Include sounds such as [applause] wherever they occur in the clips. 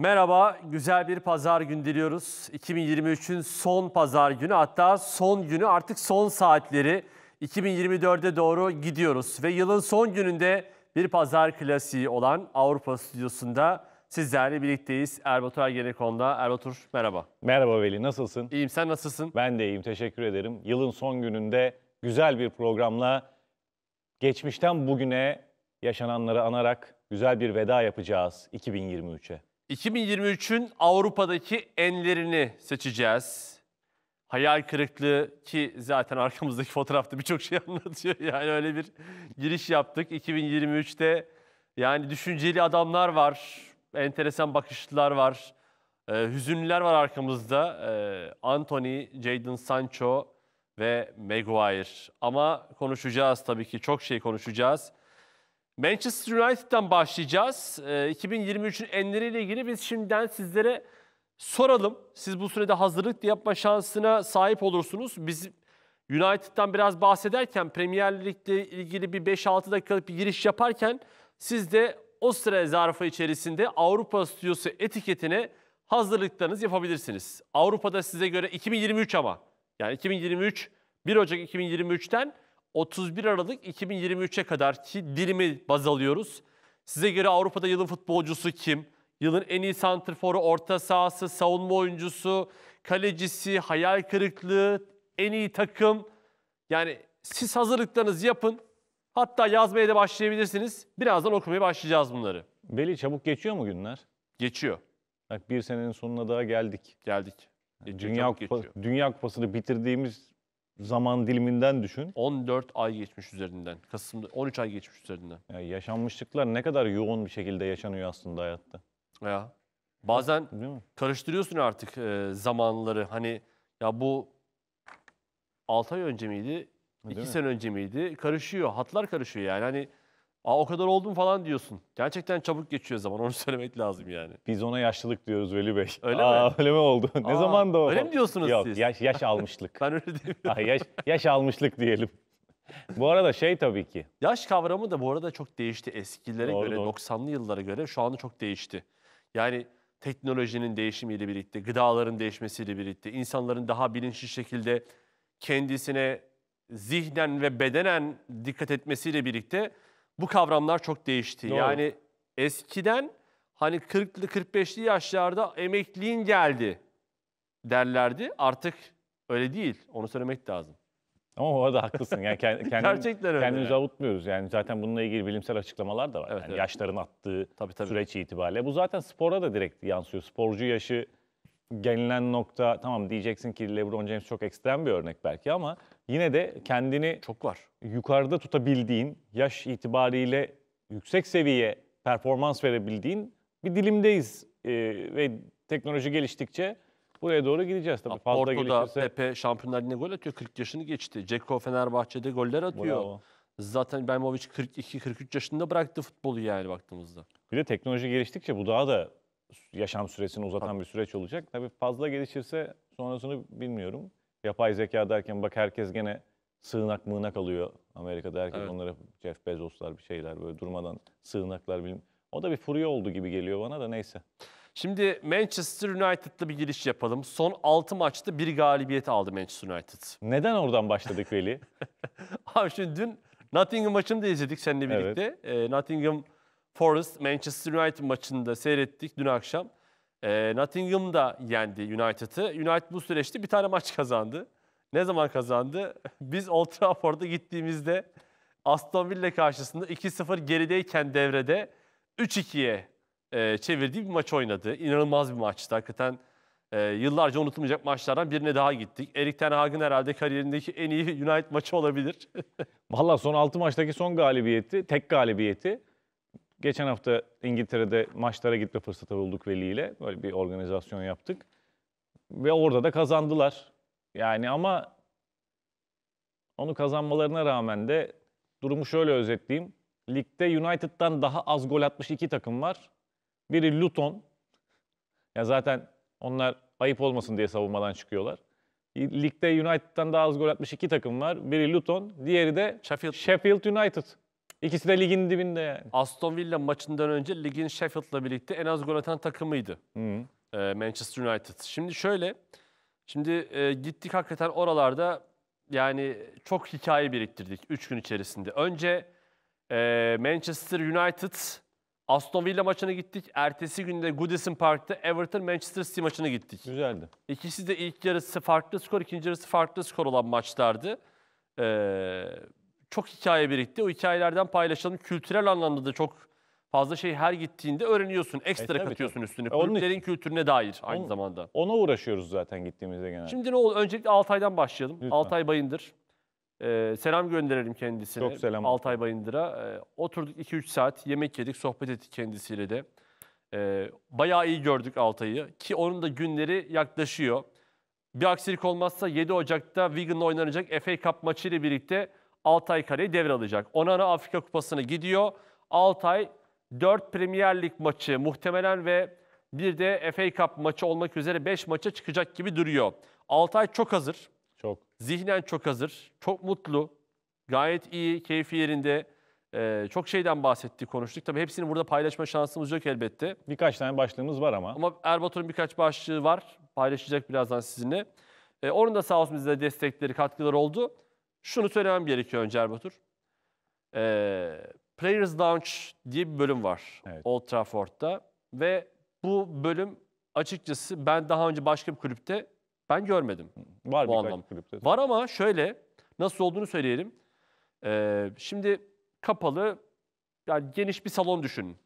Merhaba, güzel bir pazar günü diliyoruz. 2023'ün son pazar günü hatta son günü artık son saatleri 2024'e doğru gidiyoruz. Ve yılın son gününde bir pazar klasiği olan Avrupa Stüdyosu'nda sizlerle birlikteyiz. Erbatur Ergenekon'da. Erbatur merhaba. Merhaba Veli, nasılsın? İyiyim, sen nasılsın? Ben de iyiyim, teşekkür ederim. Yılın son gününde güzel bir programla geçmişten bugüne yaşananları anarak güzel bir veda yapacağız 2023'e. 2023'ün Avrupa'daki enlerini seçeceğiz. Hayal kırıklığı ki zaten arkamızdaki [laughs] fotoğrafta birçok şey anlatıyor. [laughs] Yani öyle bir giriş yaptık. 2023'te yani düşünceli adamlar var, enteresan bakışlılar var, e, hüzünlüler var arkamızda. E, Anthony, Jadon Sancho ve Maguire. Ama konuşacağız tabii ki çok şey konuşacağız. Manchester United'dan başlayacağız. 2023'ün ee, enleriyle ilgili biz şimdiden sizlere soralım. Siz bu sürede hazırlık yapma şansına sahip olursunuz. Biz United'dan biraz bahsederken Premier Lig'de ilgili bir 5-6 dakikalık bir giriş yaparken siz de o süre zarfı içerisinde Avrupa Stüdyosu etiketine hazırlıklarınızı yapabilirsiniz. Avrupa'da size göre 2023 ama yani 2023 1 Ocak 2023'ten 31 Aralık 2023'e kadar ki dilimi baz alıyoruz. Size göre Avrupa'da yılın futbolcusu kim? Yılın en iyi santrforu, orta sahası, savunma oyuncusu, kalecisi, hayal kırıklığı, en iyi takım. Yani siz hazırlıklarınızı yapın. Hatta yazmaya da başlayabilirsiniz. Birazdan okumaya başlayacağız bunları. Veli çabuk geçiyor mu günler? Geçiyor. Bak bir senenin sonuna daha geldik. Geldik. Yani e, Dünya, Kupa, Dünya Kupası'nı bitirdiğimiz zaman diliminden düşün. 14 ay geçmiş üzerinden. Kasım'da 13 ay geçmiş üzerinden. Ya yaşanmışlıklar ne kadar yoğun bir şekilde yaşanıyor aslında hayatta. Ya. Bazen Değil mi? karıştırıyorsun artık e, zamanları. Hani ya bu 6 ay önce miydi? 2 mi? sene önce miydi? Karışıyor. Hatlar karışıyor yani. Hani Aa o kadar oldum falan diyorsun. Gerçekten çabuk geçiyor zaman onu [laughs] söylemek lazım yani. Biz ona yaşlılık diyoruz Veli Bey. Öyle Aa, mi? Öyle mi oldu? ne zaman da Öyle mi diyorsunuz Yok, siz? Yaş, yaş almışlık. [laughs] ben öyle demiyorum. Aa yaş, yaş almışlık diyelim. bu arada şey tabii ki. Yaş kavramı da bu arada çok değişti. Eskilere doğru, göre, doğru. 90'lı yıllara göre şu anda çok değişti. Yani teknolojinin değişimiyle birlikte, gıdaların değişmesiyle birlikte, insanların daha bilinçli şekilde kendisine zihnen ve bedenen dikkat etmesiyle birlikte bu kavramlar çok değişti. Doğru. Yani eskiden hani 40'lı 45'li yaşlarda emekliğin geldi derlerdi. Artık öyle değil. Onu söylemek lazım. Ama o da haklısın. Yani [laughs] kendim, Gerçekten öyle. Kendimizi yani. avutmuyoruz. Yani zaten bununla ilgili bilimsel açıklamalar da var. Evet, yani evet. Yaşların attığı tabii, tabii. süreç itibariyle. Bu zaten spora da direkt yansıyor. Sporcu yaşı gelinen nokta tamam diyeceksin ki LeBron James çok ekstrem bir örnek belki ama yine de kendini çok var. Yukarıda tutabildiğin, yaş itibariyle yüksek seviye performans verebildiğin bir dilimdeyiz ee, ve teknoloji geliştikçe buraya doğru gideceğiz tabii. Fazla Porto'da gelişirse... Pepe Şampiyonlar Ligi'ne gol atıyor. 40 yaşını geçti. Ceko Fenerbahçe'de goller atıyor. Bravo. Zaten İbrahimovic 42-43 yaşında bıraktı futbolu yani baktığımızda. Bir de teknoloji geliştikçe bu daha da yaşam süresini uzatan tabii. bir süreç olacak. Tabii fazla gelişirse sonrasını bilmiyorum. Yapay zeka derken bak herkes gene sığınak mığınak alıyor Amerika'da. Herkes evet. onlara Jeff Bezos'lar bir şeyler böyle durmadan sığınaklar bilim. O da bir furya oldu gibi geliyor bana da neyse. Şimdi Manchester United'la bir giriş yapalım. Son 6 maçta bir galibiyet aldı Manchester United. Neden oradan başladık Veli? [laughs] Abi şimdi dün Nottingham maçını da izledik seninle birlikte. Evet. E, Nottingham Forest Manchester United maçını da seyrettik dün akşam. E, Nottingham yendi United'ı. United bu süreçte bir tane maç kazandı. Ne zaman kazandı? [laughs] Biz Old Trafford'a gittiğimizde Aston Villa karşısında 2-0 gerideyken devrede 3-2'ye e, çevirdiği bir maç oynadı. İnanılmaz bir maçtı. Hakikaten e, yıllarca unutulmayacak maçlardan birine daha gittik. Erik Ten Hag'ın herhalde kariyerindeki en iyi United maçı olabilir. [laughs] Valla son 6 maçtaki son galibiyeti, tek galibiyeti Geçen hafta İngiltere'de maçlara gitme fırsatı bulduk Veli ile. Böyle bir organizasyon yaptık. Ve orada da kazandılar. Yani ama onu kazanmalarına rağmen de durumu şöyle özetleyeyim. Ligde United'dan daha az gol atmış iki takım var. Biri Luton. Ya zaten onlar ayıp olmasın diye savunmadan çıkıyorlar. Ligde United'dan daha az gol atmış iki takım var. Biri Luton, diğeri de Sheffield, Sheffield United. İkisi de ligin dibinde yani. Aston Villa maçından önce ligin Sheffield'la birlikte en az gol atan takımıydı. Hı. E, Manchester United. Şimdi şöyle, şimdi e, gittik hakikaten oralarda yani çok hikaye biriktirdik 3 gün içerisinde. Önce e, Manchester United Aston Villa maçına gittik. Ertesi günde Goodison Park'ta Everton Manchester City maçına gittik. Güzeldi. İkisi de ilk yarısı farklı skor, ikinci yarısı farklı skor olan maçlardı. Ee, çok hikaye birikti. O hikayelerden paylaşalım. Kültürel anlamda da çok fazla şey her gittiğinde öğreniyorsun. Ekstra e, tabii, katıyorsun tabii. üstüne. E, onun Kulüplerin için. kültürüne dair aynı On, zamanda. Ona uğraşıyoruz zaten gittiğimizde genelde. Şimdi ne oldu? Öncelikle Altay'dan başlayalım. Lütfen. Altay Bayındır. Ee, selam gönderelim kendisine. Çok selam. Altay Bayındır'a. Ee, oturduk 2-3 saat yemek yedik, sohbet ettik kendisiyle de. Ee, bayağı iyi gördük Altay'ı ki onun da günleri yaklaşıyor. Bir aksilik olmazsa 7 Ocak'ta Wigan'la oynanacak FA Cup maçı ile birlikte Altay Kale'yi devralacak. Onana Afrika Kupası'na gidiyor. Altay 4 Premier Lig maçı muhtemelen ve bir de FA Cup maçı olmak üzere 5 maça çıkacak gibi duruyor. Altay çok hazır. Çok. Zihnen çok hazır. Çok mutlu. Gayet iyi, keyfi yerinde. Ee, çok şeyden bahsettik, konuştuk. Tabii hepsini burada paylaşma şansımız yok elbette. Birkaç tane başlığımız var ama. Ama Erbatur'un birkaç başlığı var. Paylaşacak birazdan sizinle. Ee, onun da sağ olsun bize destekleri, katkıları oldu. Şunu söylemem gerekiyor önce Erbatur. Ee, Players Lounge diye bir bölüm var evet. Old Trafford'da. Ve bu bölüm açıkçası ben daha önce başka bir kulüpte ben görmedim. Var bu anlamda. kulüpte. Var ama şöyle nasıl olduğunu söyleyelim. Ee, şimdi kapalı yani geniş bir salon düşünün.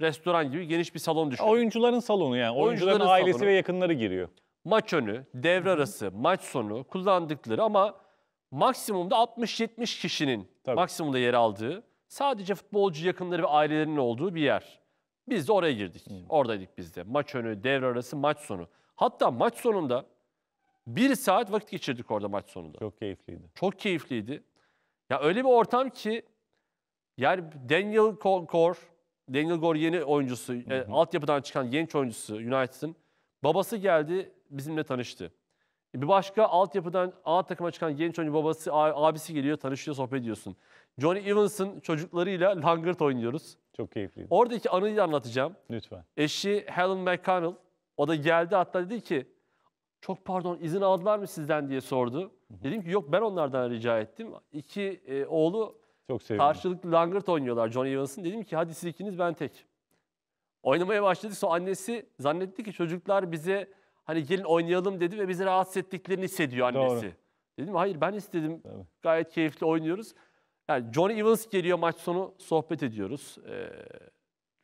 Restoran gibi geniş bir salon düşünün. Oyuncuların salonu yani. Oyuncuların, Oyuncuların ailesi salonu. ve yakınları giriyor. Maç önü, devre arası, maç sonu kullandıkları ama maksimumda 60-70 kişinin Tabii. maksimumda yer aldığı, sadece futbolcu yakınları ve ailelerinin olduğu bir yer. Biz de oraya girdik. Hmm. Oradaydık biz de. Maç önü, devre arası, maç sonu. Hatta maç sonunda bir saat vakit geçirdik orada maç sonunda. Çok keyifliydi. Çok keyifliydi. Ya öyle bir ortam ki yani Daniel Gore, Daniel Gore yeni oyuncusu, e, hı hı. E, altyapıdan çıkan genç oyuncusu United'ın babası geldi bizimle tanıştı. E, bir başka altyapıdan A takıma çıkan genç oyuncu babası, abisi geliyor, tanışıyor, sohbet ediyorsun. Johnny Evans'ın çocuklarıyla langırt oynuyoruz. Çok keyifli Oradaki anıyı anlatacağım. Lütfen. Eşi Helen McConnell, o da geldi hatta dedi ki, çok pardon izin aldılar mı sizden diye sordu. Hı hı. Dedim ki yok ben onlardan rica ettim. İki e, oğlu çok sevindim. karşılıklı langırt oynuyorlar Johnny Evans'ın. Dedim ki hadi siz ikiniz ben tek. Oynamaya başladık sonra annesi zannetti ki çocuklar bize hani gelin oynayalım dedi ve bizi rahatsız ettiklerini hissediyor annesi. Doğru. Dedim hayır ben istedim. Tabii. Gayet keyifli oynuyoruz. Yani Johnny Evans geliyor maç sonu sohbet ediyoruz. Ee,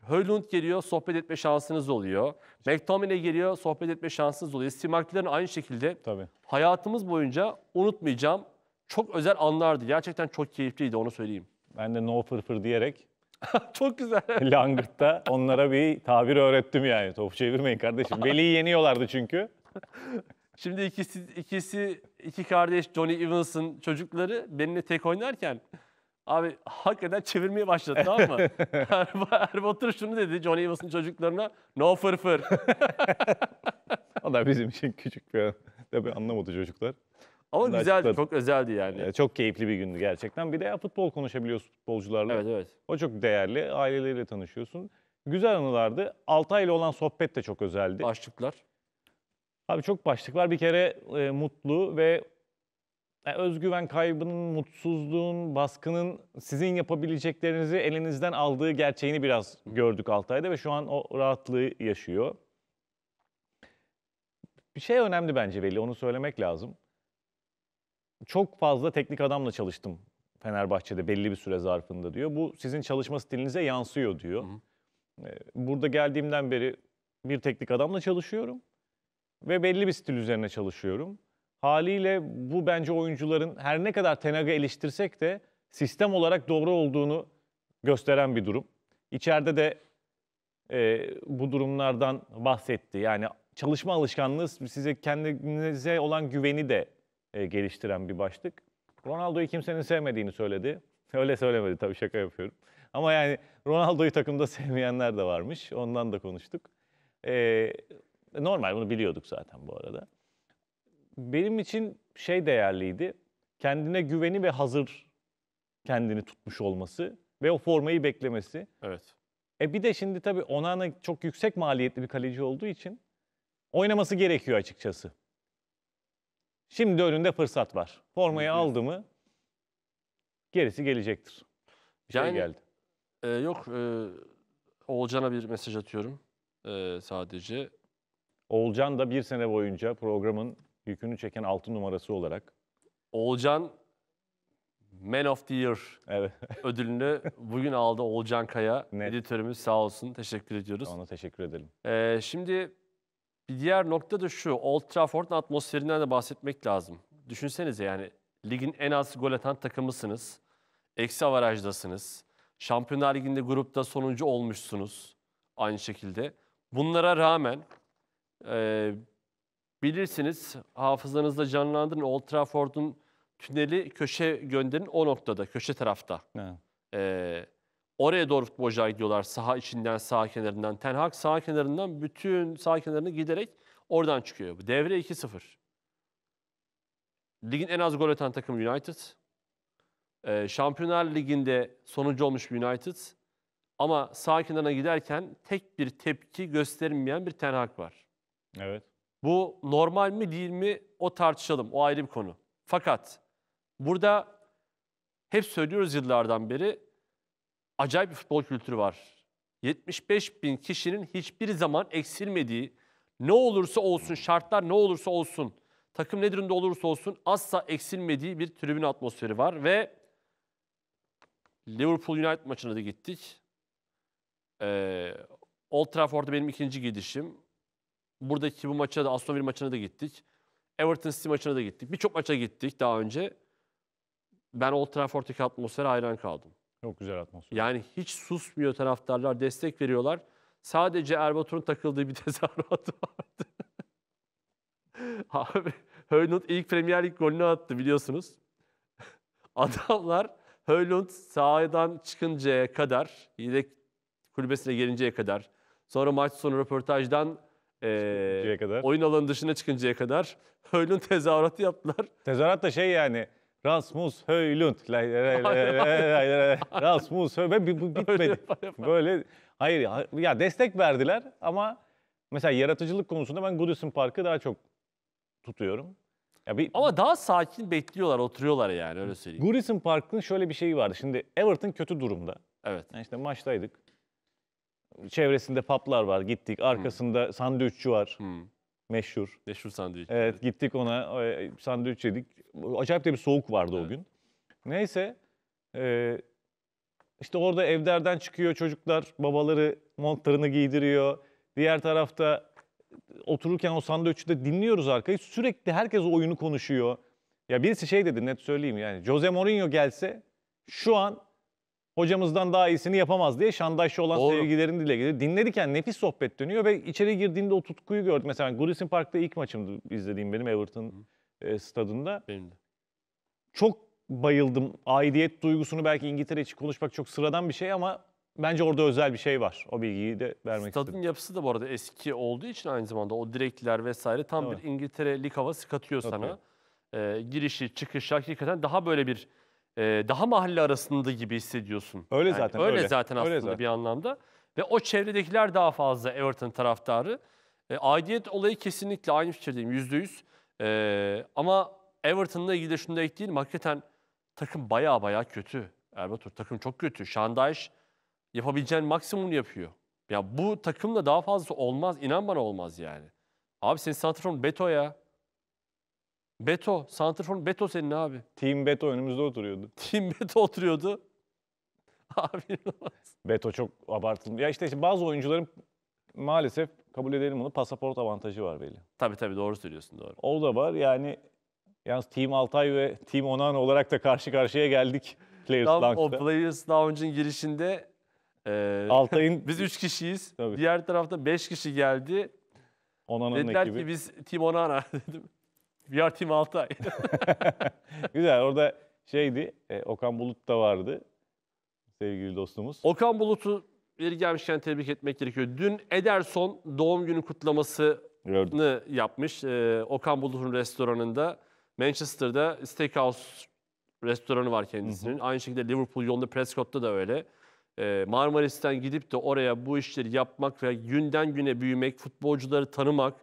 Höylund geliyor sohbet etme şansınız oluyor. McTominay geliyor sohbet etme şansınız oluyor. Simaklilerin aynı şekilde Tabii. hayatımız boyunca unutmayacağım çok özel anlardı. Gerçekten çok keyifliydi onu söyleyeyim. Ben de no fırfır diyerek [laughs] Çok güzel. Langırt'ta onlara bir tabir öğrettim yani. Topu çevirmeyin kardeşim. [laughs] Veli'yi yeniyorlardı çünkü. Şimdi ikisi, ikisi iki kardeş Johnny Evans'ın çocukları benimle tek oynarken abi hakikaten çevirmeye başladı tamam mı? [laughs] Erba, Erbatur şunu dedi Johnny Evans'ın çocuklarına no fırfır. o da bizim için küçük bir, tabii anlamadı çocuklar. Ama Bunu güzeldi, çok özeldi yani. Ee, Çok keyifli bir gündü gerçekten. Bir de ya futbol konuşabiliyoruz futbolcularla. Evet evet. O çok değerli. Aileleriyle tanışıyorsun. Güzel anılardı. Altay ile olan sohbet de çok özeldi. Başlıklar. Abi çok başlık var. Bir kere e, mutlu ve e, özgüven kaybının, mutsuzluğun, baskının sizin yapabileceklerinizi elinizden aldığı gerçeğini biraz gördük Altay'da ve şu an o rahatlığı yaşıyor. Bir şey önemli bence Veli, onu söylemek lazım çok fazla teknik adamla çalıştım Fenerbahçe'de belli bir süre zarfında diyor. Bu sizin çalışma stilinize yansıyor diyor. Hı ee, Burada geldiğimden beri bir teknik adamla çalışıyorum ve belli bir stil üzerine çalışıyorum. Haliyle bu bence oyuncuların her ne kadar Tenag'a eleştirsek de sistem olarak doğru olduğunu gösteren bir durum. İçeride de e, bu durumlardan bahsetti. Yani çalışma alışkanlığı size kendinize olan güveni de e, geliştiren bir başlık. Ronaldo'yu kimsenin sevmediğini söyledi. [laughs] Öyle söylemedi tabii şaka yapıyorum. Ama yani Ronaldo'yu takımda [laughs] sevmeyenler de varmış. Ondan da konuştuk. E, normal bunu biliyorduk zaten bu arada. Benim için şey değerliydi. Kendine güveni ve hazır kendini tutmuş olması ve o formayı beklemesi. Evet. E bir de şimdi tabii Onana çok yüksek maliyetli bir kaleci olduğu için oynaması gerekiyor açıkçası. Şimdi önünde fırsat var. Formayı aldı mı gerisi gelecektir. Bir şey Yani- geldi. Ee, yok, e, Oğulcan'a bir mesaj atıyorum Ee, sadece. Oğulcan da bir sene boyunca programın yükünü çeken altı numarası olarak. Oğulcan Man of the Year Evet. [laughs] ödülünü bugün aldı Oğulcan Kaya. Net. Editörümüz sağ olsun, teşekkür ediyoruz. Ona teşekkür edelim. Ee, şimdi bir diğer nokta da şu. Old Trafford'un atmosferinden de bahsetmek lazım. Düşünsenize yani ligin en az gol atan takımısınız. Eksi avarajdasınız. Şampiyonlar Ligi'nde grupta sonuncu olmuşsunuz aynı şekilde. Bunlara rağmen e, bilirsiniz hafızanızda canlandırın Old Trafford'un tüneli köşe gönderin o noktada, köşe tarafta. Evet. E, Oraya doğru futbolcular gidiyorlar saha içinden, saha kenarından. Ten Hag saha kenarından bütün saha kenarını giderek oradan çıkıyor. Bu devre 2-0. Ligin en az gol atan takım United. Ee, Şampiyonlar Ligi'nde sonuncu olmuş United. Ama sağ kenarına giderken tek bir tepki gösterilmeyen bir Ten Hag var. Evet. Bu normal mi değil mi o tartışalım. O ayrı bir konu. Fakat burada hep söylüyoruz yıllardan beri acayip bir futbol kültürü var. 75 bin kişinin hiçbir zaman eksilmediği, ne olursa olsun, şartlar ne olursa olsun, takım ne durumda olursa olsun asla eksilmediği bir tribün atmosferi var ve Liverpool United maçına da gittik. Ee, Old Trafford'da benim ikinci gidişim. Buradaki bu maça da Aston Villa maçına da gittik. Everton City maçına da gittik. Birçok maça gittik daha önce. Ben Old Trafford'daki atmosfere hayran kaldım. Çok güzel atmosfer. Yani hiç susmuyor taraftarlar, destek veriyorlar. Sadece Erbatur'un takıldığı bir [laughs] tezahürat vardı. [laughs] Abi Höylund ilk Premier Lig golünü attı biliyorsunuz. [laughs] Adamlar Höylund sahadan çıkıncaya kadar, yedek kulübesine gelinceye kadar, sonra maç sonu röportajdan e, kadar. oyun alanı dışına çıkıncaya kadar Höylund tezahüratı yaptılar. Tezahürat da şey yani Rasmus Höylund. Rasmus Höylund. Bu bitmedi. Böyle hayır ya, destek verdiler ama mesela yaratıcılık konusunda ben Goodison Park'ı daha çok tutuyorum. Ya bir, Ama daha sakin bekliyorlar, oturuyorlar yani öyle söyleyeyim. Goodison Park'ın şöyle bir şeyi vardı. Şimdi Everton kötü durumda. Evet. Yani işte maçtaydık. Çevresinde paplar var, gittik. Arkasında hmm. sandviççi var. Hmm. Meşhur. Meşhur sandviç. Evet gittik ona e, sandviç yedik. Acayip de bir soğuk vardı o gün. Neyse e, işte orada evlerden çıkıyor çocuklar. Babaları montlarını giydiriyor. Diğer tarafta otururken o sandviçte dinliyoruz arkayı. Sürekli herkes o oyunu konuşuyor. Ya birisi şey dedi net söyleyeyim yani. Jose Mourinho gelse şu an hocamızdan daha iyisini yapamaz diye şantajşı olan Doğru. sevgilerini dile getiriyor. Dinlerken nefis sohbet dönüyor ve içeri girdiğinde o tutkuyu gördüm. Mesela Goodison Park'ta ilk maçımdı izlediğim benim Everton e, stadında. Benim de. Çok bayıldım. Aidiyet duygusunu belki İngiltere için konuşmak çok sıradan bir şey ama bence orada özel bir şey var. O bilgiyi de vermek Stadın istedim. yapısı da bu arada eski olduğu için aynı zamanda o direkler vesaire tam evet. bir İngiltere lig havası katıyor sana. Okay. Ee, girişi, çıkışı hakikaten daha böyle bir e, daha mahalle arasında gibi hissediyorsun. Öyle yani zaten. Öyle, öyle zaten aslında öyle zaten. bir anlamda. Ve o çevredekiler daha fazla Everton taraftarı. E, aidiyet olayı kesinlikle aynı fikirdeyim yüzde yüz. Ee, ama Everton'la ilgili de şunu da ekleyelim. Hakikaten takım baya baya kötü. Erbatur takım çok kötü. Şandayş yapabileceğin maksimum yapıyor. Ya bu takımla daha fazla olmaz. İnan bana olmaz yani. Abi senin santraforun betoya. Beto. Santrfor Beto senin abi. Team Beto önümüzde oturuyordu. Team Beto oturuyordu. [laughs] Abi inanılmaz. Beto çok abartılı. Ya işte, işte bazı oyuncuların maalesef kabul edelim bunu pasaport avantajı var belli. Tabii tabii doğru söylüyorsun doğru. O da var yani yalnız Team Altay ve Team Onan olarak da karşı karşıya geldik. [laughs] Players Tam o Lounge'da. Players Lounge'ın girişinde e, Altay'ın [laughs] biz 3 kişiyiz. Tabii. Diğer tarafta 5 kişi geldi. Onan'ın Onana'nın Dediler ki biz Team Onana dedim. VR Team Altay. Güzel orada şeydi e, Okan Bulut da vardı sevgili dostumuz. Okan Bulut'u yeri gelmişken tebrik etmek gerekiyor. Dün Ederson doğum günü kutlamasını Gördüm. yapmış. E, Okan Bulut'un restoranında Manchester'da Steakhouse restoranı var kendisinin. Hı hı. Aynı şekilde Liverpool yolunda Prescott'ta da öyle. E, Marmaris'ten gidip de oraya bu işleri yapmak ve günden güne büyümek, futbolcuları tanımak,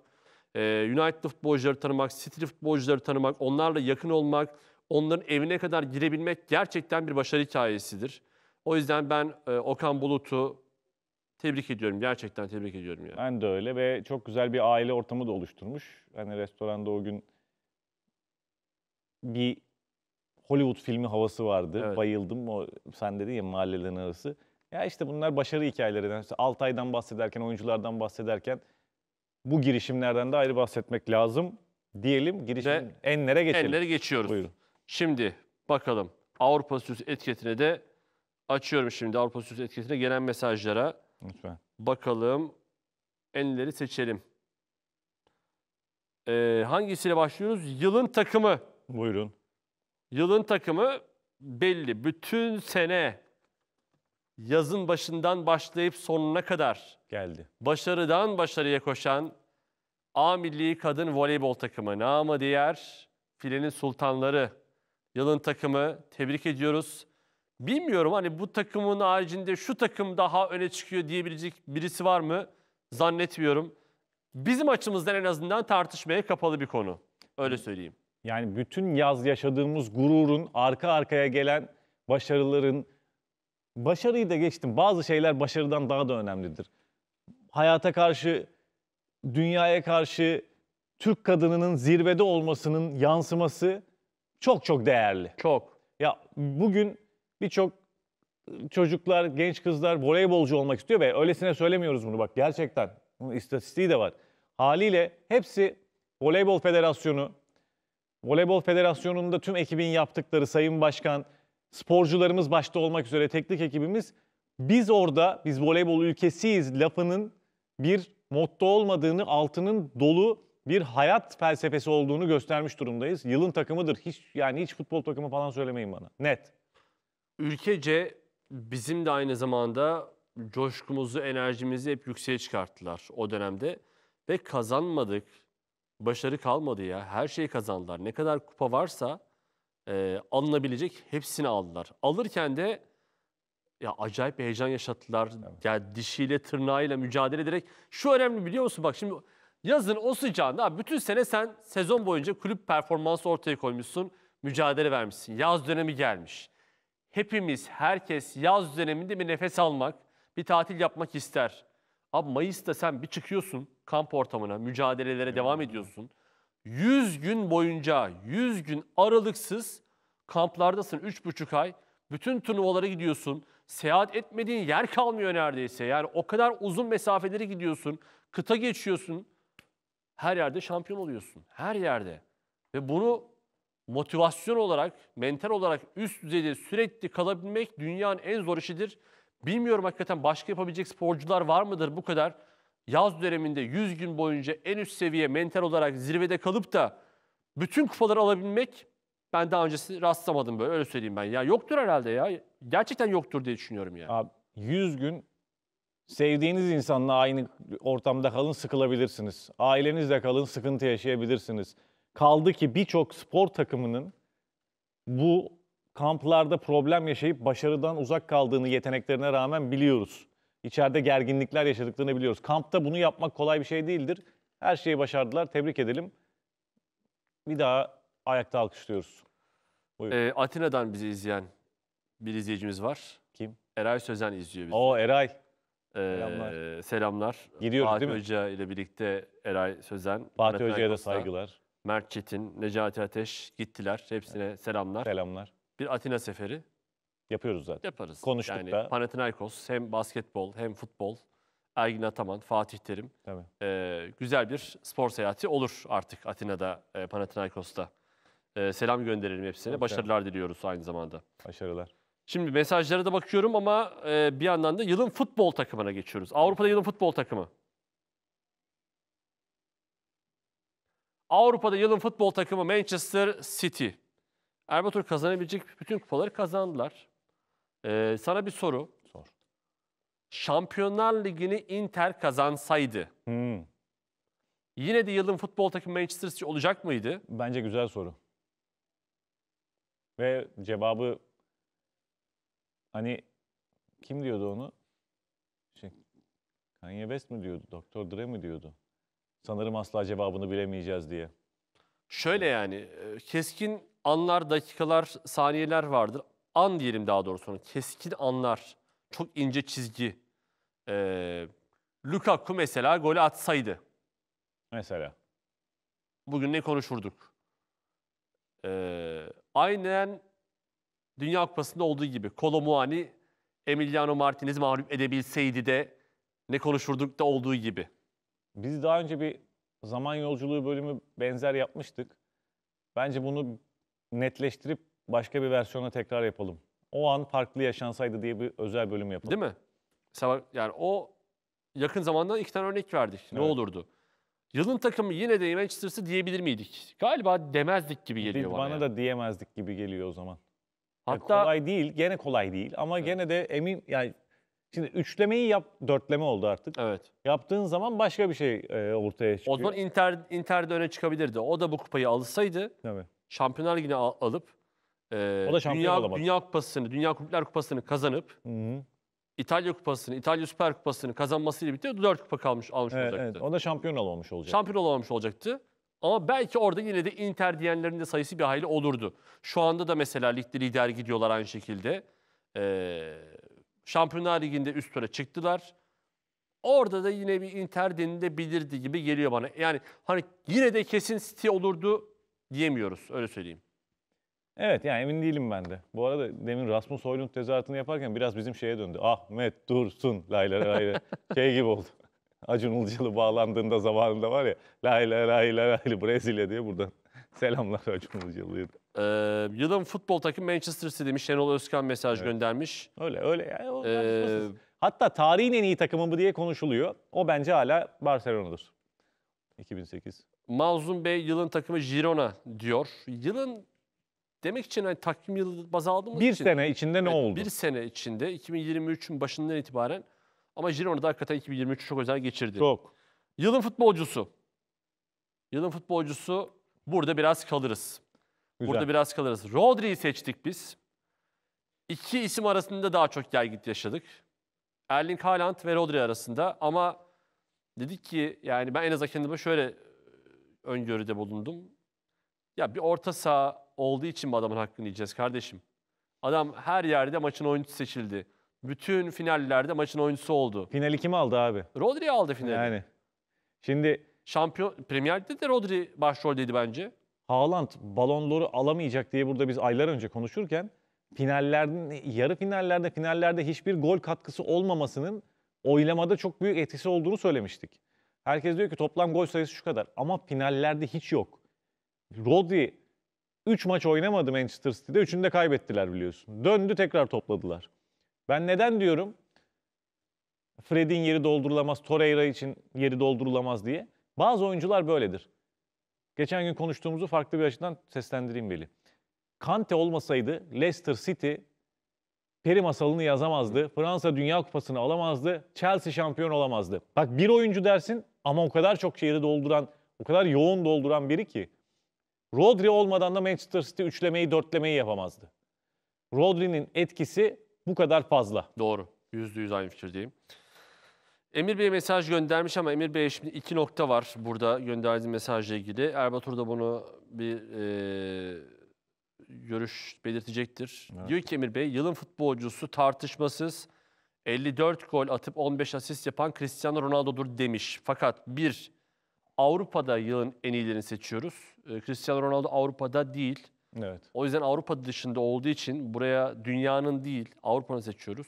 ee, United'lı futbolcuları tanımak, City'li futbolcuları tanımak, onlarla yakın olmak, onların evine kadar girebilmek gerçekten bir başarı hikayesidir. O yüzden ben e, Okan Bulut'u tebrik ediyorum. Gerçekten tebrik ediyorum yani. Ben de öyle ve çok güzel bir aile ortamı da oluşturmuş. Hani restoranda o gün bir Hollywood filmi havası vardı. Evet. Bayıldım. O sen dedin ya mahallelerin arası. Ya işte bunlar başarı hikayelerinden. İşte Altay'dan bahsederken, oyunculardan bahsederken bu girişimlerden de ayrı bahsetmek lazım diyelim. girişim enlere geçelim. Enlere geçiyoruz. Buyurun. Şimdi bakalım Avrupa Süs etiketine de açıyorum şimdi Avrupa Süs etiketine gelen mesajlara. Lütfen. Bakalım enleri seçelim. Ee, hangisiyle başlıyoruz? Yılın takımı. Buyurun. Yılın takımı belli. Bütün sene yazın başından başlayıp sonuna kadar geldi. Başarıdan başarıya koşan A Milli Kadın Voleybol Takımı namı diğer filenin sultanları yılın takımı tebrik ediyoruz. Bilmiyorum hani bu takımın haricinde şu takım daha öne çıkıyor diyebilecek birisi var mı? Zannetmiyorum. Bizim açımızdan en azından tartışmaya kapalı bir konu. Öyle söyleyeyim. Yani bütün yaz yaşadığımız gururun arka arkaya gelen başarıların başarıyı da geçtim. Bazı şeyler başarıdan daha da önemlidir. Hayata karşı, dünyaya karşı Türk kadınının zirvede olmasının yansıması çok çok değerli. Çok. Ya bugün birçok çocuklar, genç kızlar voleybolcu olmak istiyor ve öylesine söylemiyoruz bunu bak gerçekten. Bunun istatistiği de var. Haliyle hepsi Voleybol Federasyonu, Voleybol Federasyonu'nda tüm ekibin yaptıkları Sayın Başkan, sporcularımız başta olmak üzere teknik ekibimiz biz orada biz voleybol ülkesiyiz lafının bir motto olmadığını, altının dolu bir hayat felsefesi olduğunu göstermiş durumdayız. Yılın takımıdır. Hiç yani hiç futbol takımı falan söylemeyin bana. Net. Ülkece bizim de aynı zamanda coşkumuzu, enerjimizi hep yükseğe çıkarttılar o dönemde ve kazanmadık. Başarı kalmadı ya. Her şeyi kazandılar. Ne kadar kupa varsa e, alınabilecek hepsini aldılar. Alırken de ya acayip bir heyecan yaşattılar. Evet. Yani dişiyle tırnağıyla mücadele ederek. Şu önemli biliyor musun? Bak şimdi yazın o sıcağında bütün sene sen sezon boyunca kulüp performansı ortaya koymuşsun. Mücadele vermişsin. Yaz dönemi gelmiş. Hepimiz, herkes yaz döneminde bir nefes almak, bir tatil yapmak ister. Abi Mayıs'ta sen bir çıkıyorsun kamp ortamına, mücadelelere evet. devam ediyorsun. 100 gün boyunca 100 gün aralıksız kamplardasın 3,5 ay. Bütün turnuvalara gidiyorsun. Seyahat etmediğin yer kalmıyor neredeyse. Yani o kadar uzun mesafeleri gidiyorsun. Kıta geçiyorsun. Her yerde şampiyon oluyorsun. Her yerde. Ve bunu motivasyon olarak, mental olarak üst düzeyde sürekli kalabilmek dünyanın en zor işidir. Bilmiyorum hakikaten başka yapabilecek sporcular var mıdır bu kadar yaz döneminde 100 gün boyunca en üst seviye mental olarak zirvede kalıp da bütün kupaları alabilmek ben daha öncesi rastlamadım böyle öyle söyleyeyim ben. Ya yoktur herhalde ya. Gerçekten yoktur diye düşünüyorum ya. Abi 100 gün sevdiğiniz insanla aynı ortamda kalın sıkılabilirsiniz. Ailenizle kalın sıkıntı yaşayabilirsiniz. Kaldı ki birçok spor takımının bu kamplarda problem yaşayıp başarıdan uzak kaldığını yeteneklerine rağmen biliyoruz içeride gerginlikler yaşadıklarını biliyoruz. Kampta bunu yapmak kolay bir şey değildir. Her şeyi başardılar. Tebrik edelim. Bir daha ayakta alkışlıyoruz. Ee, Atina'dan bizi izleyen bir izleyicimiz var. Kim? Eray Sözen izliyor bizi. Oo Eray. Ee, selamlar. selamlar. Giriyoruz Fatih değil mi? Hoca ile birlikte Eray Sözen. Fatih Hoca'ya da saygılar. Mert Çetin, Necati Ateş gittiler. Hepsine evet. selamlar. Selamlar. Bir Atina seferi. Yapıyoruz zaten. Yaparız. Konuştuk yani, da. Panathinaikos hem basketbol hem futbol. Ergin Ataman, Fatih Terim. Tabii. E, güzel bir spor seyahati olur artık Atina'da, e, Panathinaikos'ta. E, selam gönderelim hepsine. Tabii, Başarılar diliyoruz aynı zamanda. Başarılar. Şimdi mesajlara da bakıyorum ama e, bir yandan da yılın futbol takımına geçiyoruz. Avrupa'da yılın futbol takımı. Avrupa'da yılın futbol takımı Manchester City. Erbatur kazanabilecek bütün kupaları kazandılar. Ee, sana bir soru. Sor. Şampiyonlar Ligi'ni Inter kazansaydı Hmm. yine de yılın futbol takımı Manchester City olacak mıydı? Bence güzel soru. Ve cevabı hani kim diyordu onu? Şey, Kanye West mi diyordu? Doktor Dre mi diyordu? Sanırım asla cevabını bilemeyeceğiz diye. Şöyle yani e, keskin anlar, dakikalar, saniyeler vardır an diyelim daha doğrusu keskin anlar, çok ince çizgi. Ee, Lukaku mesela golü atsaydı. Mesela. Bugün ne konuşurduk? Ee, aynen Dünya Kupası'nda olduğu gibi Kolomuani Emiliano Martinez mağlup edebilseydi de ne konuşurduk da olduğu gibi. Biz daha önce bir zaman yolculuğu bölümü benzer yapmıştık. Bence bunu netleştirip başka bir versiyona tekrar yapalım. O an farklı yaşansaydı diye bir özel bölüm yapalım. Değil mi? Mesela yani o yakın zamanda iki tane örnek verdik. Ne evet. olurdu? Yılın takımı yine de Manchester City diyebilir miydik? Galiba demezdik gibi geliyor bana. Bana da diyemezdik gibi geliyor o zaman. Hatta yani kolay değil, gene kolay değil ama evet. gene de emin yani şimdi üçlemeyi yap dörtleme oldu artık. Evet. Yaptığın zaman başka bir şey e, ortaya çıkıyor. O zaman Inter Inter'de öne çıkabilirdi. O da bu kupayı alsaydı. Evet. Şampiyonlar Ligi'ni alıp e, O da Dünya, olamadı. Dünya Kupası'nı, Dünya Kulüpler Kupası'nı kazanıp Hı -hı. İtalya Kupası'nı, İtalya Süper Kupası'nı kazanmasıyla birlikte 4 kupa kalmış almış Evet, olacaktı. evet. O da şampiyon olamamış olacaktı. Şampiyon olamamış olacaktı. Ama belki orada yine de Inter diyenlerin de sayısı bir hayli olurdu. Şu anda da mesela ligde lider gidiyorlar aynı şekilde. Ee, Şampiyonlar Ligi'nde üst tura çıktılar. Orada da yine bir Inter denilebilirdi gibi geliyor bana. Yani hani yine de kesin City olurdu diyemiyoruz öyle söyleyeyim. Evet yani emin değilim ben de. Bu arada demin Rasmus Hoylund tezahüratını yaparken biraz bizim şeye döndü. Ahmet Dursun lay lay lay. lay. [laughs] şey gibi oldu. Acun Ilıcalı bağlandığında zamanında var ya lay lay lay lay lay Brezilya diye buradan [laughs] selamlar Acun Ilıcalı'ya ee, da. Ee, yılın futbol takım Manchester City demiş. Şenol Özkan mesaj evet. göndermiş. Öyle öyle. Yani, o, ee, Hatta tarihin en iyi takımı bu diye konuşuluyor. O bence hala Barcelona'dır. 2008. Mazlum Bey yılın takımı Girona diyor. Yılın Demek için hani takvim yılı baz aldığımız bir için. Bir sene içinde ne oldu? Bir sene içinde 2023'ün başından itibaren ama Girona'da hakikaten 2023'ü çok özel geçirdi. Çok. Yılın futbolcusu. Yılın futbolcusu burada biraz kalırız. Güzel. Burada biraz kalırız. Rodri'yi seçtik biz. İki isim arasında daha çok gel git yaşadık. Erling Haaland ve Rodri arasında ama dedik ki yani ben en azından kendime şöyle e, öngörüde bulundum. Ya bir orta saha olduğu için bu adamın hakkını yiyeceğiz kardeşim. Adam her yerde maçın oyuncusu seçildi. Bütün finallerde maçın oyuncusu oldu. Finali kim aldı abi? Rodri aldı finali. Yani. Şimdi Şampiyon Premier Lig'de de Rodri başroldeydi bence. Haaland Ballon d'Or'u alamayacak diye burada biz aylar önce konuşurken finallerde, yarı finallerde, finallerde hiçbir gol katkısı olmamasının oylamada çok büyük etkisi olduğunu söylemiştik. Herkes diyor ki toplam gol sayısı şu kadar ama finallerde hiç yok. Rodri 3 maç oynamadı Manchester City'de. Üçünü de kaybettiler biliyorsun. Döndü tekrar topladılar. Ben neden diyorum Fred'in yeri doldurulamaz, Torreira için yeri doldurulamaz diye. Bazı oyuncular böyledir. Geçen gün konuştuğumuzu farklı bir açıdan seslendireyim Veli. Kante olmasaydı Leicester City peri masalını yazamazdı. Fransa Dünya Kupası'nı alamazdı. Chelsea şampiyon olamazdı. Bak bir oyuncu dersin ama o kadar çok yeri dolduran, o kadar yoğun dolduran biri ki. Rodri olmadan da Manchester City üçlemeyi dörtlemeyi yapamazdı. Rodri'nin etkisi bu kadar fazla. Doğru. Yüzde yüz aynı fikirdeyim. Emir Bey mesaj göndermiş ama Emir Bey şimdi iki nokta var burada gönderdiği mesajla ilgili. Erbatur da bunu bir e, görüş belirtecektir. Evet. Diyor ki Emir Bey, yılın futbolcusu tartışmasız 54 gol atıp 15 asist yapan Cristiano Ronaldo'dur demiş. Fakat bir, Avrupa'da yılın en iyilerini seçiyoruz. E, Cristiano Ronaldo Avrupa'da değil. Evet. O yüzden Avrupa dışında olduğu için buraya dünyanın değil Avrupa'nı seçiyoruz.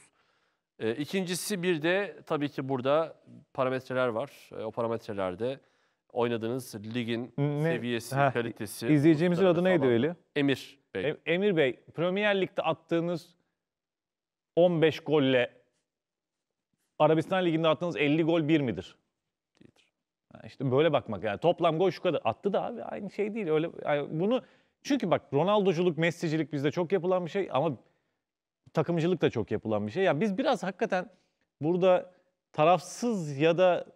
E, ikincisi bir de tabii ki burada parametreler var. E, o parametrelerde oynadığınız ligin ne? seviyesi, ha, kalitesi. İzleyeceğimizin adı neydi falan. öyle? Emir Bey. Em Emir Bey, Premier Lig'de attığınız 15 golle Arabistan Ligi'nde attığınız 50 gol bir midir? İşte böyle bakmak yani toplam gol şu kadar attı da abi aynı şey değil öyle yani bunu çünkü bak Ronaldoculuk, Messi'cilik bizde çok yapılan bir şey ama takımcılık da çok yapılan bir şey. Ya biz biraz hakikaten burada tarafsız ya da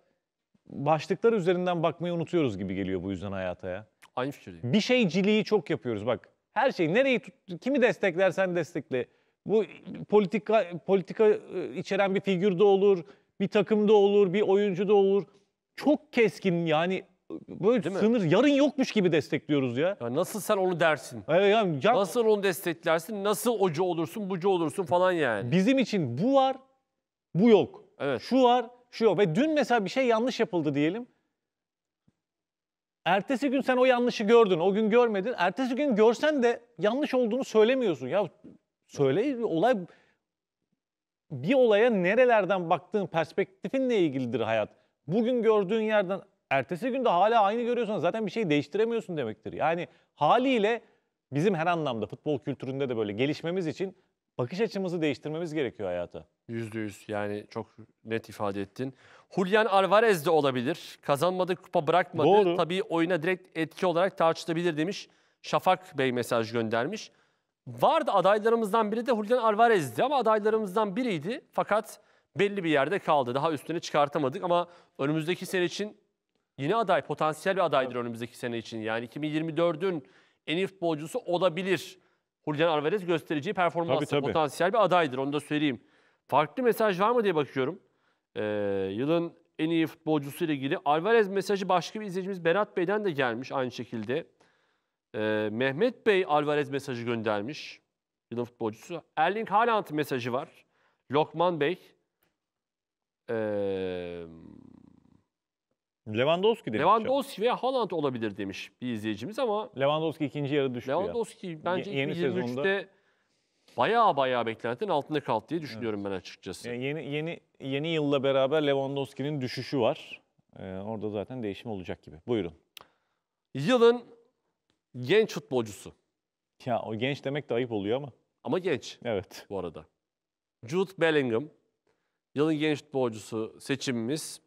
başlıklar üzerinden bakmayı unutuyoruz gibi geliyor bu yüzden hayata ya. Aynı fikirdeyim. Bir şeyciliği çok yapıyoruz bak. Her şeyi nereyi tut, kimi desteklersen destekle. Bu politika politika e, içeren bir figür de olur, bir takımda olur, bir oyuncu da olur çok keskin yani böyle Değil mi? sınır yarın yokmuş gibi destekliyoruz ya. Ya nasıl sen onu dersin? Evet yani ya Nasıl onu desteklersin? Nasıl ocu olursun, bucu olursun falan yani. bizim için bu var, bu yok. Evet. Şu var, şu yok. Ve dün mesela bir şey yanlış yapıldı diyelim. Ertesi gün sen o yanlışı gördün, o gün görmedin. Ertesi gün görsen de yanlış olduğunu söylemiyorsun. Ya söyle, olay bir olaya nerelerden baktığın perspektifinle ilgilidir hayat bugün gördüğün yerden ertesi günde hala aynı görüyorsan zaten bir şey değiştiremiyorsun demektir. Yani haliyle bizim her anlamda futbol kültüründe de böyle gelişmemiz için bakış açımızı değiştirmemiz gerekiyor hayata. Yüzde yüz yani çok net ifade ettin. Julian Alvarez de olabilir. Kazanmadı, kupa bırakmadı. Doğru. Tabii oyuna direkt etki olarak tartışılabilir demiş. Şafak Bey mesaj göndermiş. Vardı adaylarımızdan biri de Julian Alvarez'di ama adaylarımızdan biriydi. Fakat belli bir yerde kaldı. Daha üstüne çıkartamadık ama önümüzdeki sene için yine aday, potansiyel bir adaydır önümüzdeki sene için. Yani 2024'ün en iyi futbolcusu olabilir. Julian Alvarez göstereceği performansla tabii, tabii. potansiyel bir adaydır. Onu da söyleyeyim. Farklı mesaj var mı diye bakıyorum. Ee, yılın en iyi futbolcusu ile ilgili. Alvarez mesajı başka bir izleyicimiz Berat Bey'den de gelmiş aynı şekilde. Ee, Mehmet Bey Alvarez mesajı göndermiş. Yılın futbolcusu. Erling Haaland mesajı var. Lokman Bey. Ee, Lewandowski demiş. Lewandowski veya Haaland olabilir demiş bir izleyicimiz ama Lewandowski ikinci yarı düştü Lewandowski ya. bence Ye- yeni 2023'te sezonda- baya baya beklentinin altında kaldı diye düşünüyorum ben açıkçası. Yani yeni yeni yeni yılla beraber Lewandowski'nin düşüşü var. Ee, orada zaten değişim olacak gibi. Buyurun. Yılın genç futbolcusu Ya o genç demek de ayıp oluyor ama. ama genç Evet. bu arada. Jude Bellingham Yılın genç futbolcusu seçimimiz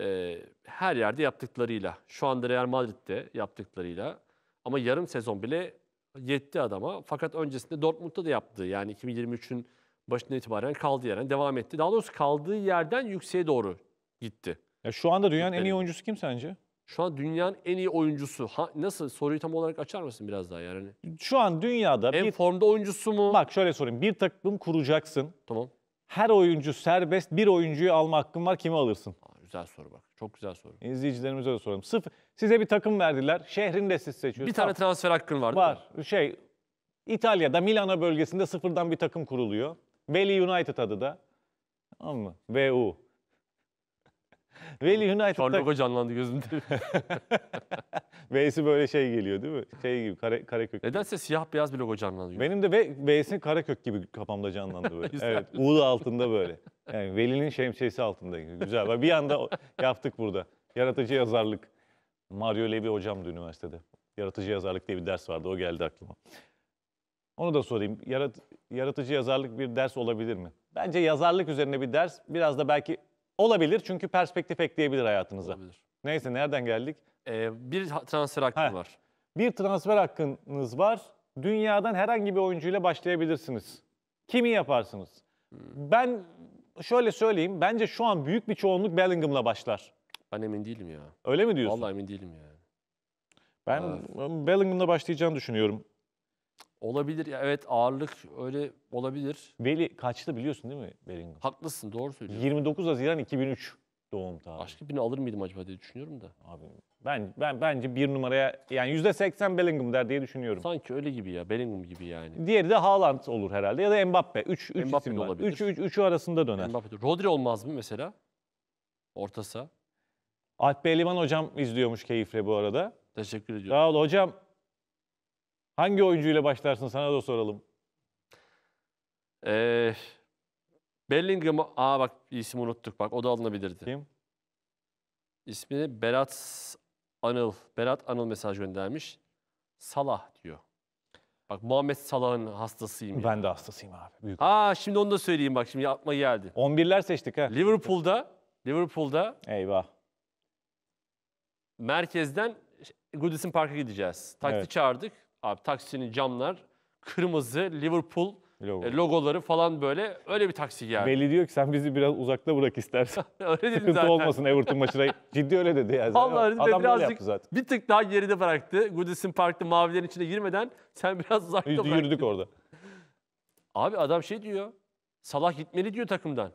e, her yerde yaptıklarıyla, şu anda Real Madrid'de yaptıklarıyla ama yarım sezon bile yetti adama. Fakat öncesinde Dortmund'da da yaptı. Yani 2023'ün başından itibaren kaldığı yerden devam etti. Daha doğrusu kaldığı yerden yükseğe doğru gitti. Ya şu anda dünyanın en iyi oyuncusu kim sence? Şu an dünyanın en iyi oyuncusu. Ha, nasıl soruyu tam olarak açar mısın biraz daha yani? Şu an dünyada en bir... formda oyuncusu mu? Bak şöyle sorayım. Bir takım kuracaksın. Tamam her oyuncu serbest bir oyuncuyu alma hakkın var kimi alırsın? Aa, güzel soru bak. Çok güzel soru. İzleyicilerimize de soralım. Sıfır, size bir takım verdiler. Şehrin de siz seçiyorsunuz. Bir tane transfer hakkın var. değil mi? Var. Şey İtalya'da Milano bölgesinde sıfırdan bir takım kuruluyor. Veli United adı da. Tamam mı? VU. Veli United'da... Çarlova canlandı gözümde. [laughs] V'si böyle şey geliyor değil mi? Şey gibi kare, karekök. Nedense siyah beyaz bir logo canlandı. Benim de v, V'si karekök gibi kafamda canlandı böyle. [laughs] evet. U da altında böyle. Yani Veli'nin şemsiyesi altında. Güzel. bir anda yaptık burada. Yaratıcı yazarlık. Mario Levy hocamdı üniversitede. Yaratıcı yazarlık diye bir ders vardı. O geldi aklıma. Onu da sorayım. Yarat, yaratıcı yazarlık bir ders olabilir mi? Bence yazarlık üzerine bir ders. Biraz da belki Olabilir çünkü perspektif ekleyebilir hayatınıza. Olabilir. Neyse nereden geldik? Ee, bir transfer hakkım Heh. var. Bir transfer hakkınız var. Dünyadan herhangi bir oyuncuyla başlayabilirsiniz. Kimi yaparsınız? Hmm. Ben şöyle söyleyeyim. Bence şu an büyük bir çoğunluk Bellingham'la başlar. Ben emin değilim ya. Öyle mi diyorsun? Vallahi emin değilim ya. Ben evet. Bellingham'la başlayacağını düşünüyorum. Olabilir. Evet ağırlık öyle olabilir. Veli kaçtı biliyorsun değil mi Bellingham? Haklısın doğru söylüyorsun. 29 Haziran 2003 doğum tarihi. Başka birini alır mıydım acaba diye düşünüyorum da. Abi ben ben bence bir numaraya yani %80 Bellingham der diye düşünüyorum. Sanki öyle gibi ya. Bellingham gibi yani. Diğeri de Haaland olur herhalde ya da Mbappe. 3 3 Mbappe de isim olabilir. 3 3 3'ü arasında döner. Mbappe de- Rodri olmaz mı mesela? Ortası. Alp Beyliman hocam izliyormuş keyifle bu arada. Teşekkür ediyorum. Sağ ol hocam. Hangi oyuncuyla başlarsın sana da soralım. Ee, Bellingham, aa bak isim unuttuk bak o da alınabilirdi. Kim? İsmini Berat Anıl, Berat Anıl mesaj göndermiş. Salah diyor. Bak Muhammed Salah'ın hastasıyım. Ben de hastasıyım abi. Büyük Aa şimdi onu da söyleyeyim bak şimdi aklıma geldi. 11'ler seçtik ha. Liverpool'da, Liverpool'da Eyvah. merkezden Goodison Park'a gideceğiz. Taksi Evet. çağırdık. Abi taksinin camlar kırmızı Liverpool e, Logo. logoları falan böyle öyle bir taksi yani. Belli diyor ki sen bizi biraz uzakta bırak istersen. [laughs] öyle dedim zaten. olmasın Everton maçına. Ciddi öyle dedi yani. Vallahi dedim, Adam birazcık yaptı zaten. bir tık daha geride bıraktı. Goodison Park'ta mavilerin içine girmeden sen biraz uzakta bıraktın. Yürüdük orada. Abi adam şey diyor. Salah gitmeli diyor takımdan.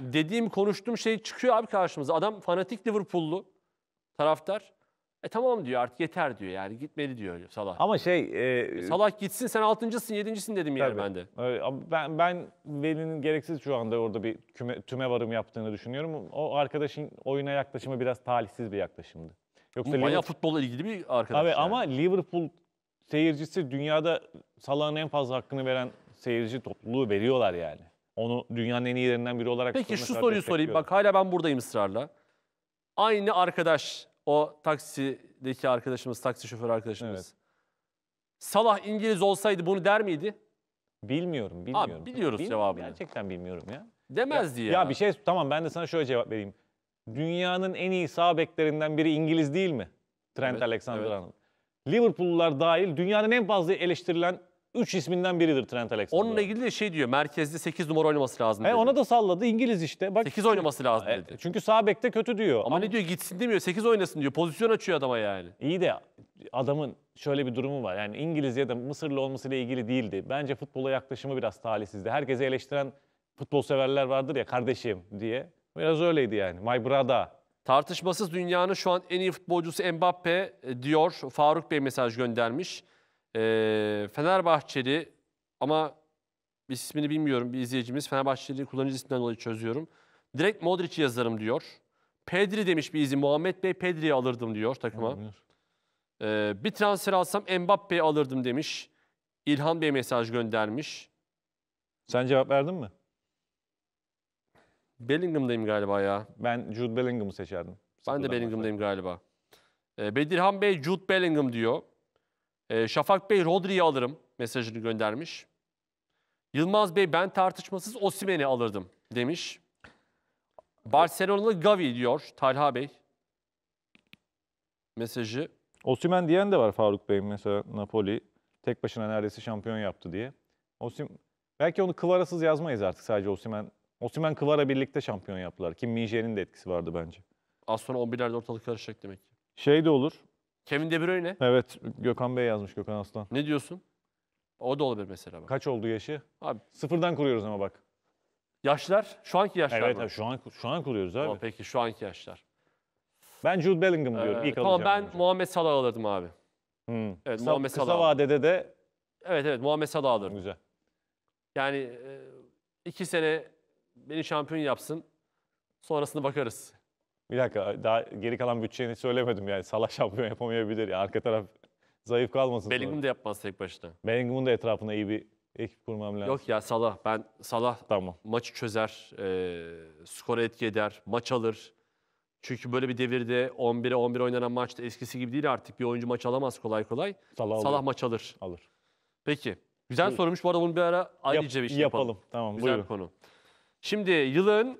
Dediğim konuştuğum şey çıkıyor abi karşımıza. Adam fanatik Liverpool'lu taraftar. E tamam diyor artık yeter diyor yani gitmeli diyor Salah. Ama şey... E, e Salah gitsin sen altıncısın yedincisin dedim yani ben de. ben, ben Veli'nin gereksiz şu anda orada bir küme, tüme varım yaptığını düşünüyorum. O arkadaşın oyuna yaklaşımı biraz talihsiz bir yaklaşımdı. Yoksa Bayağı Liverpool... futbolla ilgili bir arkadaş. Tabii yani. ama Liverpool seyircisi dünyada Salah'ın en fazla hakkını veren seyirci topluluğu veriyorlar yani. Onu dünyanın en iyilerinden biri olarak... Peki şu soruyu sorayım bak hala ben buradayım ısrarla. Aynı arkadaş o taksideki arkadaşımız, taksi şoförü arkadaşımız. Evet. Salah İngiliz olsaydı bunu der miydi? Bilmiyorum, bilmiyorum. Abi biliyoruz bilmiyorum, cevabını. Gerçekten bilmiyorum ya. Demezdi ya. Ya bir şey tamam ben de sana şöyle cevap vereyim. Dünyanın en iyi sağ beklerinden biri İngiliz değil mi? Trent Evet, Alexander-Arnold. Liverpool'lular dahil dünyanın en fazla eleştirilen 3 isminden biridir Trent Alexander. Onunla ilgili de şey diyor. Merkezde 8 numara oynaması lazım. He, ona da salladı. İngiliz işte. Bak, 8 oynaması lazım e, dedi. Çünkü sağ bekte kötü diyor. Ama, Ama ne diyor gitsin demiyor. 8 oynasın diyor. Pozisyon açıyor adama yani. İyi de adamın şöyle bir durumu var. Yani İngiliz ya da Mısırlı olmasıyla ilgili değildi. Bence futbola yaklaşımı biraz talihsizdi. Herkese eleştiren futbol severler vardır ya kardeşim diye. Biraz öyleydi yani. My brother. Tartışmasız dünyanın şu an en iyi futbolcusu Mbappe e, diyor. Faruk Bey mesaj göndermiş. Ee, Fenerbahçeli ama ismini bilmiyorum bir izleyicimiz. Fenerbahçeli kullanıcı isminden dolayı çözüyorum. Direkt Modric'i yazarım diyor. Pedri demiş bir izi. Muhammed Bey Pedri'yi alırdım diyor takıma. Ee, bir transfer alsam Mbappe'yi alırdım demiş. İlhan Bey mesaj göndermiş. Sen cevap verdin mi? Bellingham'dayım galiba ya. Ben Jude Bellingham'ı seçerdim. Ben de Sıfırdan Bellingham'dayım galiba. Ee, Bedirhan Bey Jude Bellingham diyor. Ee, Şafak Bey Rodri'yi alırım mesajını göndermiş. Yılmaz Bey ben tartışmasız Osimen'i alırdım demiş. Barcelona'lı Gavi diyor Talha Bey. Mesajı. Osimen diyen de var Faruk Bey mesela Napoli tek başına neredeyse şampiyon yaptı diye. Osim belki onu Kıvara'sız yazmayız artık sadece Osimen. Osimen Kıvara birlikte şampiyon yaptılar Kim Mijer'in de etkisi vardı bence. Az sonra 11'lerde ortalık karışacak demek ki. Şey de olur. Kevin De Bruyne. Evet Gökhan Bey yazmış Gökhan Aslan. Ne diyorsun? O da olabilir mesela. Bak. Kaç oldu yaşı? Abi sıfırdan kuruyoruz ama bak. Yaşlar şu anki yaşlar Evet mı? abi, şu an şu an kuruyoruz abi. Tamam, peki şu anki yaşlar. Ben Jude Bellingham diyorum. Ee, İlk tamam ben alacağım. Muhammed Salah alırdım abi. Hmm. Evet Kısa, Muhammed Salah. kısa vadede de Evet evet Muhammed Salah alırdım. güzel. Yani e, iki sene beni şampiyon yapsın. Sonrasını bakarız. Bir dakika daha geri kalan bütçeni söylemedim yani. Salah şampiyon yapamayabilir ya. Arka taraf zayıf kalmasın. Bellingham sonra. da yapmaz tek başına. Bellingham'ın da etrafına iyi bir ekip kurmam lazım. Yok ya Salah. Ben Salah Tamam. maçı çözer, e, skora etki eder, maç alır. Çünkü böyle bir devirde 11'e 11 oynanan maçta eskisi gibi değil artık. Bir oyuncu maç alamaz kolay kolay. Salah, alır. Salah maç alır. alır. Peki. Güzel sorumuş Bu arada bunu bir ara ayrıca bir şey yapalım. Tamam Güzel buyurun. bir konu. Şimdi yılın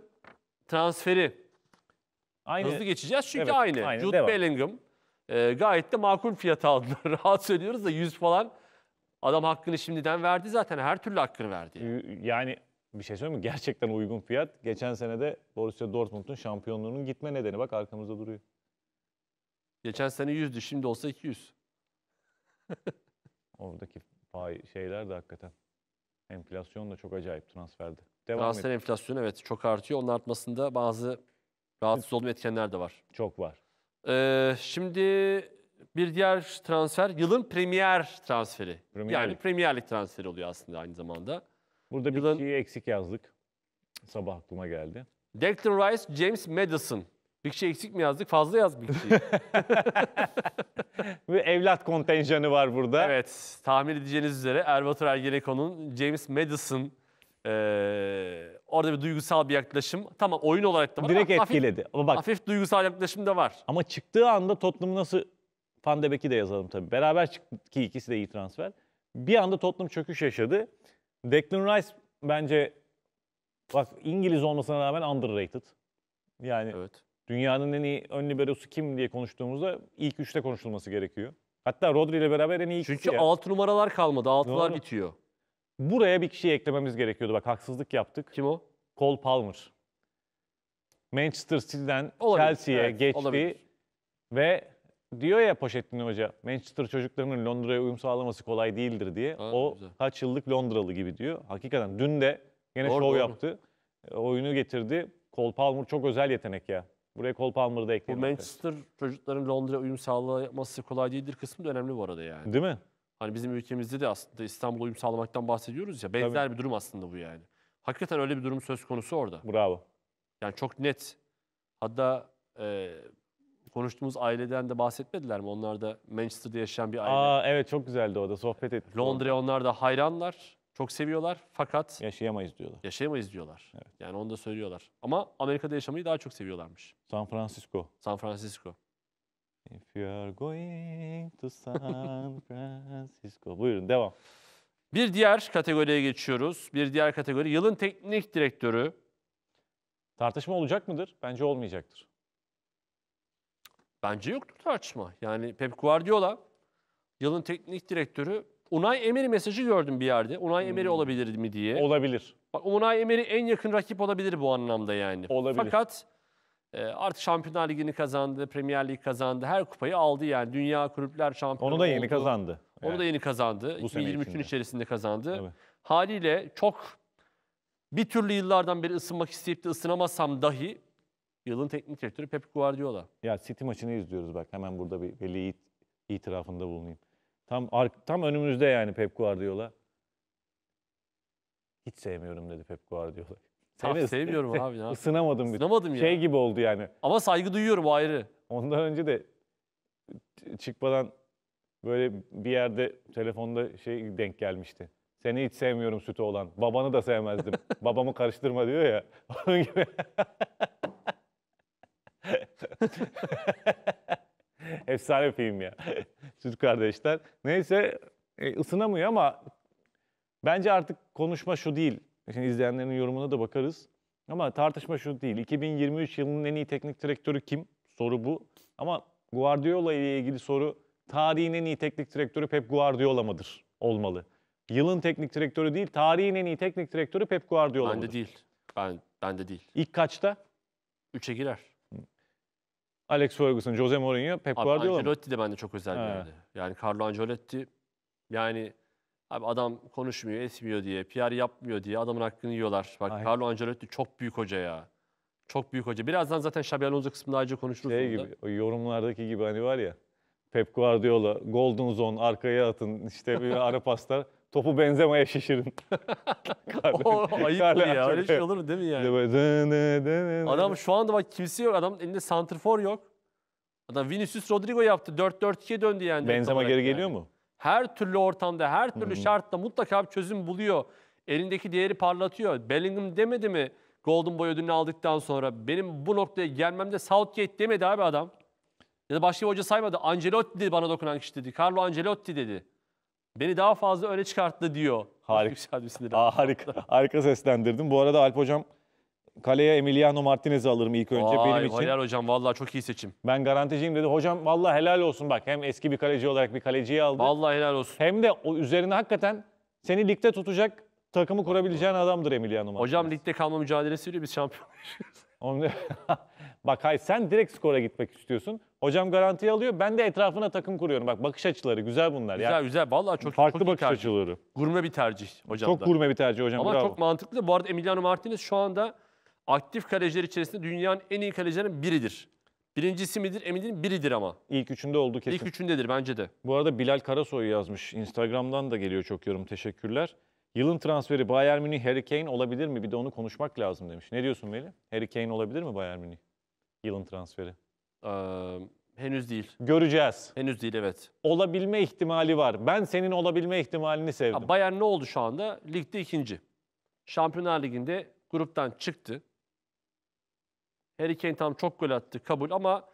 transferi Aynı. Hızlı geçeceğiz çünkü Evet, aynı. aynı. Jude Devam. Bellingham e, gayet de makul fiyat aldılar. [laughs] Rahat söylüyoruz da 100 falan. Adam hakkını şimdiden verdi zaten. Her türlü hakkını verdi. Y- Yani bir şey söyleyeyim mi? Gerçekten uygun fiyat. Geçen sene de Borussia Dortmund'un şampiyonluğunun gitme nedeni. Bak arkamızda duruyor. Geçen sene 100'dü şimdi olsa 200. [laughs] Oradaki pay şeyler de hakikaten. Enflasyon da çok acayip transferde. Devam Transfer et. enflasyonu evet çok artıyor. Onun artmasında bazı Rahatsız olduğum etkenler de var. Çok var. Ee, şimdi bir diğer transfer yılın premier transferi. Premier yani Premier Lig transferi oluyor aslında aynı zamanda. Burada bir Yılın- eksik yazdık. Sabah aklıma geldi. Declan Rice, James Madison. Bir şey eksik mi yazdık? Fazla yaz bir şey. Ve [laughs] evlat kontenjanı var burada. evet, tahmin edeceğiniz üzere Erbatur Ergenekon'un James Madison eee, Orada bir duygusal bir yaklaşım. Tamam oyun olarak da var Direkt ama etkiledi. Hafif, ama bak. Hafif duygusal yaklaşım da var. Ama çıktığı anda Tottenham'ı nasıl Van de Beek'i de yazalım tabii. Beraber çıktı ki ikisi de iyi transfer. Bir anda Tottenham çöküş yaşadı. Declan Rice bence bak İngiliz olmasına rağmen underrated. Yani evet. dünyanın en iyi ön liberosu kim diye konuştuğumuzda ilk üçte konuşulması gerekiyor. Hatta Rodri ile beraber en iyi Çünkü yani. alt numaralar kalmadı. Altılar Doğru. bitiyor. Buraya bir kişi eklememiz gerekiyordu. Bak haksızlık yaptık. Kim o? Cole Palmer. Manchester City'den Chelsea'ye evet, geçti. olabilir. Ve diyor ya Pochettino Hoca, Manchester çocuklarının Londra'ya uyum sağlaması kolay değildir diye. Ha, o güzel. kaç yıllık Londralı gibi diyor. Hakikaten dün de yine Doğru, şov doğru. yaptı. E, oyunu getirdi. Cole Palmer çok özel yetenek ya. Buraya Cole Palmer'ı da Bu Manchester çocukların Londra'ya uyum sağlaması kolay değildir kısmı da önemli bu arada yani. Değil mi? Hani bizim ülkemizde de aslında İstanbul'a uyum sağlamaktan bahsediyoruz ya. Benzer Tabii. bir durum aslında bu yani. Hakikaten öyle bir durum söz konusu orada. Bravo. Yani çok net. Hatta e, konuştuğumuz aileden de bahsetmediler mi? Onlar da Manchester'da yaşayan bir aile. Aa evet çok güzeldi o da sohbet etti Londra'ya onlar da hayranlar. Çok seviyorlar fakat yaşayamayız diyorlar. yaşayamayız diyorlar. Evet. Yani onu da söylüyorlar. Ama Amerika'da yaşamayı daha çok seviyorlarmış. San Francisco. San Francisco. If you're going to San [laughs] Francisco. Buyurun devam. Bir diğer kategoriye geçiyoruz. Bir diğer kategori yılın teknik direktörü. Tartışma olacak mıdır? Bence olmayacaktır. Bence yoktur tartışma. Yani Pep Guardiola yılın teknik direktörü Unai Emery mesajı gördüm bir yerde. Unai Emery hmm. olabilir mi diye. Olabilir. Bak Unai Emery en yakın rakip olabilir bu anlamda yani. Olabilir. Fakat ee, artık Şampiyonlar Ligi'ni kazandı, Premier Lig kazandı. Her kupayı aldı yani. Dünya Kulüpler Şampiyonu Onu da yeni oldu. kazandı. Onu da yeni kazandı. Bu 2023'ün içerisinde kazandı. Tabii. Haliyle çok bir türlü yıllardan beri ısınmak isteyip de ısınamazsam dahi yılın teknik direktörü Pep Guardiola. Ya City maçını izliyoruz bak. Hemen burada bir belli itirafında bulunayım. Tam tam önümüzde yani Pep Guardiola. Hiç sevmiyorum dedi Pep Guardiola. Seni sevmiyorum abi ya. [laughs] Isınamadım. bir- Isınamadım ya. Şey gibi oldu yani. Ama saygı duyuyorum ayrı. Ondan önce de çıkmadan böyle bir yerde telefonda şey denk gelmişti. Seni hiç sevmiyorum sütü olan. Babanı da sevmezdim. [laughs] Babamı karıştırma diyor ya. Onun gibi. [laughs] Efsane film ya. Süt kardeşler. Neyse e, ısınamıyor ama bence artık konuşma şu değil. E şimdi izleyenlerin yorumuna da bakarız. Ama tartışma şu değil. 2023 yılının en iyi teknik direktörü kim? Soru bu. Ama Guardiola ile ilgili soru tarihin en iyi teknik direktörü Pep Guardiola mıdır? Olmalı. Yılın teknik direktörü değil, tarihin en iyi teknik direktörü Pep Guardiola Ben mıdır? değil. Ben, ben de değil. İlk kaçta? Üçe girer. Alex Ferguson, Jose Mourinho, Pep Abi, Guardiola mı? Ancelotti de bende çok özel bir He. Yani Carlo Ancelotti yani Abi adam konuşmuyor, etmiyor diye, PR yapmıyor diye adamın hakkını yiyorlar. Bak Aynen. Carlo Ancelotti çok büyük hoca ya. Çok büyük hoca. Birazdan zaten Xabi Alonso kısmında ayrıca konuşuruz. Şey gibi, o yorumlardaki gibi hani var ya. Pep Guardiola, Golden Zone arkaya atın işte bir ara [laughs] paslar. Topu benzemeye şişirin. [laughs] o ayıp ya. Öyle şey olur mu değil mi yani? adam şu anda bak kimse yok. Adam elinde santrfor yok. Adam Vinicius Rodrigo yaptı. 4-4-2'ye döndü yani. Benzema geri yani. geliyor mu? her türlü ortamda, her türlü Hı-hı. Hmm. şartta mutlaka bir çözüm buluyor. Elindeki değeri parlatıyor. Bellingham demedi mi Golden Boy ödülünü aldıktan sonra benim bu noktaya gelmemde Southgate demedi abi adam. Ya da başka bir hoca saymadı. Ancelotti dedi bana dokunan kişi dedi. Carlo Ancelotti dedi. Beni daha fazla öne çıkarttı diyor. Harika. Aa, harika, harika seslendirdim. Bu arada Alp Hocam kaleye Emiliano Martinez'i alırım ilk önce Vay, benim için. Helal hocam vallahi çok iyi seçim. Ben garanticiyim dedi. Hocam vallahi helal olsun bak hem eski bir kaleci olarak bir kaleciyi aldı. Vallahi helal olsun. Hem de o üzerine hakikaten seni ligde tutacak takımı kurabileceğin adamdır Emiliano Martinez. Hocam ligde kalma mücadelesi veriyor biz şampiyon. [laughs] [laughs] bak hayır sen direkt skora gitmek istiyorsun. Hocam garanti alıyor. Ben de etrafına takım kuruyorum. Bak bakış açıları güzel bunlar. Güzel ya. güzel. Vallahi çok farklı çok bakış tercih. açıları. Gurme bir tercih hocam Çok da. gurme bir tercih hocam. Ama Bravo. çok mantıklı. Bu arada Emiliano Martinez şu anda aktif kaleciler içerisinde dünyanın en iyi kalecilerin biridir. Birincisi midir emin değilim biridir ama. İlk üçünde oldu kesin. İlk üçündedir bence de. Bu arada Bilal Karasoy yazmış. Instagram'dan da geliyor çok yorum. Teşekkürler. Yılın transferi Bayern Münih Harry Kane olabilir mi? Bir de onu konuşmak lazım demiş. Ne diyorsun Veli? Harry Kane olabilir mi Bayern Münih? Yılın transferi. Ee, henüz değil. Göreceğiz. Henüz değil evet. Olabilme ihtimali var. Ben senin olabilme ihtimalini sevdim. Ya Bayern ne oldu şu anda? Ligde ikinci. Şampiyonlar Ligi'nde gruptan çıktı. Harry Kane tam çok gol attı kabul ama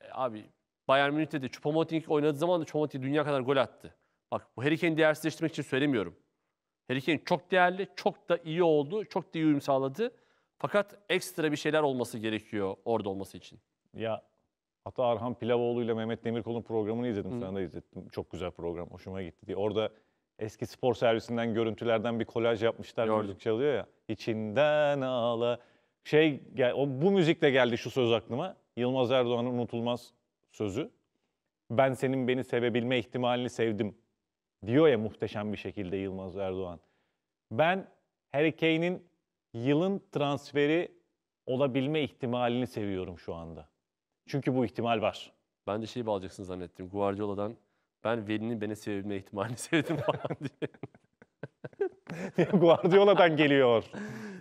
e, abi Bayern Münih'te de Choupo-Moting oynadığı zaman da Choupo-Moting dünya kadar gol attı. Bak bu Harry Kane'i değersizleştirmek için söylemiyorum. Harry Kane çok değerli, çok da iyi oldu, çok da iyi uyum sağladı. Fakat ekstra bir şeyler olması gerekiyor orada olması için. Ya hatta Arhan Pilavoğlu ile Mehmet Demirkol'un programını izledim. Hı. Sana da izlettim. Çok güzel program. Hoşuma gitti diye. Orada eski spor servisinden görüntülerden bir kolaj yapmışlar. Gördüm. Müzik çalıyor ya. İçinden ağla şey o bu müzikle geldi şu söz aklıma. Yılmaz Erdoğan'ın unutulmaz sözü. Ben senin beni sevebilme ihtimalini sevdim diyor ya muhteşem bir şekilde Yılmaz Erdoğan. Ben Harry Kane'in yılın transferi olabilme ihtimalini seviyorum şu anda. Çünkü bu ihtimal var. Ben de şeyi bağlayacaksın zannettim. Guardiola'dan ben Veli'nin beni sevebilme ihtimalini [laughs] sevdim falan diye. [laughs] Guardiola'dan geliyor.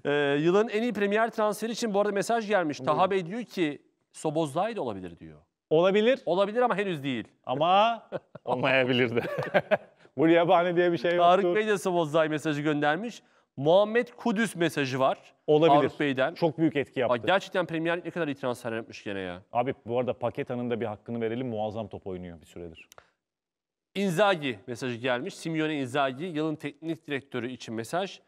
Ee, yılın en iyi Premier transferi için bu arada mesaj gelmiş. Taha Bey diyor ki Sobozday da olabilir diyor. Olabilir Olabilir ama henüz değil. ama [laughs] olmayabilir de. [laughs] Buraya bahane diye bir şey Tarık yoktur. Bey de Sobozday mesajı göndermiş. Muhammed Kudüs mesajı var. Olabilir. Tarık Bey'den. Çok büyük etki Ay, yaptı. gerçekten Premier ne kadar iyi transfer yapmış gene ya. Abi bu arada Paket da bir hakkını verelim. Muazzam top oynuyor bir süredir. Inzaghi mesajı gelmiş. Simeone Inzaghi yılın teknik direktörü için mesaj.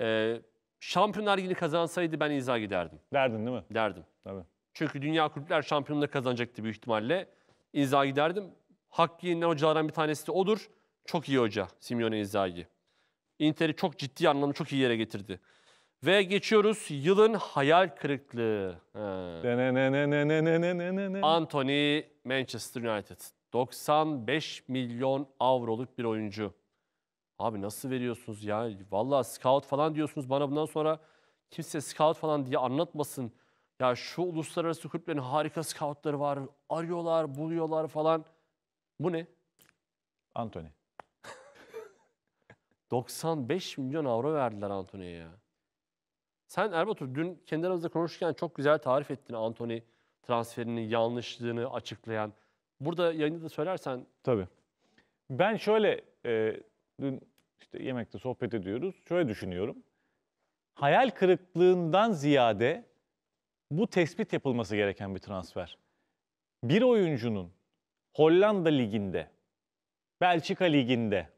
Ee, Şampiyonlar Ligi'ni kazansaydı ben Inzaghi derdim. Derdin değil mi? Derdim. Tabii. Çünkü Dünya Kulüpler Şampiyonluğu kazanacaktı büyük ihtimalle. Inzaghi derdim. Hakkı yenilen hocalardan bir tanesi de odur. Çok iyi hoca Simeone Inzaghi. Inter'i çok ciddi anlamda çok iyi yere getirdi. Ve geçiyoruz yılın hayal kırıklığı. Ha. Ee, Antony Manchester United. 95 milyon avroluk bir oyuncu. Abi nasıl veriyorsunuz ya? Valla scout falan diyorsunuz bana bundan sonra kimse scout falan diye anlatmasın. Ya şu uluslararası kulüplerin harika scoutları var. Arıyorlar, buluyorlar falan. Bu ne? Anthony. 95 [laughs] milyon avro verdiler Anthony'ye ya. Sen Erbatur dün kendi aramızda konuşurken çok güzel tarif ettin Anthony transferinin yanlışlığını açıklayan Burada yayında da söylersen. Tabii. Ben şöyle e, dün işte yemekte sohbet ediyoruz. Şöyle düşünüyorum. Hayal kırıklığından ziyade bu tespit yapılması gereken bir transfer. Bir oyuncunun Hollanda liginde, Belçika liginde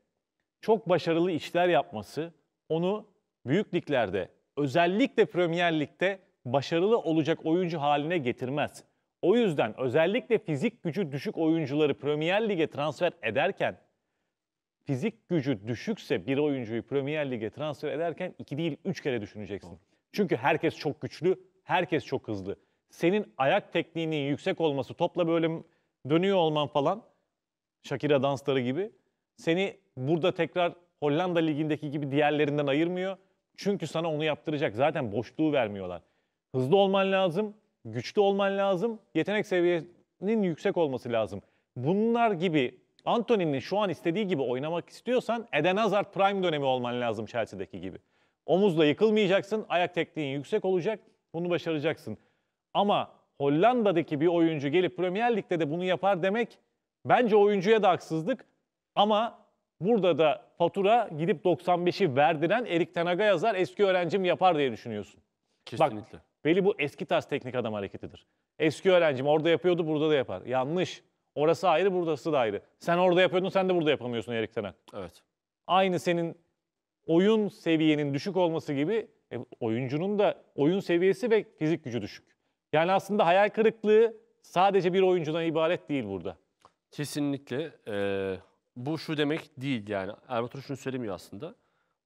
çok başarılı işler yapması onu büyük liglerde özellikle Premier Lig'de başarılı olacak oyuncu haline getirmez. O yüzden özellikle fizik gücü düşük oyuncuları Premier Lig'e transfer ederken fizik gücü düşükse bir oyuncuyu Premier Lig'e transfer ederken iki değil üç kere düşüneceksin. Çünkü herkes çok güçlü, herkes çok hızlı. Senin ayak tekniğinin yüksek olması, topla böyle dönüyor olman falan, Shakira dansları gibi, seni burada tekrar Hollanda Ligi'ndeki gibi diğerlerinden ayırmıyor. Çünkü sana onu yaptıracak. Zaten boşluğu vermiyorlar. Hızlı olman lazım, güçlü olman lazım, yetenek seviyenin yüksek olması lazım. Bunlar gibi Anthony'nin şu an istediği gibi oynamak istiyorsan Eden Hazard prime dönemi olman lazım Chelsea'deki gibi. Omuzla yıkılmayacaksın, ayak tekniğin yüksek olacak, bunu başaracaksın. Ama Hollanda'daki bir oyuncu gelip Premier Lig'de de bunu yapar demek bence oyuncuya da haksızlık. Ama burada da fatura gidip 95'i verdiren Erik Tanag'a yazar eski öğrencim yapar diye düşünüyorsun. Kesinlikle. Bak, Veli bu eski tarz teknik adam hareketidir. Eski öğrencim orada yapıyordu burada da yapar. Yanlış. Orası ayrı burası da ayrı. Sen orada yapıyordun sen de burada yapamıyorsun Erik Tenak. Evet. Aynı senin oyun seviyenin düşük olması gibi e, oyuncunun da oyun seviyesi ve fizik gücü düşük. Yani aslında hayal kırıklığı sadece bir oyuncudan ibaret değil burada. Kesinlikle. Ee, bu şu demek değil yani. Erbatur şunu söylemiyor aslında.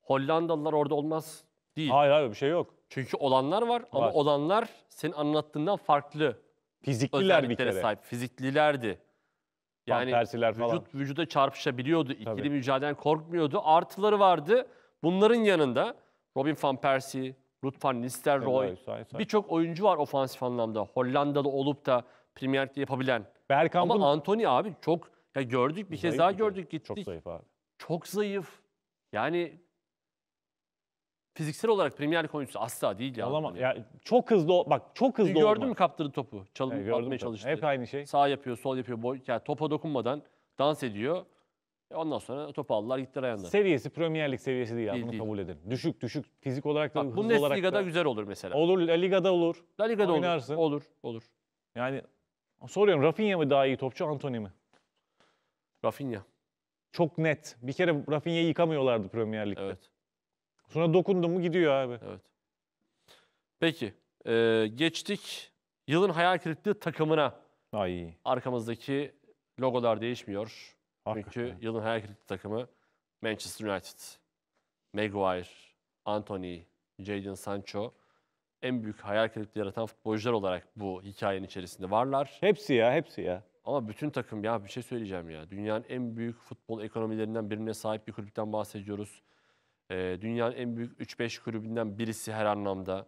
Hollandalılar orada olmaz Değil. Hayır hayır bir şey yok. Çünkü olanlar var ama olanlar senin anlattığından farklı Fizikliler bir kere. sahip. Fiziklilerdi. Yani tersiler falan. vücut vücuda çarpışabiliyordu. İkili Tabii. mücadeleden korkmuyordu. Artıları vardı. Bunların yanında Robin van Persie, Ruud van Nistelrooy, Evet, say- birçok oyuncu var ofansif anlamda. Hollandalı olup da Premier Lig'de yapabilen. Bergkamp'ın Ama Anthony abi çok ya gördük bir kez daha gördük gittik. çok zayıf abi. Çok zayıf. Yani fiziksel olarak Premier Lig oyuncusu asla değil ya. Olamaz. Hani ya çok hızlı bak çok hızlı Gördün mü kaptırdı topu? Çalıp Evet, gördüm çalıştı. Hep aynı şey. Sağ yapıyor, sol yapıyor. Boy, yani topa dokunmadan dans ediyor. E ondan sonra topu aldılar gittiler ayağından. Seviyesi Premier Lig seviyesi değil, abi Değil, bunu kabul edin. Düşük düşük fizik olarak da Bak bu hızlı olarak ligada da. güzel olur mesela. Olur La Liga'da olur. La Liga'da Oynarsın. olur. Olur, olur. Yani soruyorum Rafinha mı daha iyi topçu Antony mi? Rafinha. Çok net. Bir kere Rafinha'yı yıkamıyorlardı Premier Lig'de. Evet. Sonra dokundu mu gidiyor abi. Evet. Peki. E, geçtik yılın hayal kırıklığı takımına. Ay. Arkamızdaki logolar değişmiyor. Hakikaten. Çünkü yılın hayal kırıklığı takımı Manchester United. Maguire, Anthony, Jadon Sancho en büyük hayal kırıklığı yaratan futbolcular olarak bu hikayenin içerisinde varlar. Hepsi ya, hepsi ya. Ama bütün takım ya bir şey söyleyeceğim ya. Dünyanın en büyük futbol ekonomilerinden birine sahip bir kulüpten bahsediyoruz. Ee, dünyanın en büyük 3-5 kulübünden birisi her anlamda.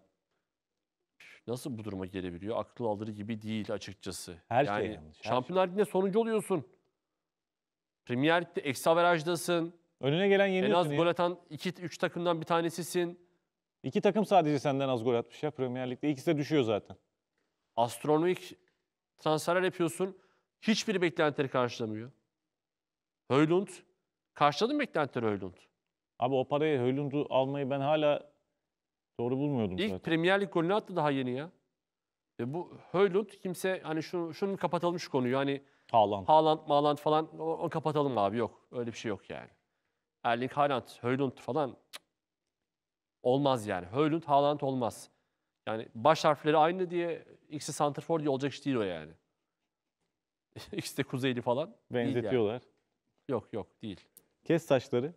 Nasıl bu duruma gelebiliyor? Aklı alır gibi değil açıkçası. Her şey yani, şey yanlış. Her Şampiyonlar şey. Ligi'nde sonuncu oluyorsun. Premier Lig'de eksi Önüne gelen yeniyorsun. En az gol atan 2-3 takımdan bir tanesisin. İki takım sadece senden az gol atmış ya Premier Lig'de. İkisi de düşüyor zaten. Astronomik transferler yapıyorsun. Hiçbiri beklentileri karşılamıyor. Höylund. Karşıladın mı beklentileri Höylund? Abi o parayı Höylund'u almayı ben hala doğru bulmuyordum İlk zaten. Premier Lig golünü attı daha yeni ya. E bu Höylund kimse hani şunu, şunu kapatalım şu konuyu hani Haaland. Haaland, Maaland falan o, o kapatalım abi yok. Öyle bir şey yok yani. Erling Haaland, Höylund falan olmaz yani. Höylund, Haaland olmaz. Yani baş harfleri aynı diye ikisi santrfor diye olacak iş değil o yani. ikisi [laughs] kuzeyli falan. Benzetiyorlar. Yani. Yok yok değil. Kes saçları.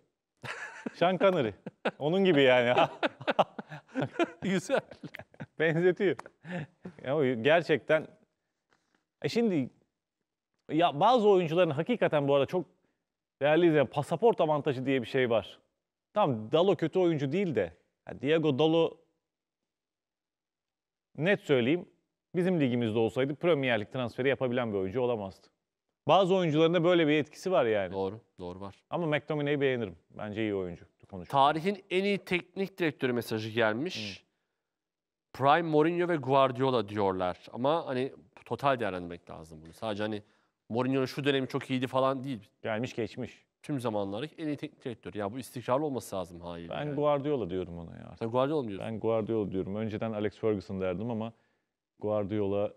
Sean Connery. Onun gibi yani. [laughs] Güzel. Benzetiyor. Ya, gerçekten. E şimdi ya bazı oyuncuların hakikaten bu arada çok değerli izleyen pasaport avantajı diye bir şey var. Tamam Dalo kötü oyuncu değil de. Yani Diego Dalo net söyleyeyim bizim ligimizde olsaydı Premier Lig transferi yapabilen bir oyuncu olamazdı. Bazı oyuncularında böyle bir etkisi var yani. Doğru, doğru var. Ama McTominay'i beğenirim. Bence iyi oyuncu. Konuş. Tarihin en iyi teknik direktörü mesajı gelmiş. Hmm. Prime Mourinho ve Guardiola diyorlar. Ama hani total değerlendirmek lazım bunu. Sadece hani Mourinho'nun şu dönemi çok iyiydi falan değil. Gelmiş geçmiş. Tüm zamanları en iyi teknik direktör. Ya bu istikrarlı olması lazım hayır. Ben yani. Guardiola diyorum ona ya. Sen Guardiola mı diyorsun? Ben Guardiola diyorum. Önceden Alex Ferguson derdim ama Guardiola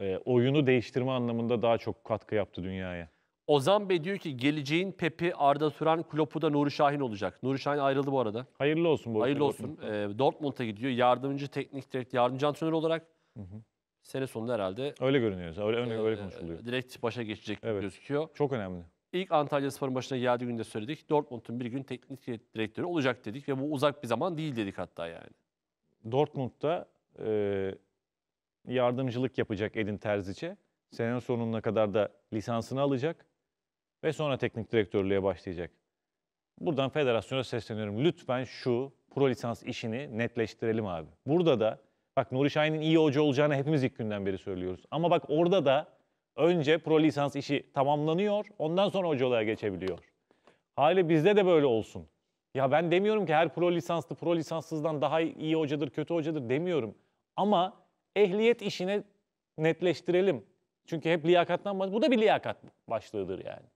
e, oyunu değiştirme anlamında daha çok katkı yaptı dünyaya. Ozan Bey diyor ki geleceğin Pep'i, Arda Turan, Klopp'u da Nuri Şahin olacak. Nuri Şahin ayrıldı bu arada. Hayırlı olsun bu Hayırlı olsun. Ee, Dortmund'a gidiyor. Yardımcı teknik direkt yardımcı antrenör olarak. Hı hı. Sene sonunda herhalde. Öyle görünüyor. Öyle, öyle, e, öyle konuşuluyor. Direkt başa geçecek evet. gözüküyor. Çok önemli. İlk Antalya Spor'un başına geldiği günde söyledik. Dortmund'un bir gün teknik direktörü olacak dedik ve bu uzak bir zaman değil dedik hatta yani. Dortmund'da e, yardımcılık yapacak Edin Terziç'e. Sene sonuna kadar da lisansını alacak ve sonra teknik direktörlüğe başlayacak. Buradan federasyona sesleniyorum. Lütfen şu pro lisans işini netleştirelim abi. Burada da bak Nuri Şahin'in iyi hoca olacağını hepimiz ilk günden beri söylüyoruz. Ama bak orada da önce pro lisans işi tamamlanıyor. Ondan sonra hocalığa geçebiliyor. Hali bizde de böyle olsun. Ya ben demiyorum ki her pro lisanslı pro lisanssızdan daha iyi hocadır, kötü hocadır demiyorum. Ama ehliyet işine netleştirelim. Çünkü hep liyakattan bahsediyor. Bu da bir liyakat başlığıdır yani.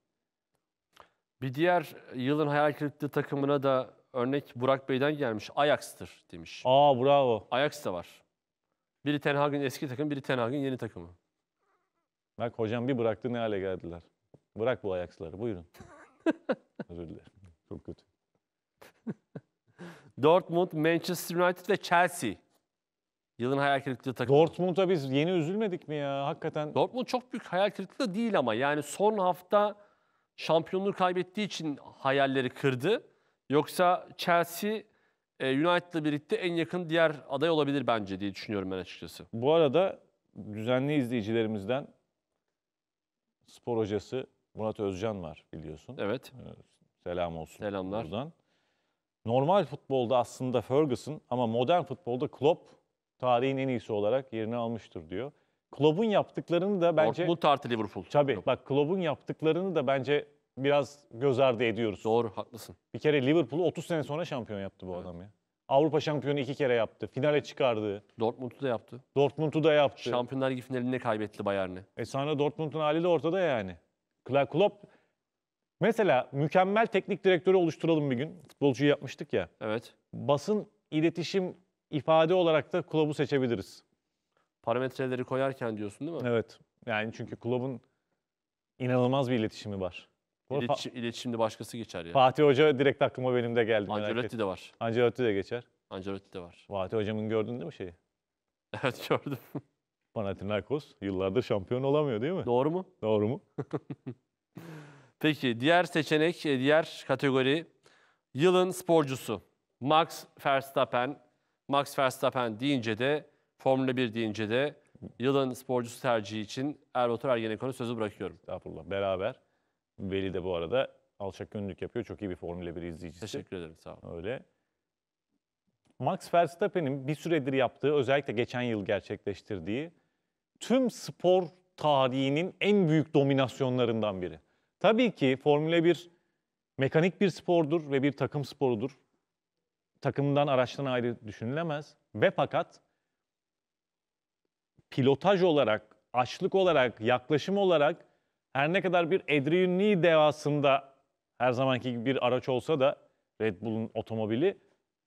Bir diğer yılın hayal kırıklığı takımına da örnek Burak Bey'den gelmiş. Ajax'tır demiş. Aa bravo. Ajax da var. Biri Ten Hag'ın eski takımı, biri Ten Hag'ın yeni takımı. Bak hocam bir bıraktı ne hale geldiler. Bırak bu Ajax'ları buyurun. [laughs] Özür dilerim. Çok kötü. Dortmund, Manchester United ve Chelsea Yılın hayal kırıklığı takımı. Dortmund'a biz yeni üzülmedik mi ya? Hakikaten. Dortmund çok büyük hayal kırıklığı da değil ama. Yani son hafta şampiyonluğu kaybettiği için hayalleri kırdı. Yoksa Chelsea e, United'la birlikte en yakın diğer aday olabilir bence diye düşünüyorum ben açıkçası. Bu arada düzenli izleyicilerimizden spor hocası Murat Özcan var biliyorsun. Evet. Ee, selam olsun. Selamlar. Buradan. Normal futbolda aslında Ferguson ama modern futbolda Klopp tarihin en iyisi olarak yerini almıştır diyor. Klopp'un yaptıklarını da bence... Dortmund artı Liverpool. Tabii Yok. bak Klopp'un yaptıklarını da bence biraz göz ardı ediyoruz. Doğru haklısın. Bir kere Liverpool'u 30 sene sonra şampiyon yaptı bu evet. adam ya. Avrupa şampiyonu iki kere yaptı. Finale çıkardı. Dortmund'u da yaptı. Dortmund'u da yaptı. Şampiyonlar Ligi finalinde kaybetti Bayern'i. E sonra Dortmund'un hali de ortada yani. Klopp mesela mükemmel teknik direktörü oluşturalım bir gün. Futbolcuyu yapmıştık ya. Evet. Basın iletişim ifade olarak da kulübü seçebiliriz. Parametreleri koyarken diyorsun değil mi? Evet. Yani çünkü kulübün inanılmaz bir iletişimi var. İletişi, iletişimde başkası geçer ya. Fatih Hoca direkt aklıma benim de geldi. merak Ancelotti de var. Ancelotti de geçer. Ancelotti de var. Fatih Hocam'ın gördün değil mi şeyi? [laughs] Evet gördüm. Panathinaikos yıllardır şampiyon olamıyor değil mi? Doğru mu? Doğru mu? [laughs] Peki diğer seçenek, e, diğer kategori yılın sporcusu. Max Verstappen Max Verstappen deyince de Formula 1 deyince de yılın sporcusu tercihi için Erbatur Ergenekon'a sözü bırakıyorum. Estağfurullah. Beraber. Veli de bu arada alçak gönüllük yapıyor. Çok iyi bir Formula 1 izleyicisi. Teşekkür ederim. Sağ olun. Öyle. Max Verstappen'in bir süredir yaptığı, özellikle geçen yıl gerçekleştirdiği tüm spor tarihinin en büyük dominasyonlarından biri. Tabii ki Formula 1 mekanik bir spordur ve bir takım sporudur takımdan araçtan ayrı düşünülemez. Ve fakat pilotaj olarak, açlık olarak, yaklaşım olarak her ne kadar bir Adrian devasında her zamanki bir araç olsa da Red Bull'un otomobili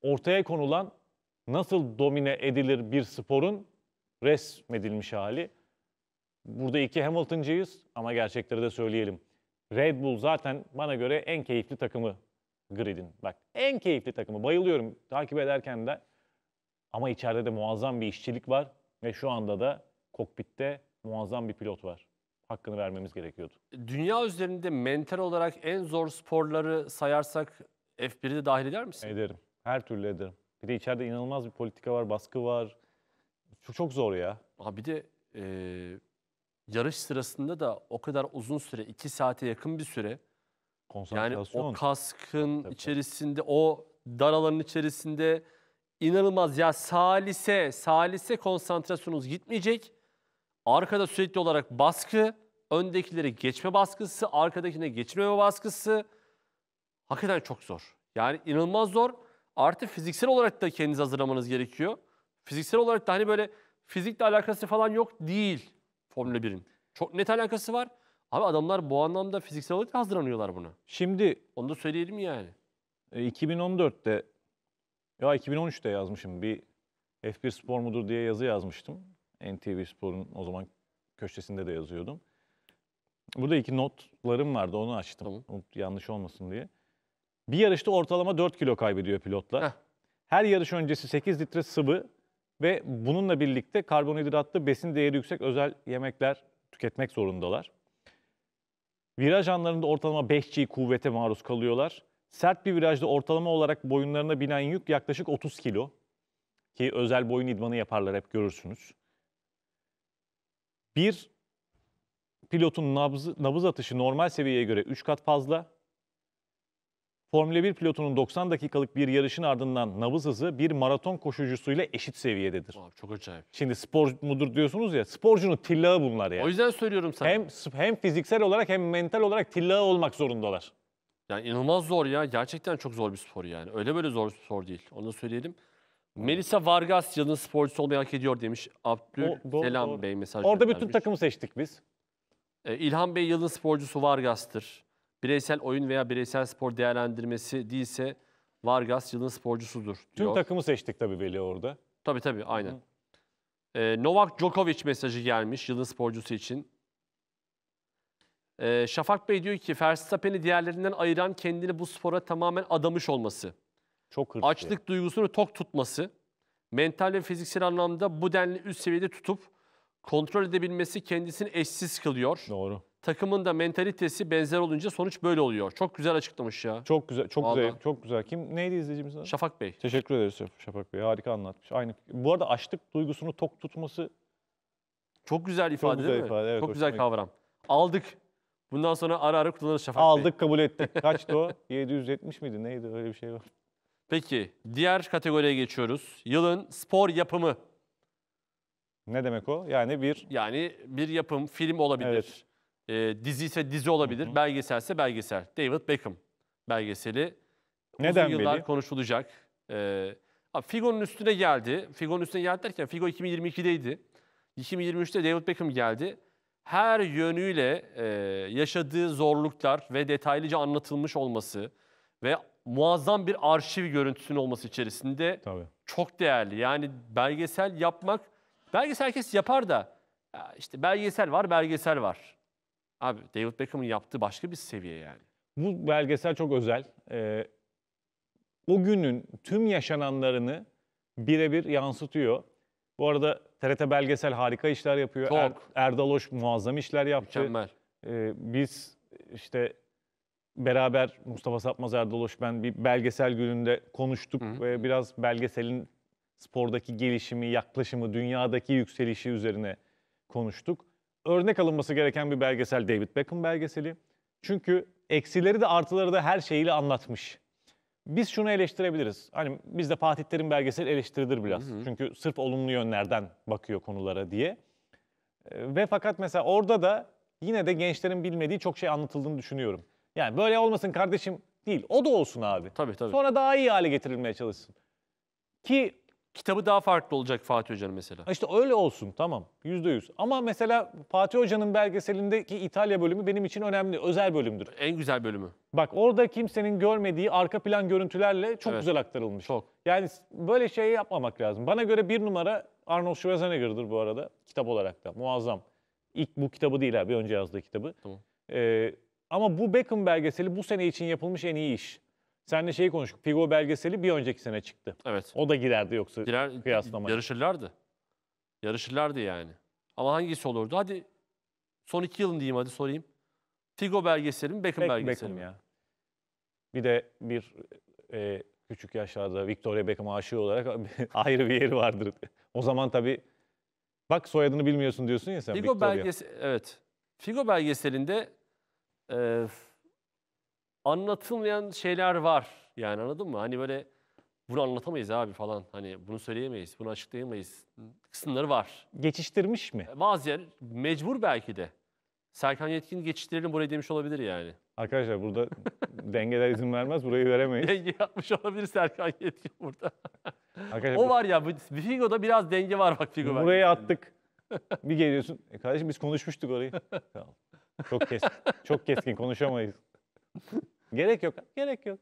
ortaya konulan nasıl domine edilir bir sporun resmedilmiş hali. Burada iki Hamilton'cıyız ama gerçekleri de söyleyelim. Red Bull zaten bana göre en keyifli takımı Grid'in. Bak en keyifli takımı. Bayılıyorum takip ederken de. Ama içeride de muazzam bir işçilik var. Ve şu anda da kokpitte muazzam bir pilot var. Hakkını vermemiz gerekiyordu. Dünya üzerinde mental olarak en zor sporları sayarsak F1'i de dahil eder misin? Ederim. Her türlü ederim. Bir de içeride inanılmaz bir politika var, baskı var. Çok, çok zor ya. Ha bir de e, yarış sırasında da o kadar uzun süre, iki saate yakın bir süre yani Konsantrasyon. o kaskın Tabii. içerisinde, o dar alanın içerisinde inanılmaz ya salise, salise konsantrasyonunuz gitmeyecek. Arkada sürekli olarak baskı, öndekilere geçme baskısı, arkadakine geçmeme baskısı. Hakikaten çok zor. Yani inanılmaz zor. Artı fiziksel olarak da kendinizi hazırlamanız gerekiyor. Fiziksel olarak da hani böyle fizikle alakası falan yok değil Formula 1'in. Çok net alakası var. Abi adamlar bu anlamda fiziksel olarak da hazırlanıyorlar buna. Şimdi Onu da söyleyelim yani. 2014'te e, ya 2013'te yazmışım bir F1 Spor mudur diye yazı yazmıştım. NTV Spor'un o zaman köşesinde de yazıyordum. Burada iki notlarım vardı onu açtım. Tamam. Unut- Yanlış olmasın diye. Bir yarışta ortalama 4 kilo kaybediyor pilotlar. Heh. Her yarış öncesi 8 litre sıvı ve bununla birlikte karbonhidratlı besin değeri yüksek özel yemekler tüketmek zorundalar. Viraj anlarında ortalama 5G kuvvete maruz kalıyorlar. Sert bir virajda ortalama olarak boyunlarına binen yük yaklaşık 30 kilo. Ki özel boyun idmanı yaparlar hep görürsünüz. Bir pilotun nabız, nabız atışı normal seviyeye göre 3 kat fazla. Formula 1 pilotunun 90 dakikalık bir yarışın ardından nabız hızı bir maraton koşucusuyla eşit seviyededir. Abi çok acayip. Şimdi spor mudur diyorsunuz ya, sporcunun tillağı bunlar ya. O yüzden söylüyorum sana. Hem, hem fiziksel olarak hem mental olarak tillağı olmak zorundalar. Yani inanılmaz zor ya. Gerçekten çok zor bir spor yani. Öyle böyle zor bir spor değil. Onu da söyleyelim. Melisa Vargas yılın sporcusu olmayı hak ediyor demiş O- doğru, Abdülselam doğru. Bey mesaj Orada bütün takımı seçtik biz. E, İlhan Bey yılın sporcusu Vargas'tır bireysel oyun veya bireysel spor değerlendirmesi değilse Vargas yılın sporcusudur diyor. Tüm takımı seçtik tabii Veli orada. Tabii tabii aynen. Ee, Novak Djokovic mesajı gelmiş yılın sporcusu için. Ee, Şafak Bey diyor ki Verstappen'i diğerlerinden ayıran kendini bu spora tamamen adamış olması. Çok hırslı. Açlık duygusunu tok tutması. Mental ve fiziksel anlamda bu denli üst seviyede tutup kontrol edebilmesi kendisini eşsiz kılıyor. Doğru takımın da mentalitesi benzer olunca sonuç böyle oluyor. Çok güzel açıklamış ya. Çok güzel, çok Vallahi. güzel, çok güzel. Kim neydi izleyicimiz? Şafak Bey. Teşekkür ederiz Şafak Bey. Harika anlatmış. Aynı. Bu arada açlık duygusunu tok tutması Çok güzel ifade Çok güzel değil mi? ifade, evet, Çok güzel gitti. kavram. Aldık. Bundan sonra ara ara kullanırız Şafak Bey. aldık, kabul ettik. [laughs] Kaçtı o? 770 miydi? Neydi? Öyle bir şey var. Peki diğer kategoriye geçiyoruz. Yılın spor yapımı. Ne demek o? Yani bir Yani bir yapım, film olabilir. Evet. E, dizi ise dizi olabilir, Hı-hı. belgesel ise belgesel. David Beckham belgeseli Neden uzun yıllar belli? konuşulacak. E, Figo'nun üstüne geldi. Figo'nun üstüne geldi derken Figo 2022'deydi. 2023'te David Beckham geldi. Her yönüyle e, yaşadığı zorluklar ve detaylıca anlatılmış olması ve muazzam bir arşiv görüntüsünün olması içerisinde Tabii. çok değerli. Yani belgesel yapmak, belgesel herkes yapar da işte belgesel var, belgesel var. Abi David Beckham'ın yaptığı başka bir seviye yani. Bu belgesel çok özel. Ee, o günün tüm yaşananlarını birebir yansıtıyor. Bu arada TRT belgesel harika işler yapıyor. Er, Erdal Oş muazzam işler yaptı. Mükemmel. Ee, biz işte beraber Mustafa Sapmaz Erdal Oş ben bir belgesel gününde konuştuk Hı-hı. ve biraz belgeselin spordaki gelişimi, yaklaşımı, dünyadaki yükselişi üzerine konuştuk örnek alınması gereken bir belgesel David Beckham belgeseli. Çünkü eksileri de artıları da her şeyiyle anlatmış. Biz şunu eleştirebiliriz. Hani bizde Fatih Terim belgeseli eleştirilir biraz. Hı hı. Çünkü sırf olumlu yönlerden bakıyor konulara diye. Ee, ve fakat mesela orada da yine de gençlerin bilmediği çok şey anlatıldığını düşünüyorum. Yani böyle olmasın kardeşim değil. O da olsun abi. Tabii tabii. Sonra daha iyi hale getirilmeye çalışsın. Ki kitabı daha farklı olacak Fatih Hoca'nın mesela. İşte öyle olsun tamam yüzde yüz. Ama mesela Fatih Hoca'nın belgeselindeki İtalya bölümü benim için önemli, özel bölümdür. En güzel bölümü. Bak orada kimsenin görmediği arka plan görüntülerle çok Evet. güzel aktarılmış. Çok. Yani böyle şey yapmamak lazım. Bana göre bir numara Arnold Schwarzenegger'dır bu arada kitap olarak da muazzam. İlk bu kitabı değil abi önce yazdığı kitabı. Tamam. Ee, ama bu Beckham belgeseli bu sene için yapılmış en iyi iş. Senle şeyi konuştuk. Figo belgeseli bir önceki sene çıktı. Evet. O da giderdi yoksa Girer, kıyaslamaya. Yarışırlardı. Yarışırlardı yani. Ama hangisi olurdu? Hadi son iki yılın diyeyim hadi sorayım. Figo belgeseli mi Beckham Beck, belgeseli Beckham mi? ya. Bir de bir e, küçük yaşlarda Victoria Beckham aşığı olarak [laughs] ayrı bir yeri vardır. O zaman tabii bak soyadını bilmiyorsun diyorsun ya sen Figo Victoria. Belgesi, evet. Figo belgeselinde e, anlatılmayan şeyler var. Yani anladın mı? Hani böyle bunu anlatamayız abi falan. Hani bunu söyleyemeyiz, bunu açıklayamayız. Kısımları var. Geçiştirmiş mi? E, bazı yer mecbur belki de. Serkan Yetkin geçiştirelim buraya demiş olabilir yani. Arkadaşlar burada [laughs] dengeler izin vermez. Burayı veremeyiz. Denge yapmış olabilir Serkan Yetkin burada. Arkadaşlar, o bu- var ya bu- Figo'da biraz denge var bak Figo. bence. Buraya attık. Bir geliyorsun. E kardeşim biz konuşmuştuk orayı. [laughs] Tamam. Çok keskin. Çok keskin konuşamayız. Gerek yok. Gerek yok.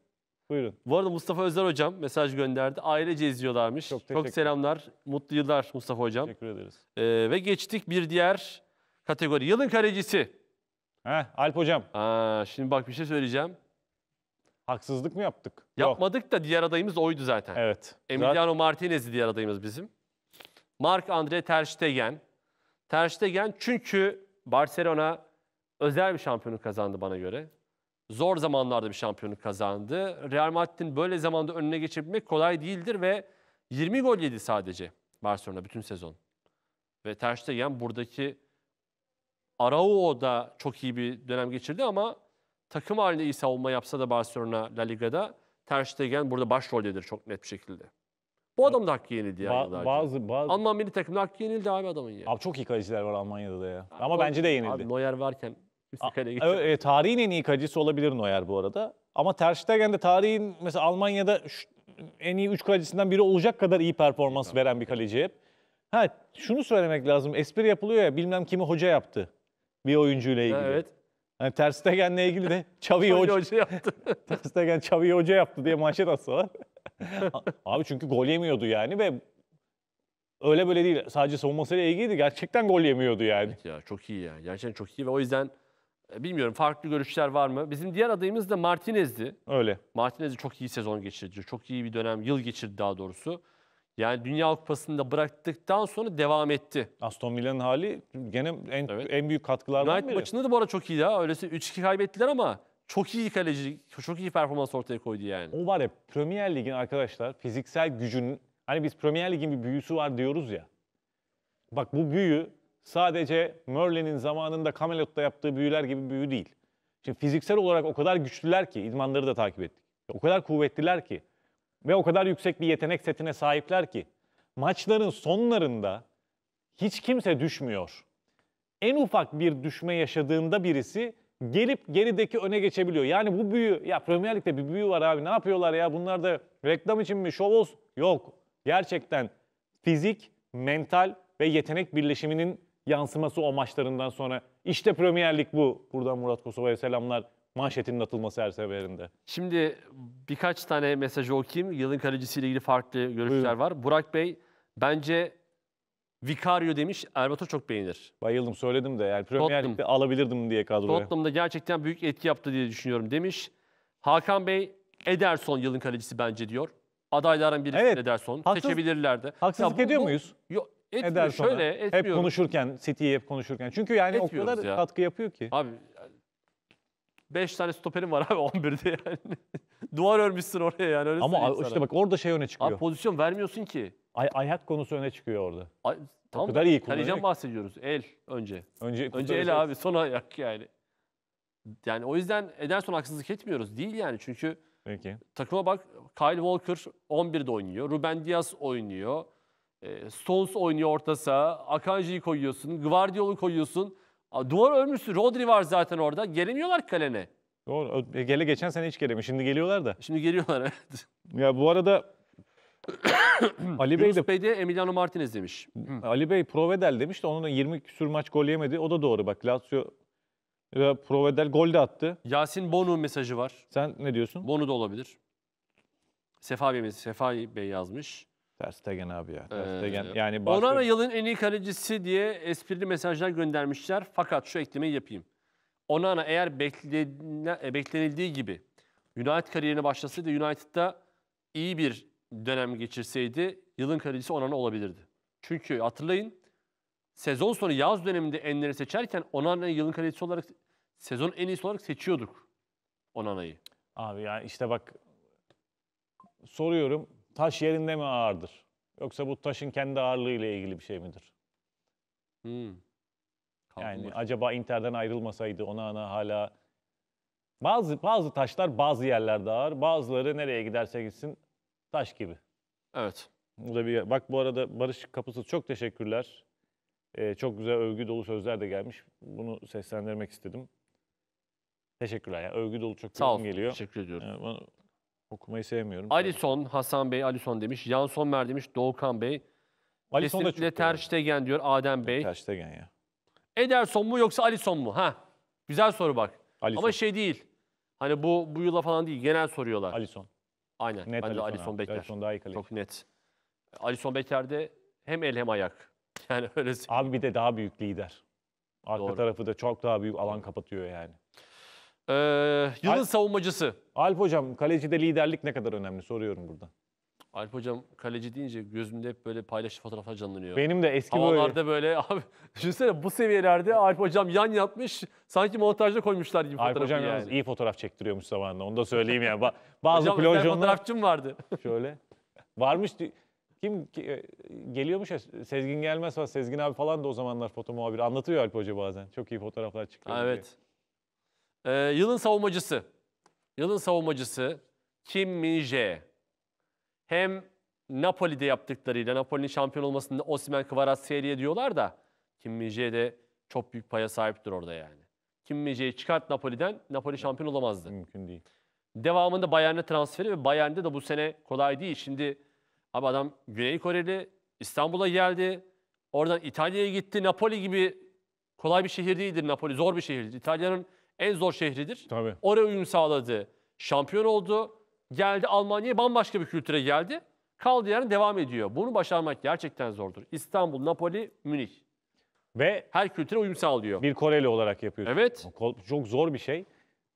Buyurun. Bu arada Mustafa Özer hocam mesaj gönderdi. Ailece izliyorlarmış. Çok, Çok selamlar. Mutlu yıllar Mustafa hocam. Teşekkür ederiz. Ee, ve geçtik bir diğer kategori. Yılın kalecisi. Heh, Alp hocam. Aa, şimdi bak bir şey söyleyeceğim. Haksızlık mı yaptık? Yapmadık da diğer adayımız oydu zaten. Evet. Emiliano zaten... Martinez'i diğer adayımız bizim. Mark Andre Ter Stegen. Ter Stegen çünkü Barcelona özel bir şampiyonu kazandı bana göre zor zamanlarda bir şampiyonluk kazandı. Real Madrid'in böyle zamanda önüne geçebilmek kolay değildir ve 20 gol yedi sadece Barcelona bütün sezon. Ve Ter Stegen buradaki Araujo da çok iyi bir dönem geçirdi ama takım halinde iyi savunma yapsa da Barcelona La Liga'da Ter Stegen burada başroldedir çok net bir şekilde. Bu adam da hakkı yenildi ya. Ba- yıllarca. bazı, bazı... Alman milli takımda hakkı yenildi abi adamın ya. Abi çok iyi kaleciler var Almanya'da da ya. Ama o, bence de yenildi. Abi Neuer varken Üstü kaleye geçiyor. Evet, tarihin en iyi kalecisi olabilir Neuer bu arada. Ama Ter Stegen de tarihin mesela Almanya'da şu- en iyi 3 kalecisinden biri olacak kadar iyi performans veren bir kaleci hep. Ha şunu söylemek lazım. Espri yapılıyor ya bilmem kimi hoca yaptı bir oyuncuyla ilgili. Evet. Hani Ter Stegen'le ilgili de çavi [laughs] hoca, hoca yaptı. [laughs] Ter Stegen çavi hoca yaptı diye manşet atsalar. [laughs] Abi çünkü gol yemiyordu yani ve öyle böyle değil. Sadece savunmasıyla ilgiliydi. Gerçekten gol yemiyordu yani. ya çok iyi ya. Gerçekten çok iyi ve o yüzden e, bilmiyorum farklı görüşler var mı? Bizim diğer adayımız da Martinez'di. Öyle. Martinezi çok iyi sezon geçirdi. Çok iyi bir dönem, yıl geçirdi daha doğrusu. Yani Dünya Kupası'nda bıraktıktan sonra devam etti. Aston Villa'nın hali gene en, evet. en büyük katkılardan United biri. maçında da bu arada çok iyiydi. ya. Öylesi 3-2 kaybettiler ama çok iyi kaleci, çok iyi performans ortaya koydu yani. O var ya Premier Lig'in arkadaşlar fiziksel gücünün, hani biz Premier Lig'in bir büyüsü var diyoruz ya. Bak bu büyü sadece Merlin'in zamanında Camelot'ta yaptığı büyüler gibi büyü değil. Şimdi fiziksel olarak o kadar güçlüler ki, idmanları da takip ettik. O kadar kuvvetliler ki ve o kadar yüksek bir yetenek setine sahipler ki maçların sonlarında hiç kimse düşmüyor. En ufak bir düşme yaşadığında birisi gelip gerideki öne geçebiliyor. Yani bu büyü, ya Premier Lig'de bir büyü var abi ne yapıyorlar ya bunlar da reklam için mi şov olsun? Yok. Gerçekten fizik, mental ve yetenek birleşiminin yansıması o maçlarından sonra. İşte Premier Lig bu. Buradan Murat Kosova'ya selamlar. Manşetinin atılması her seferinde. Şimdi birkaç tane mesajı okuyayım. Yılın kalecisiyle ilgili farklı görüşler Buyurun. var. Burak Bey bence Vicario demiş. Erbato çok beğenir. Bayıldım söyledim de yani Premier Lig'de alabilirdim diye kadroya. Tottenham'da gerçekten büyük etki yaptı diye düşünüyorum demiş. Hakan Bey Ederson yılın kalecisi bence diyor. Adayların birisi evet. Ederson. Haksız, Seçebilirler de. Haksızlık bu, ediyor muyuz? Yok Etmiyor, sonra Şöyle etmiyorum. hep konuşurken, City'yi hep konuşurken. Çünkü yani Etmiyoruz o kadar ya. katkı yapıyor ki. Abi 5 tane stoperim var abi 11'de [laughs] yani. Duvar örmüşsün oraya yani. Öyle Ama işte sana. bak orada şey öne çıkıyor. Abi pozisyon vermiyorsun ki. Ay, ayak konusu öne çıkıyor orada. Ay, tamam o kadar iyi kullanıyor. Kaleciden bahsediyoruz. El önce. Önce, önce el abi sonra ayak yani. Yani o yüzden Ederson haksızlık etmiyoruz. Değil yani çünkü Peki. takıma bak Kyle Walker 11'de oynuyor. Ruben Diaz oynuyor. E, Stones oynuyor orta saha. Akanji'yi koyuyorsun. Guardiola'yı koyuyorsun. Duvar örmüşsün. Rodri var zaten orada. Gelemiyorlar kalene. Doğru. E, gele geçen sene hiç gelemiyor. Şimdi geliyorlar da. Şimdi geliyorlar [laughs] evet. Ya bu arada [coughs] Ali Bey de Bey de Emiliano Martinez demiş. Ali Bey Provedel demiş de onun 20 küsür maç gol yemedi. O da doğru bak. Lazio Provedel gol de attı. Yasin Bonu mesajı var. Sen ne diyorsun? Bonu da olabilir. Sefa Bey, Sefa Bey yazmış. Ter Stegen abi ya. Ter Ee, yani Barcelona... Onana yılın en iyi kalecisi diye esprili mesajlar göndermişler. Fakat şu eklemeyi yapayım. Onana eğer e, beklenildiği gibi United kariyerine başlasaydı United'da iyi bir dönem geçirseydi yılın kalecisi Onana olabilirdi. Çünkü hatırlayın sezon sonu yaz döneminde enleri seçerken onana yılın kalecisi olarak sezon en iyisi olarak seçiyorduk Onana'yı. Abi ya işte bak soruyorum taş yerinde mi ağırdır? Yoksa bu taşın kendi ağırlığı ile ilgili bir şey midir? Hmm. Yani acaba Inter'den ayrılmasaydı ona ana hala bazı bazı taşlar bazı yerlerde ağır, bazıları nereye giderse gitsin taş gibi. Evet. Bu da bir bak bu arada Barış Kapısız çok teşekkürler. Ee, çok güzel övgü dolu sözler de gelmiş. Bunu seslendirmek istedim. Teşekkürler. Yani övgü dolu çok Sağ yorum olun. geliyor. Teşekkür ediyorum. Ee, bana- Okumayı sevmiyorum. Alison Hasan Bey, Alison demiş. Yanson Mer demiş, Doğukan Bey. Alison da çok Kesinlikle Ter Stegen diyor Adem Bey. Ter Stegen ya. Ederson mu yoksa Alison mu? Ha. Güzel soru bak. Alison. Ama şey değil. Hani bu bu yıla falan değil. Genel soruyorlar. Alison. Aynen. Net Bence Alison Alisson Alison daha iyi kaleci. Çok net. Alisson Beker'de hem el hem ayak. [laughs] Yani öyle Abi bir de daha büyük lider. Arka Doğru. tarafı da çok daha büyük alan kapatıyor yani. Ee, yılın Alp- savunmacısı. Alp hocam kalecide liderlik ne kadar önemli soruyorum burada. Alp hocam kaleci deyince gözümde hep böyle paylaştığı fotoğraflar canlanıyor. Benim de eski böyle. Havalarda böyle [laughs] abi düşünsene bu seviyelerde Alp hocam yan yatmış sanki montajda koymuşlar gibi Alp fotoğrafı hocam yani. iyi fotoğraf çektiriyormuş zamanında. Onu da söyleyeyim ya. Ba- [laughs] bazı Hocam bir tane fotoğrafçım vardı. [laughs] şöyle varmış. Kim e, geliyormuş ya Sezgin gelmez var. Sezgin abi falan da o zamanlar foto muhabiri anlatıyor Alp hoca bazen. Çok iyi fotoğraflar çıkıyor. Ha, diye. evet. Ee, yılın savunmacısı. Yılın savunmacısı Kim Min-jae. Hem Napoli'de yaptıklarıyla, Napoli'nin şampiyon olmasında Osimhen Kvaratskhelia diyorlar da Kim Min-jae de çok büyük paya sahiptir orada yani. Kim Min-jae'yi çıkart Napoli'den, Napoli şampiyon olamazdı. Mümkün değil. Devamında Bayern'e transferi ve Bayern'de de bu sene kolay değil. Şimdi abi adam Güney Koreli, İstanbul'a geldi. Oradan İtalya'ya gitti. Napoli gibi kolay bir şehir değildir Napoli. Zor bir şehirdir. İtalya'nın en zor şehridir. Tabii. Oraya uyum sağladı. Şampiyon oldu. Geldi Almanya'ya bambaşka bir kültüre geldi. Kaldı yerine devam ediyor. Bunu başarmak gerçekten zordur. İstanbul, Napoli, Münih. Ve her kültüre uyum sağlıyor. Bir Koreli olarak yapıyorsun. Evet. Çok zor bir şey.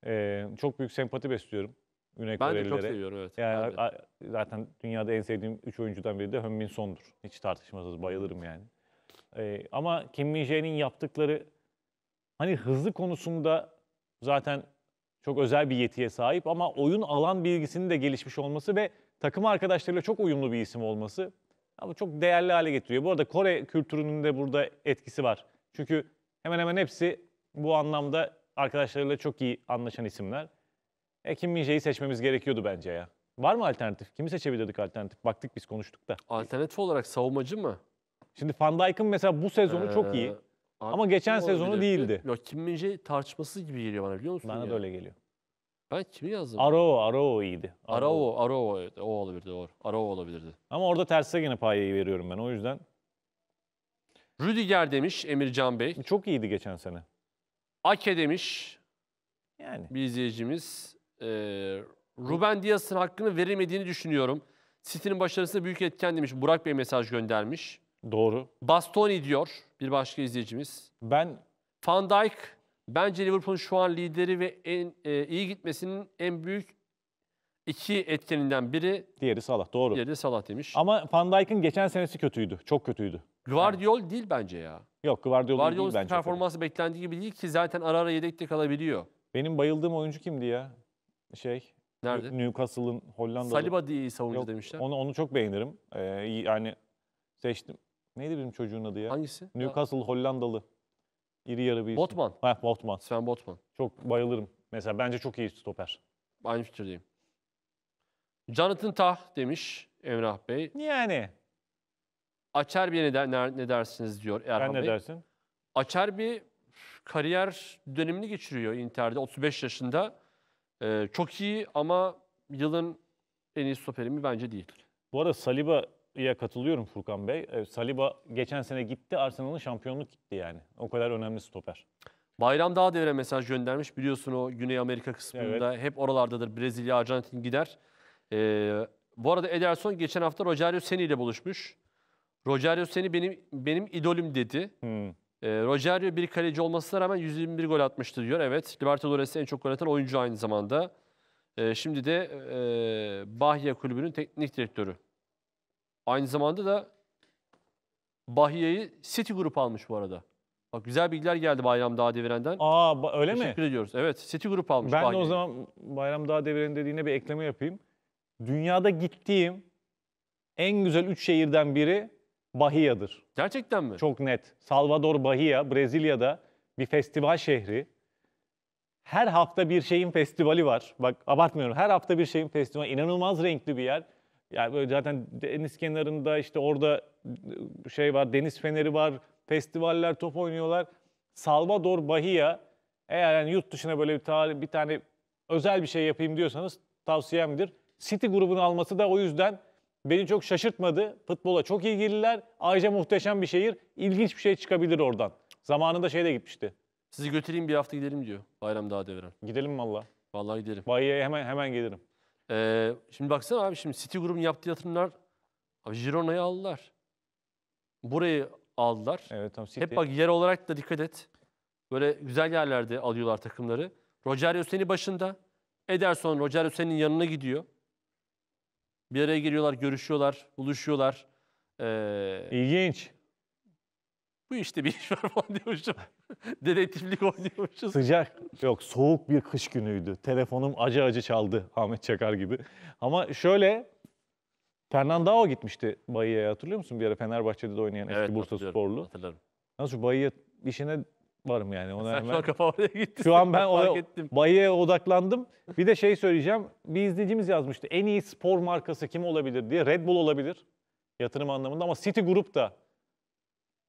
Ee, çok büyük sempati besliyorum. Güney ben Ben de çok seviyorum evet. Yani evet. zaten dünyada en sevdiğim 3 oyuncudan biri de Hönmin Son'dur. Hiç tartışmasız bayılırım yani. Ee, ama Kim Min Jae'nin yaptıkları hani hızlı konusunda zaten çok özel bir yetiye sahip ama oyun alan bilgisinin de gelişmiş olması ve takım arkadaşlarıyla çok uyumlu bir isim olması ama çok değerli hale getiriyor. Bu arada Kore kültürünün de burada etkisi var. Çünkü hemen hemen hepsi bu anlamda arkadaşlarıyla çok iyi anlaşan isimler. E Kim Min seçmemiz gerekiyordu bence ya. Var mı alternatif? Kimi seçebilirdik alternatif? Baktık biz konuştuk da. Alternatif olarak savunmacı mı? Şimdi Van Dijk'ın mesela bu sezonu ee, çok iyi. Abi, Ama geçen sezonu değildi. Ya Kim Minje tartışması gibi geliyor bana biliyor musun? Bana da öyle geliyor. Ben kimi yazdım? Arao, Arao iyiydi. Arao, Arao evet, o olabilirdi doğru. Arao olabilirdi. Ama orada Terstegen'e payı veriyorum ben o yüzden. Rüdiger demiş Emircan Bey. Çok iyiydi geçen sene. Ake demiş Yani. bir izleyicimiz. Ee, Ruben Diaz'ın hakkını verilmediğini düşünüyorum. City'nin başarısında büyük etken demiş. Burak Bey mesaj göndermiş. Doğru. Bastoni diyor. Bir başka izleyicimiz. Ben Van Dijk bence Liverpool'un şu an lideri ve en e, iyi gitmesinin en büyük iki etkeninden biri diğeri Salah doğru. diğeri Salah demiş. Ama Van Dijk'ın geçen senesi kötüydü. Çok kötüydü. Guardiol değil bence ya. Yok Guardiola değil Guardiol'un bence. performansı beklendiği gibi değil ki zaten ara ara yedekte kalabiliyor. Benim bayıldığım oyuncu kimdi ya? Şey Nerede? Newcastle'ın Hollanda'da. Saliba diye iyi savunucu Yok, demişler. Onu onu çok beğenirim. Ee, yani seçtim. Neydi bizim çocuğun adı ya? Hangisi? Newcastle Hollandalı. İri yarı bir Botman. Ha, Botman. Sven Botman. Çok bayılırım. Mesela bence çok iyi stoper. Aynı fikirdeyim. Jonathan Tah demiş Emrah Bey. Yani. Açar bir ne, der, ne- dersiniz diyor Erhan Sen ne dersin? Açar bir kariyer dönemini geçiriyor Inter'de 35 yaşında. Ee, çok iyi ama yılın en iyi stoperi mi bence değil. Bu arada Saliba ya katılıyorum Furkan Bey. E, Saliba geçen sene gitti, Arsenal'ın şampiyonluk gitti yani. O kadar önemli stoper. Bayram daha devre mesaj göndermiş. Biliyorsun o Güney Amerika kısmında evet. hep oralardadır. Brezilya, Arjantin gider. Ee, bu arada Ederson geçen hafta Rogerio Seni ile buluşmuş. Rogerio Seni benim benim idolüm dedi. Hmm. Ee, Rogerio bir kaleci olmasına rağmen 121 gol atmıştı diyor. Evet, Libertadores'te en çok gol atan oyuncu aynı zamanda. Ee, şimdi de e, Bahya Kulübü'nün teknik direktörü. Aynı zamanda da Bahiye'yi City Grup almış bu arada. Bak güzel bilgiler geldi Bayram Dağ Deviren'den. Aa ba- öyle mi? Teşekkür ediyoruz. Evet City Grup almış Ben de o zaman Bayram Dağ Deviren dediğine bir ekleme yapayım. Dünyada gittiğim en güzel üç şehirden biri Bahia'dır. Gerçekten mi? Çok net. Salvador Bahia, Brezilya'da bir festival şehri. Her hafta bir şeyin festivali var. Bak abartmıyorum. Her hafta bir şeyin festivali. İnanılmaz renkli bir yer. Yani böyle zaten deniz kenarında işte orada ıı, şey var, deniz feneri var, festivaller, top oynuyorlar. Salvador Bahia eğer yani yurt dışına böyle bir, tarih, bir tane özel bir şey yapayım diyorsanız tavsiyemdir. City grubunu alması da o yüzden beni çok şaşırtmadı. Futbola çok ilgililer. Ayrıca muhteşem bir şehir. İlginç bir şey çıkabilir oradan. Zamanında şeyde gitmişti. Sizi götüreyim bir hafta gidelim diyor Bayram daha Devran. Gidelim valla. Vallahi gidelim. Bayiye hemen hemen gelirim. Ee, şimdi baksana abi şimdi City Citigroup'un yaptığı yatırımlar abi Girona'yı aldılar. Burayı aldılar. Evet, tam City. Hep bak yer olarak da dikkat et. Böyle güzel yerlerde alıyorlar takımları. Rogerio Seni başında. Ederson Rogerio senin yanına gidiyor. Bir araya giriyorlar, görüşüyorlar, buluşuyorlar. Ee, İlginç bu işte bir iş var falan [laughs] diyormuşum. [laughs] Dedektiflik oynuyormuşuz. Sıcak. Yok soğuk bir kış günüydü. Telefonum acı acı çaldı Ahmet Çakar gibi. Ama şöyle Fernandao gitmişti Bayi'ye hatırlıyor musun? Bir ara Fenerbahçe'de de oynayan eski Bursa hatırlıyorum, sporlu. Hatırlarım. Nasıl Bahia işine varım yani. Ona Sen şu an kafa oraya gitti. Şu an ben fark o, odaklandım. Bir de şey söyleyeceğim. Bir izleyicimiz yazmıştı. En iyi spor markası kim olabilir diye. Red Bull olabilir. Yatırım anlamında ama City Group da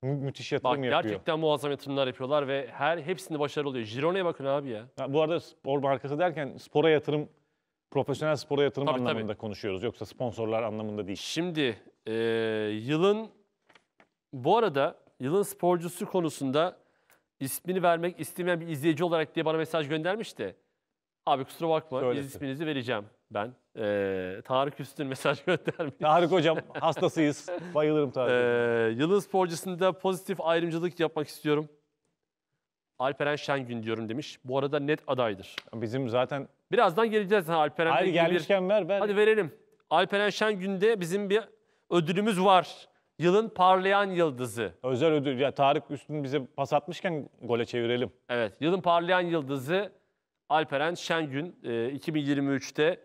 mü- müthiş Bak yapıyor. gerçekten muazzam yatırımlar yapıyorlar ve her hepsinde başarılı oluyor. Girona'ya bakın abi ya. Ha, bu arada spor markası derken spora yatırım, profesyonel spora yatırım Tabii, anlamında tabii. konuşuyoruz. Yoksa sponsorlar anlamında değil. Şimdi e, yılın bu arada yılın sporcusu konusunda ismini vermek istemeyen bir izleyici olarak diye bana mesaj göndermiş de. Abi kusura bakma Söylesin. isminizi vereceğim ben. Ee, Tarık Üstün mesaj [laughs] göndermiş. Tarık Hocam [laughs] hastasıyız. Bayılırım Tarık. Ee, Yıldız Sporcusu'nda pozitif ayrımcılık yapmak istiyorum. Alperen Şengün diyorum demiş. Bu arada net adaydır. Bizim zaten... Birazdan geleceğiz. Alperen Hayır gelmişken bir... ver, ver. Hadi verelim. Alperen Şengün'de bizim bir ödülümüz var. Yılın parlayan yıldızı. Özel ödül. Ya Tarık Üstün bize pas atmışken gole çevirelim. Evet. Yılın parlayan yıldızı Alperen Şengün. 2023'te e,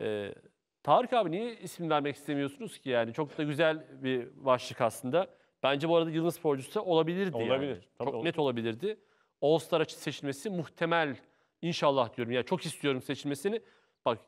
e, Tarık abi niye isim vermek istemiyorsunuz ki yani? Çok da güzel bir başlık aslında. Bence bu arada yıldız sporcusu olabilirdi Olabilir. Yani. Tabii Çok olur. net olabilirdi. All Star'a seçilmesi muhtemel inşallah diyorum. Yani çok istiyorum seçilmesini. Bak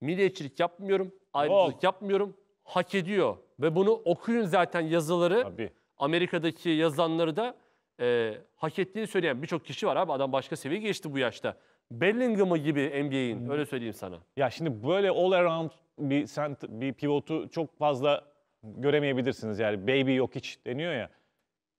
milliyetçilik yapmıyorum, ayrımcılık Yok. yapmıyorum. Hak ediyor. Ve bunu okuyun zaten yazıları. Abi. Amerika'daki yazanları da e, hak ettiğini söyleyen birçok kişi var abi. Adam başka seviye geçti bu yaşta. Bellingham'ı gibi NBA'in öyle söyleyeyim sana. Ya şimdi böyle all around bir sent bir pivotu çok fazla göremeyebilirsiniz yani baby yok hiç deniyor ya.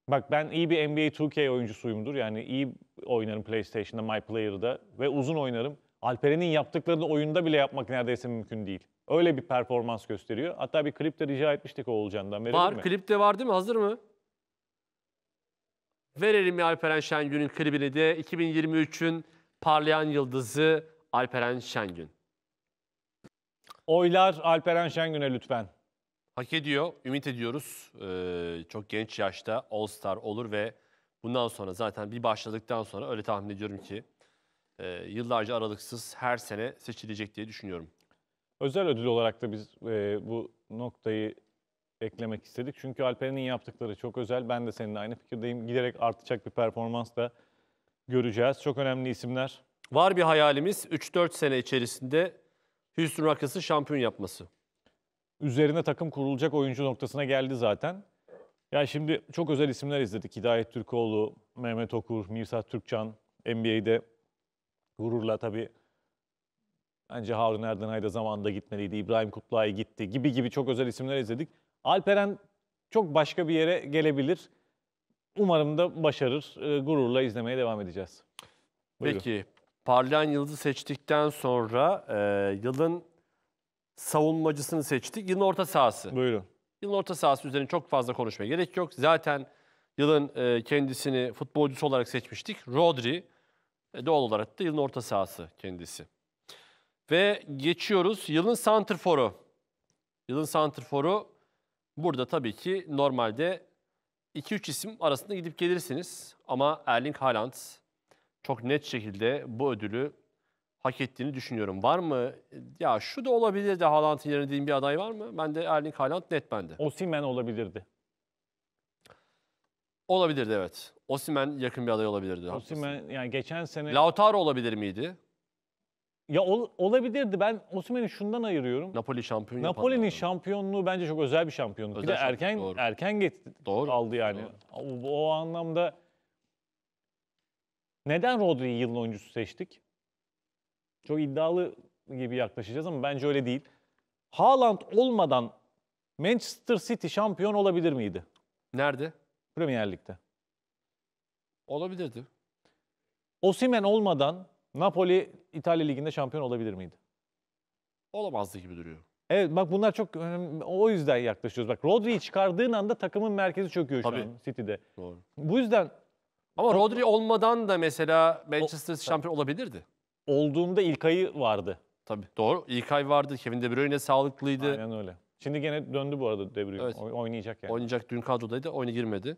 Bak ben iyi bir NBA 2K oyuncusuyumdur. Yani iyi oynarım PlayStation'da, My Player'da ve uzun oynarım. Alperen'in yaptıklarını oyunda bile yapmak neredeyse mümkün değil. Öyle bir performans gösteriyor. Hatta bir klip de rica etmiştik Oğulcan'dan. Verelim var, mi? klipte var değil mi? Hazır mı? Verelim mi Alperen Şengün'ün klibini de 2023'ün parlayan yıldızı Alperen Şengün. Oylar Alperen Şengün'e lütfen. Hak ediyor, ümit ediyoruz. Ee, çok genç yaşta All-Star olur ve bundan sonra zaten bir başladıktan sonra öyle tahmin ediyorum ki e, yıllarca aralıksız her sene seçilecek diye düşünüyorum. Özel ödül olarak da biz e, bu noktayı eklemek istedik. Çünkü Alperen'in yaptıkları çok özel. Ben de seninle aynı fikirdeyim. Giderek artacak bir performans da göreceğiz. Çok önemli isimler. Var bir hayalimiz 3-4 sene içerisinde Houston Rockets'ı şampiyon yapması. Üzerine takım kurulacak oyuncu noktasına geldi zaten. Yani şimdi çok özel isimler izledik. Hidayet Türkoğlu, Mehmet Okur, Mirsat Türkcan NBA'de gururla tabii bence Harun Erdenay da zamanında gitmeliydi. İbrahim Kutluay gitti gibi gibi çok özel isimler izledik. Alperen çok başka bir yere gelebilir. Umarım da başarır. E, gururla izlemeye devam edeceğiz. Buyurun. Peki parlayan yıldızı seçtikten sonra e, yılın savunmacısını seçtik. Yılın orta sahası. Buyurun. Yılın orta sahası üzerine çok fazla konuşmaya gerek yok. Zaten yılın e, kendisini futbolcusu olarak seçmiştik. Rodri e, doğal olarak da yılın orta sahası kendisi. Ve geçiyoruz yılın santrforu. Yılın santrforu burada tabii ki normalde 2-3 isim arasında gidip gelirsiniz. Ama Erling Haaland çok net şekilde bu ödülü hak ettiğini düşünüyorum. Var mı? Ya şu da olabilir de Haaland'ın yerine dediğim bir aday var mı? Ben de Erling Haaland net bende. Osimen olabilirdi. Olabilirdi evet. Osimen yakın bir aday olabilirdi. Osimen, yani geçen sene... Lautaro olabilir miydi? Ya ol- olabilirdi. Ben Osimhen'i şundan ayırıyorum. Napoli şampiyon Napoli'nin şampiyonluğu bence çok özel bir şampiyonluk. bir de erken doğru. erken getirdi. Doğru. aldı yani. O, o anlamda neden Rodri'yi yılın oyuncusu seçtik? Çok iddialı gibi yaklaşacağız ama bence öyle değil. Haaland olmadan Manchester City şampiyon olabilir miydi Nerede? Premier Lig'de? Olabilirdi. Osimhen olmadan Napoli İtalya Ligi'nde şampiyon olabilir miydi? Olamazdı gibi duruyor. Evet bak bunlar çok O yüzden yaklaşıyoruz. Bak Rodri'yi çıkardığın anda takımın merkezi çöküyor şu Tabii. an City'de. Doğru. Bu yüzden Ama Rodri olmadan da mesela Manchester City şampiyon olabilirdi. olduğunda İlkay'ı vardı. Tabii. Doğru. İlkay vardı. Kevin De Bruyne sağlıklıydı. Aynen öyle. Şimdi gene döndü bu arada De Bruyne. Evet. Oynayacak yani. Oynayacak dün kadrodaydı. Oyuna girmedi.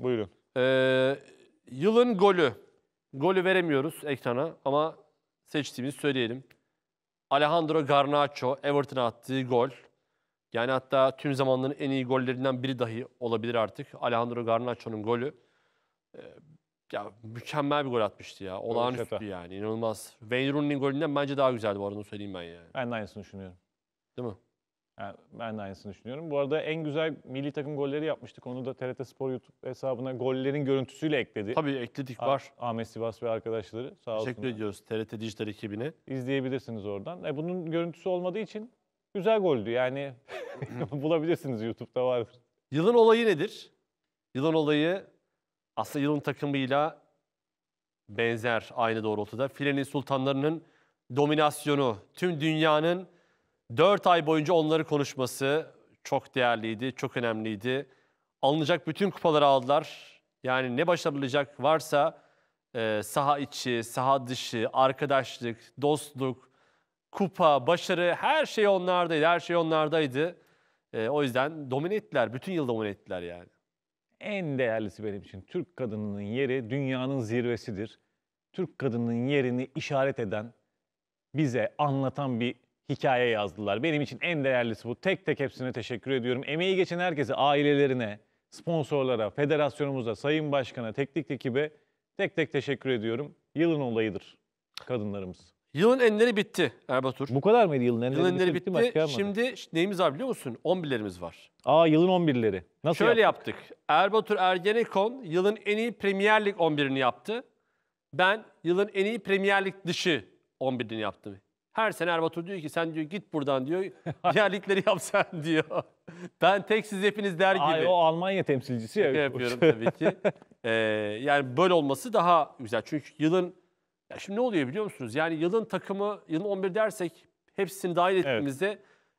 Buyurun. Ee, yılın golü. Golü veremiyoruz ekrana ama seçtiğimizi söyleyelim. Alejandro Garnacho Everton'a attığı gol. Yani hatta tüm zamanların en iyi gollerinden biri dahi olabilir artık. Alejandro Garnacho'nun golü. E, ya mükemmel bir gol atmıştı ya. Olağanüstü yani. inanılmaz. Wayne Rooney'nin golünden bence daha güzeldi bu arada söyleyeyim ben yani. Ben de aynısını düşünüyorum. Değil mi? Yani ben de aynısını düşünüyorum. Bu arada en güzel milli takım golleri yapmıştık. Onu da TRT Spor YouTube hesabına gollerin görüntüsüyle ekledi. Tabii ekledik var. Ahmet Sivas ve arkadaşları sağ olsunlar. Teşekkür ediyoruz TRT Dijital ekibine. İzleyebilirsiniz oradan. E, bunun görüntüsü olmadığı için güzel goldü. Yani [laughs] bulabilirsiniz YouTube'da vardır. Yılın olayı nedir? Yılın olayı aslında yılın takımıyla benzer aynı doğrultuda. Filenin sultanlarının dominasyonu, tüm dünyanın 4 ay boyunca onları konuşması çok değerliydi, çok önemliydi. Alınacak bütün kupaları aldılar. Yani ne başarılacak varsa e, saha içi, saha dışı, arkadaşlık, dostluk, kupa, başarı her şey onlardaydı. Her şey onlardaydı. E, o yüzden domine ettiler. Bütün yıl domine ettiler yani. En değerlisi benim için Türk kadınının yeri dünyanın zirvesidir. Türk kadınının yerini işaret eden, bize anlatan bir hikaye yazdılar. Benim için en değerlisi bu. Tek tek hepsine teşekkür ediyorum. Emeği geçen herkese, ailelerine, sponsorlara, federasyonumuza, sayın başkana, teknik ekibe tek tek teşekkür ediyorum. Yılın olayıdır kadınlarımız. Yılın enleri bitti Erbatur. Bu kadar mıydı yılın enleri? Yılın enleri bitti. bitti. bitti. Şimdi neyimiz var biliyor musun? 11'lerimiz var. Aa yılın 11'leri. Nasıl Şöyle yaptık? yaptık. Erbatur Ergenekon yılın en iyi Premier Lig 11'ini yaptı. Ben yılın en iyi Premier Lig dışı 11'ini yaptım. Her sene Erbatur diyor ki sen diyor git buradan diyor. [laughs] diğerlikleri yap sen diyor. ben tek siz hepiniz der gibi. Ay, o Almanya temsilcisi ya. yapıyorum tabii ki. [laughs] Ee, yani böyle olması daha güzel. Çünkü yılın ya şimdi ne oluyor biliyor musunuz? Yani yılın takımı, yılın 11 dersek hepsini dahil ettiğimizde evet.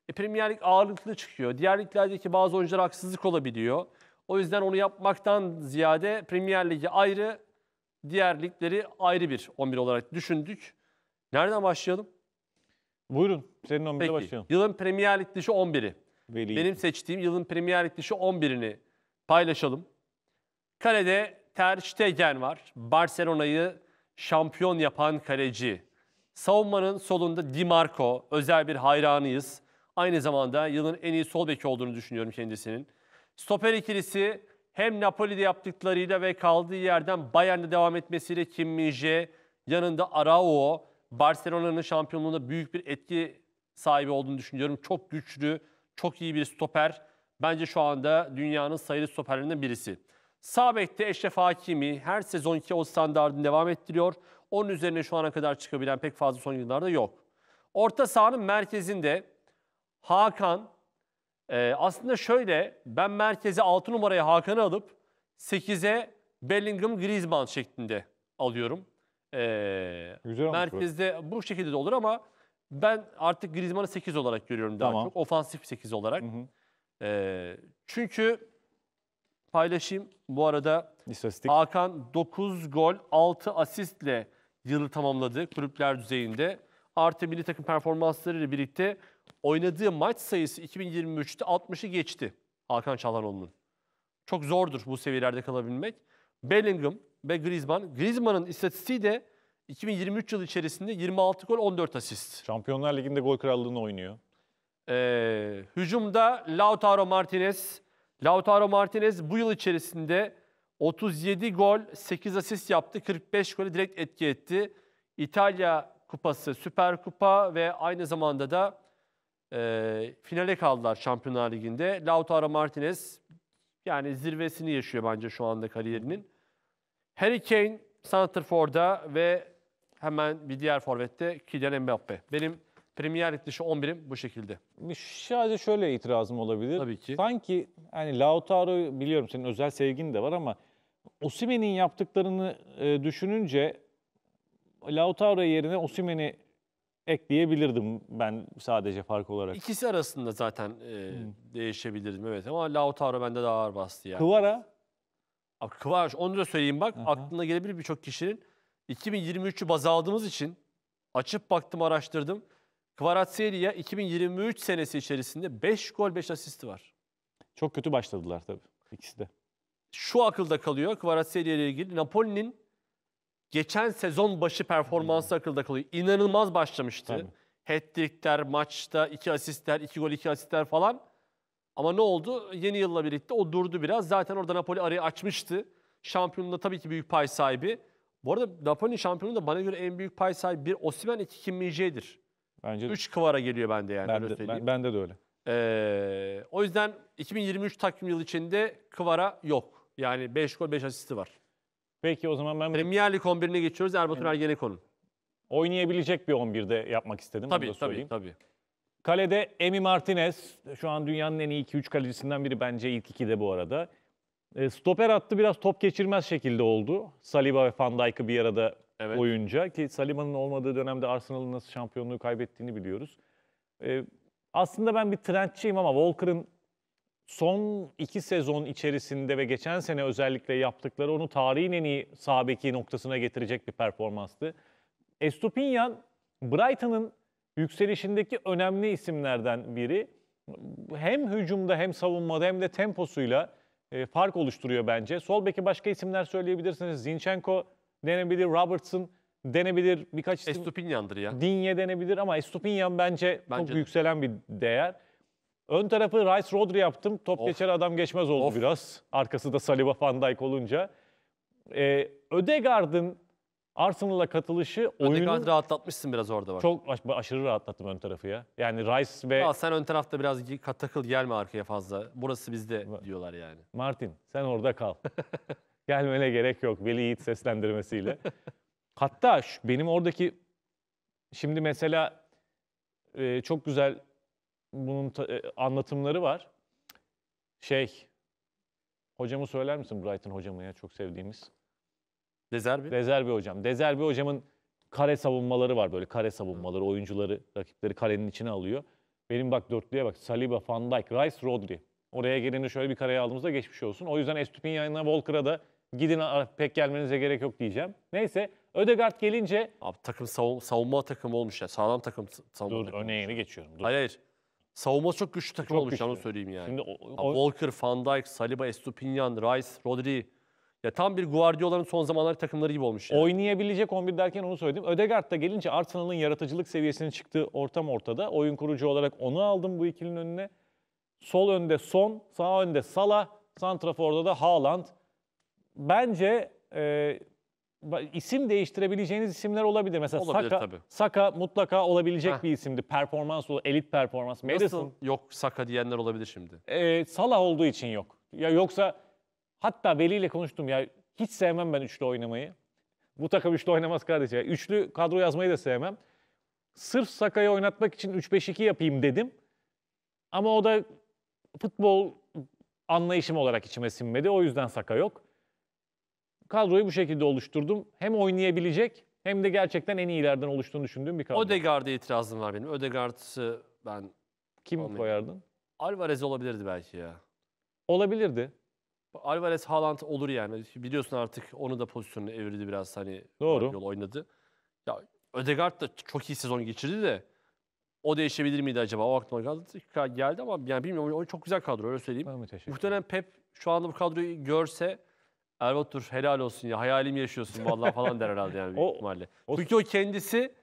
e, Premier Lig ağırlıklı çıkıyor. Diğer liglerdeki bazı oyunculara haksızlık olabiliyor. O yüzden onu yapmaktan ziyade Premier Lig'i ayrı, diğer ligleri ayrı bir 11 olarak düşündük. Nereden başlayalım? Buyurun. Senin 11'de Peki. başlayalım. Yılın Premier Lig dışı 11'i. Benim seçtiğim yılın Premier Lig dışı 11'ini paylaşalım. Kalede Ter Stegen var. Barcelona'yı şampiyon yapan kaleci. Savunmanın solunda Di Marco. Özel bir hayranıyız. Aynı zamanda yılın en iyi sol beki olduğunu düşünüyorum kendisinin. Stoper ikilisi hem Napoli'de yaptıklarıyla ve kaldığı yerden Bayern'de devam etmesiyle Kim min yanında Araujo, Barcelona'nın şampiyonluğunda büyük bir etki sahibi olduğunu düşünüyorum. Çok güçlü, çok iyi bir stoper. Bence şu anda dünyanın sayılı stoperlerinden birisi. Sağ Eşref Hakimi her sezonki o standartını devam ettiriyor. Onun üzerine şu ana kadar çıkabilen pek fazla son yıllarda yok. Orta sahanın merkezinde Hakan, e, aslında şöyle ben merkeze 6 numarayı Hakan'ı alıp 8'e Bellingham Griezmann şeklinde alıyorum e, Güzel merkezde bu şekilde de olur ama ben artık Griezmann'ı 8 olarak görüyorum daha Tamam. çok. Ofansif 8 olarak. Hı hı. E, çünkü paylaşayım bu arada İstatistik. Hakan 9 gol 6 asistle yılı tamamladı kulüpler düzeyinde. Artı milli takım performanslarıyla birlikte oynadığı maç sayısı 2023'te 60'ı geçti Hakan Çalhanoğlu'nun. Çok zordur bu seviyelerde kalabilmek. Bellingham ve Griezmann. Griezmann'ın istatistiği de 2023 yılı içerisinde 26 gol 14 asist. Şampiyonlar Ligi'nde gol krallığını oynuyor. Ee, hücumda Lautaro Martinez. Lautaro Martinez bu yıl içerisinde 37 gol, 8 asist yaptı. 45 golü direkt etki etti. İtalya Kupası, Süper Kupa ve aynı zamanda da e, finale kaldılar Şampiyonlar Ligi'nde. Lautaro Martinez yani zirvesini yaşıyor bence şu anda kariyerinin. Harry Kane Santrfor'da ve hemen bir diğer forvette Kylian Mbappe. Benim Premier Lig dışı 11'im bu şekilde. Sadece şöyle itirazım olabilir. Tabii ki. Sanki yani Lautaro biliyorum senin özel sevgin de var ama Osimen'in yaptıklarını e, düşününce Lautaro yerine Osimen'i ekleyebilirdim ben sadece fark olarak. İkisi arasında zaten e, hmm. değişebilirdim evet ama Lautaro bende daha ağır bastı yani. Kıvara? Kıvanç onu da söyleyeyim bak. Hı hı. Aklına gelebilir birçok kişinin. 2023'ü baz aldığımız için açıp baktım araştırdım. Kvaratskhelia 2023 senesi içerisinde 5 gol 5 asisti var. Çok kötü başladılar tabii ikisi de. Şu akılda kalıyor Kvaratskhelia ile ilgili. Napoli'nin geçen sezon başı performansı hmm. akılda kalıyor. İnanılmaz başlamıştı. Hat-trickler, maçta 2 asistler, 2 gol 2 asistler falan. Ama ne oldu? Yeni yılla birlikte o durdu biraz. Zaten orada Napoli arayı açmıştı. Şampiyonluğunda tabii ki büyük pay sahibi. Bu arada Napoli'nin şampiyonluğunda bana göre en büyük pay sahibi bir Osimhen, iki Kim Mije'dir. Bence de. Üç kıvara geliyor bende yani. Ben de, ben, ben de, de öyle. Ee, o yüzden 2023 takvim yılı içinde kıvara yok. Yani 5 gol 5 asisti var. Peki o zaman ben... Premier Lig 11'ine geçiyoruz Erbatur evet. Ergenekon'un. Oynayabilecek bir 11'de yapmak istedim. Tabii tabii tabii. Kalede Emi Martinez. Şu an dünyanın en iyi 2-3 kalecisinden biri bence ilk 2'de bu arada. E, stoper attı biraz top geçirmez şekilde oldu. Saliba ve Van Dijk'ı bir arada evet. oyunca. Ki Saliba'nın olmadığı dönemde Arsenal'ın nasıl şampiyonluğu kaybettiğini biliyoruz. E, aslında ben bir trendçiyim ama Walker'ın son iki sezon içerisinde ve geçen sene özellikle yaptıkları onu tarihin en iyi sağ noktasına getirecek bir performanstı. Estupinyan Brighton'ın yükselişindeki önemli isimlerden biri. Hem hücumda hem savunmada hem de temposuyla e, fark oluşturuyor bence. Sol beki başka isimler söyleyebilirsiniz. Zinchenko denebilir, Robertson denebilir. Birkaç isim Estupinyan'dır ya. Dinye denebilir ama Estupinyan bence, bence çok de. yükselen bir değer. Ön tarafı Rice Rodri yaptım. Top of. geçer adam geçmez oldu of. biraz. Arkası da Saliba Van Dijk olunca. Ee, Ödegard'ın Arsenal'a katılışı oyunu... Ödekant rahatlatmışsın biraz orada bak. çok aş- aşırı rahatlattım ön tarafı ya. Yani Rice ve Aa, sen ön tarafta biraz gi- takıl gelme arkaya fazla. Burası bizde diyorlar yani. Martin sen orada kal. [laughs] Gelmene gerek yok Veli Yiğit seslendirmesiyle. [laughs] Hatta şu- benim oradaki şimdi mesela e, çok güzel bunun ta- e, anlatımları var. Şey hocamı söyler misin Brighton hocamı ya çok sevdiğimiz. Dezerbi. Dezerbi hocam. Dezerbi hocamın kare savunmaları var böyle kare savunmaları. Oyuncuları, rakipleri karenin içine alıyor. Benim bak dörtlüye bak Saliba, Van Dijk, Rice, Rodri. Oraya geleni şöyle bir kareye aldığımızda geçmiş olsun. O yüzden Estupin yayına Volker'a da gidin pek gelmenize gerek yok diyeceğim. Neyse Ödegard gelince... Abi takım savun, savunma takım olmuş ya. Sağlam takım savunma Dur takım öne yeni geçiyorum. Dur. Hayır Savunma çok güçlü takım çok olmuş güçlü. onu söyleyeyim yani. Şimdi o, o... Abi Volker, Van Dijk, Saliba, Estupinian, Rice, Rodri, ya tam bir Guardiola'nın son zamanları takımları gibi olmuş. Yani. Oynayabilecek 11 derken onu söyledim. Ödegaard da gelince Arsenal'ın yaratıcılık seviyesinin çıktığı ortam ortada. Oyun kurucu olarak onu aldım bu ikilinin önüne. Sol önde Son, sağ önde Salah, Santrafor'da da Haaland. Bence e, isim değiştirebileceğiniz isimler olabilir. Mesela olabilir, Saka, tabii. Saka mutlaka olabilecek Heh. bir isimdi. Performans, elit performans. Madison. Nasıl yok Saka diyenler olabilir şimdi? E, Salah olduğu için yok. Ya yoksa Hatta Veli konuştum ya. Hiç sevmem ben üçlü oynamayı. Bu takım üçlü oynamaz kardeşim. Üçlü kadro yazmayı da sevmem. Sırf Sakay'ı oynatmak için 3-5-2 yapayım dedim. Ama o da futbol anlayışım olarak içime sinmedi. O yüzden Saka yok. Kadroyu bu şekilde oluşturdum. Hem oynayabilecek hem de gerçekten en iyilerden oluştuğunu düşündüğüm bir kadro. Odegaard'a itirazım var benim. Odegaard'ı ben... Kim koyardın? Alvarez olabilirdi belki ya. Olabilirdi. Alvarez Haaland olur yani. Biliyorsun artık onu da pozisyonuna evrildi biraz hani Doğru. yol oynadı. Ya Ödegaard da çok iyi sezon geçirdi de o değişebilir miydi acaba? O aklıma geldi, geldi ama yani bilmiyorum. O çok güzel kadro öyle söyleyeyim. Muhtemelen Pep şu anda bu kadroyu görse Ervat Tur helal olsun ya hayalimi yaşıyorsun vallahi falan der herhalde yani [laughs] büyük o, ihtimalle. O, Çünkü o kendisi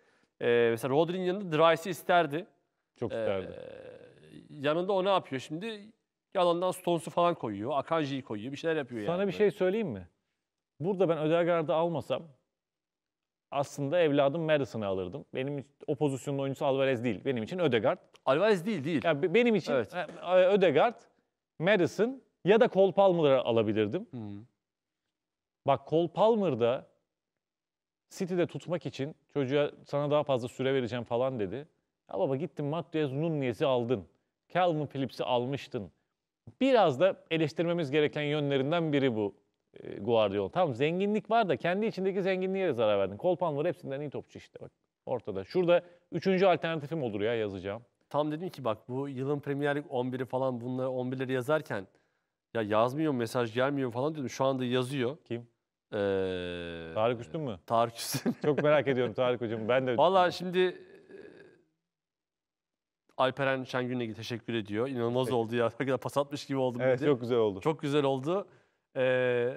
e, mesela Rodri'nin yanında Drice'i isterdi. Çok isterdi. E, yanında o ne yapıyor şimdi? Yalandan Stones'u falan koyuyor. Akanji'yi koyuyor. Bir şeyler yapıyor Sana yani. bir şey söyleyeyim mi? Burada ben Ödegaard'ı almasam aslında evladım Madison'ı alırdım. Benim o pozisyonun oyuncusu Alvarez değil. Benim için Ödegaard. Alvarez değil değil. Yani benim için evet. E, e, Ödegaard, Madison ya da Cole Palmer'ı alabilirdim. Hı. -hı. Bak Cole Palmer'da City'de tutmak için çocuğa sana daha fazla süre vereceğim falan dedi. Ya baba gittin Matthias Nunez'i aldın. Calvin Phillips'i almıştın. Biraz da eleştirmemiz gereken yönlerinden biri bu e, Guardiola. Tamam zenginlik var da kendi içindeki zenginliğe de zarar verdin. Kolpan var hepsinden iyi topçu işte bak ortada. Şurada üçüncü alternatifim olur ya yazacağım. Tam dedim ki bak bu yılın Premier Lig 11'i falan bunları 11'leri yazarken ya yazmıyor mesaj gelmiyor falan diyordum. Şu anda yazıyor. Kim? Ee, Tarık Üstün mü? Tarık Üstün. Çok merak [laughs] ediyorum Tarık hocam. Ben de. Valla şimdi Alperen Şengün'e teşekkür ediyor. İnanılmaz evet. oldu ya. [laughs] Hakikaten pas atmış gibi oldu. Evet, bence. çok güzel oldu. Çok güzel oldu. Ee,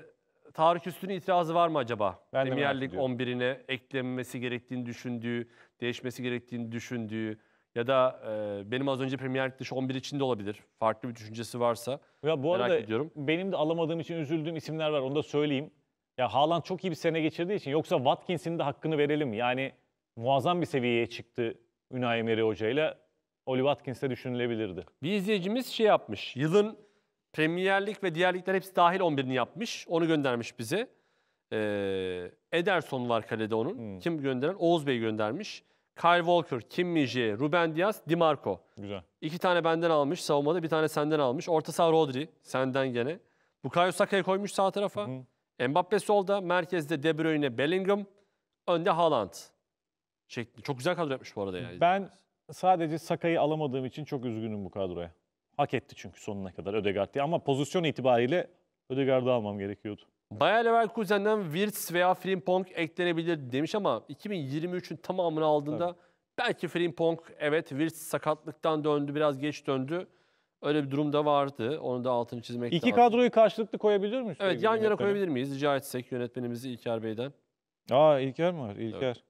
Tarık Üstün'ün itirazı var mı acaba? Ben Premier Lig 11'ine eklenmesi gerektiğini düşündüğü, değişmesi gerektiğini düşündüğü ya da e, benim az önce Premier Lig dışı 11 içinde olabilir. Farklı bir düşüncesi varsa ya bu arada merak ediyorum. Benim de alamadığım için üzüldüğüm isimler var. Onu da söyleyeyim. Ya Haaland çok iyi bir sene geçirdiği için yoksa Watkins'in de hakkını verelim. Yani muazzam bir seviyeye çıktı Unai Emery hocayla. Oli de düşünülebilirdi. Bir izleyicimiz şey yapmış. Yılın Premier Lig ve diğer ligler hepsi dahil 11'ini yapmış. Onu göndermiş bize. Ee, Ederson var kalede onun. Hmm. Kim gönderen? Oğuz Bey göndermiş. Kyle Walker, Kim Mije, Ruben Diaz, Dimarco. Güzel. İki tane benden almış savunmada, bir tane senden almış. Orta saha Rodri, senden gene. Bukayo Saka'yı koymuş sağ tarafa. Hı hı. Mbappe solda, merkezde De Bruyne, Bellingham, önde Haaland. Çok güzel kadro yapmış bu arada yani. Ben sadece Sakay'ı alamadığım için çok üzgünüm bu kadroya. Hak etti çünkü sonuna kadar Ödegard diye ama pozisyon itibariyle Ödegard'ı almam gerekiyordu. Bayer Leverkusen'den Wirtz veya Frimpong eklenebilir demiş ama 2023'ün tamamını aldığında Tabii. belki Frimpong evet Wirtz sakatlıktan döndü biraz geç döndü. Öyle bir durum da vardı. Onu da altını çizmek İki lazım. İki kadroyu karşılıklı koyabilir miyiz? Evet yan yana koyabilir miyiz? Rica etsek yönetmenimizi İlker Bey'den. Aa İlker mi var? İlker. Evet.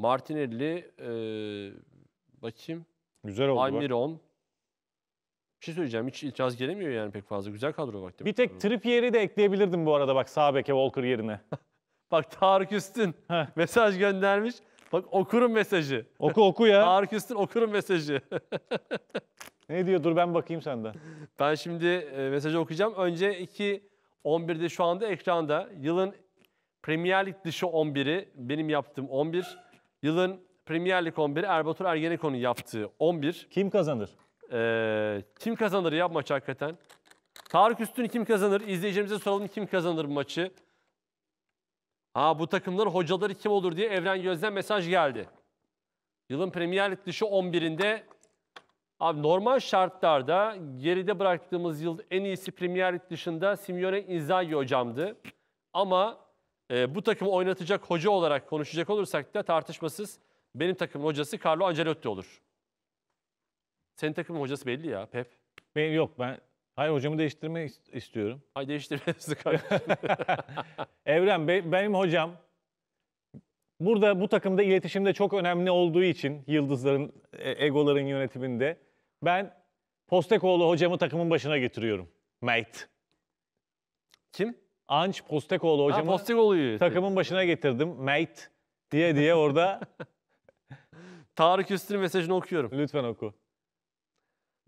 Martinelli, e, bakayım. Güzel oldu bak. Bir şey söyleyeceğim. Hiç itiraz gelemiyor yani pek fazla. Güzel kadro bak. Bir tek Trippier'i de ekleyebilirdim bu arada bak sağ beke Walker yerine. [laughs] Bak Tarık Üstün mesaj göndermiş. Bak okurum mesajı. Oku oku ya. Tarık Üstün okurum mesajı. [laughs] ne diyor? Dur ben bakayım senden. Ben şimdi e, mesajı okuyacağım. Önce 2 11'de şu anda ekranda yılın Premier Lig dışı 11'i benim yaptığım 11. Yılın Premier Lig 11'i Erbatur Ergenekon'un yaptığı 11. Kim kazanır? Ee, kim kazanır ya bu maç hakikaten? Tarık Üstün kim kazanır? İzleyicilerimize soralım kim kazanır bu maçı? Aa bu takımların hocaları kim olur diye Evren Göz'den mesaj geldi. Yılın Premier Lig dışı 11'inde abi normal şartlarda geride bıraktığımız yıl en iyisi Premier Lig dışında Simeone Inzaghi hocamdı. Ama e, bu takımı oynatacak hoca olarak konuşacak olursak da tartışmasız benim takımın hocası Carlo Ancelotti olur. Senin takımın hocası belli ya Pep. Benim yok ben hayır hocamı değiştirmek istiyorum. Hayır değiştirmenizi [laughs] [laughs] Evren be- benim hocam burada bu takımda iletişimde çok önemli olduğu için yıldızların e- egoların yönetiminde ben Postekoğlu hocamı takımın başına getiriyorum. Mate. Kim? Anç Postekoğlu Ha, hocamı takımın başına getirdim. Mate diye diye orada [laughs] Tarık Üstün mesajını okuyorum. lütfen oku.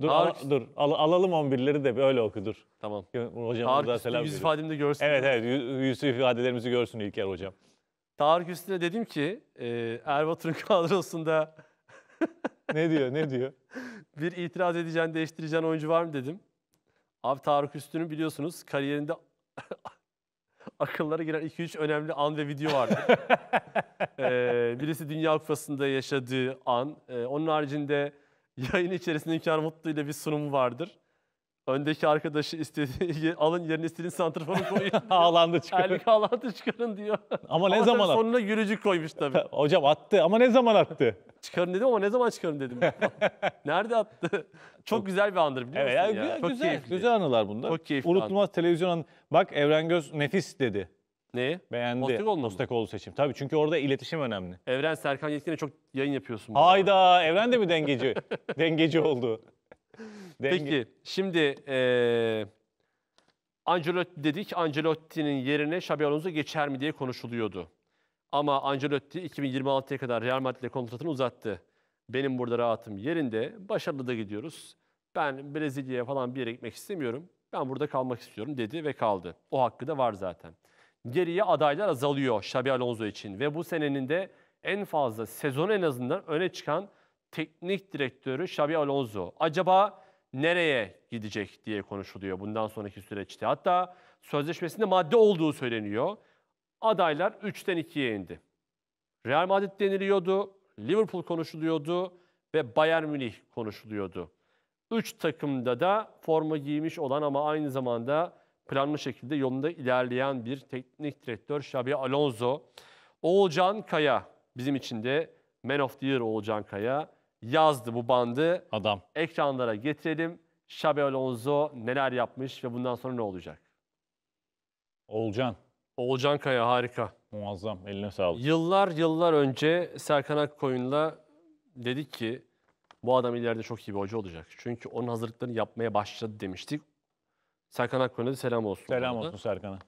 Dur, al- dur. Al- alalım 11'leri de böyle oku dur. Tamam. Hocam Tarık Üstün selam yüz veriyorum. ifademde görsün. Evet evet yü- yüz ifadelerimizi görsün İlker hocam. Tarık Üstün'e dedim ki e, Erbatur'un [laughs] kadrosunda Ne diyor ne diyor? [laughs] bir itiraz edeceğin, değiştireceğin oyuncu var mı dedim. Abi Tarık üstün'ün biliyorsunuz kariyerinde akıllara giren 2-3 önemli an ve video vardı. [laughs] ee, birisi Dünya Kupası'nda yaşadığı an. Ee, onun haricinde yayın içerisinde İlker Mutlu ile bir sunumu vardır. Öndeki arkadaşı istediği [laughs] alın yerine istediğiniz santrformu koyun. diyor. [laughs] Haaland'ı çıkarın. Erling Haaland'ı çıkarın diyor. Ama ne tabii zaman attı? Sonuna yürücük koymuş tabii. [laughs] Hocam attı ama ne zaman attı? çıkarın dedim ama ne zaman çıkarın dedim. Nerede attı? Çok güzel bir andır biliyor Evet, musun? ya, ya? Çok güzel, güzel anılar bunlar. Çok keyifli Unutulmaz televizyon anı. Bak Evren Göz nefis dedi. Ne? Beğendi. Postekoğlu'nu mu? Postekoğlu seçim. Tabii çünkü orada iletişim önemli. Evren Serkan Yetkin'e çok yayın yapıyorsun. bu Hayda Evren de mi dengeci? dengeci oldu. Denge... Peki şimdi e, Ancelotti dedik. Ancelotti'nin yerine Xabi Alonso geçer mi diye konuşuluyordu. Ama Ancelotti 2026'ya kadar Real Madrid'le kontratını uzattı. Benim burada rahatım yerinde. Başarılı da gidiyoruz. Ben Brezilya'ya falan bir yere gitmek istemiyorum. Ben burada kalmak istiyorum dedi ve kaldı. O hakkı da var zaten. Geriye adaylar azalıyor Xabi Alonso için ve bu senenin de en fazla sezon en azından öne çıkan teknik direktörü Xabi Alonso. Acaba nereye gidecek diye konuşuluyor bundan sonraki süreçte. Hatta sözleşmesinde madde olduğu söyleniyor. Adaylar 3'ten 2'ye indi. Real Madrid deniliyordu, Liverpool konuşuluyordu ve Bayern Münih konuşuluyordu. Üç takımda da forma giymiş olan ama aynı zamanda planlı şekilde yolunda ilerleyen bir teknik direktör Xabi Alonso. Oğulcan Kaya bizim için de Man of the Year Oğulcan Kaya yazdı bu bandı. Adam. Ekranlara getirelim. Xabi Alonso neler yapmış ve bundan sonra ne olacak? Olcan. Olcan Kaya harika. Muazzam. Eline sağlık. Yıllar yıllar önce Serkan Akkoyun'la dedik ki bu adam ileride çok iyi bir hoca olacak. Çünkü onun hazırlıklarını yapmaya başladı demiştik. Serkan Akkoyun'a da selam olsun. Selam olsun Serkan'a.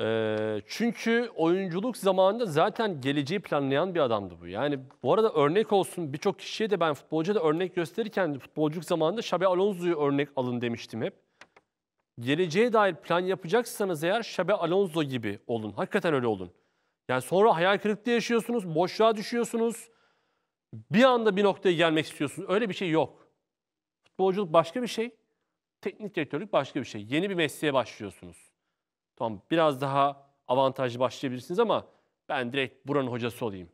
Ee, çünkü oyunculuk zamanında zaten geleceği planlayan bir adamdı bu. Yani bu arada örnek olsun birçok kişiye de ben futbolcuya da örnek gösterirken futbolculuk zamanında Xabi Alonso'yu örnek alın demiştim hep. Geleceğe dair plan yapacaksanız eğer Xabi Alonso gibi olun. Hakikaten öyle olun. Yani sonra hayal kırıklığı yaşıyorsunuz, boşluğa düşüyorsunuz. Bir anda bir noktaya gelmek istiyorsunuz. Öyle bir şey yok. Futbolculuk başka bir şey, teknik direktörlük başka bir şey. Yeni bir mesleğe başlıyorsunuz. Tamam biraz daha avantajlı başlayabilirsiniz ama ben direkt buranın hocası olayım.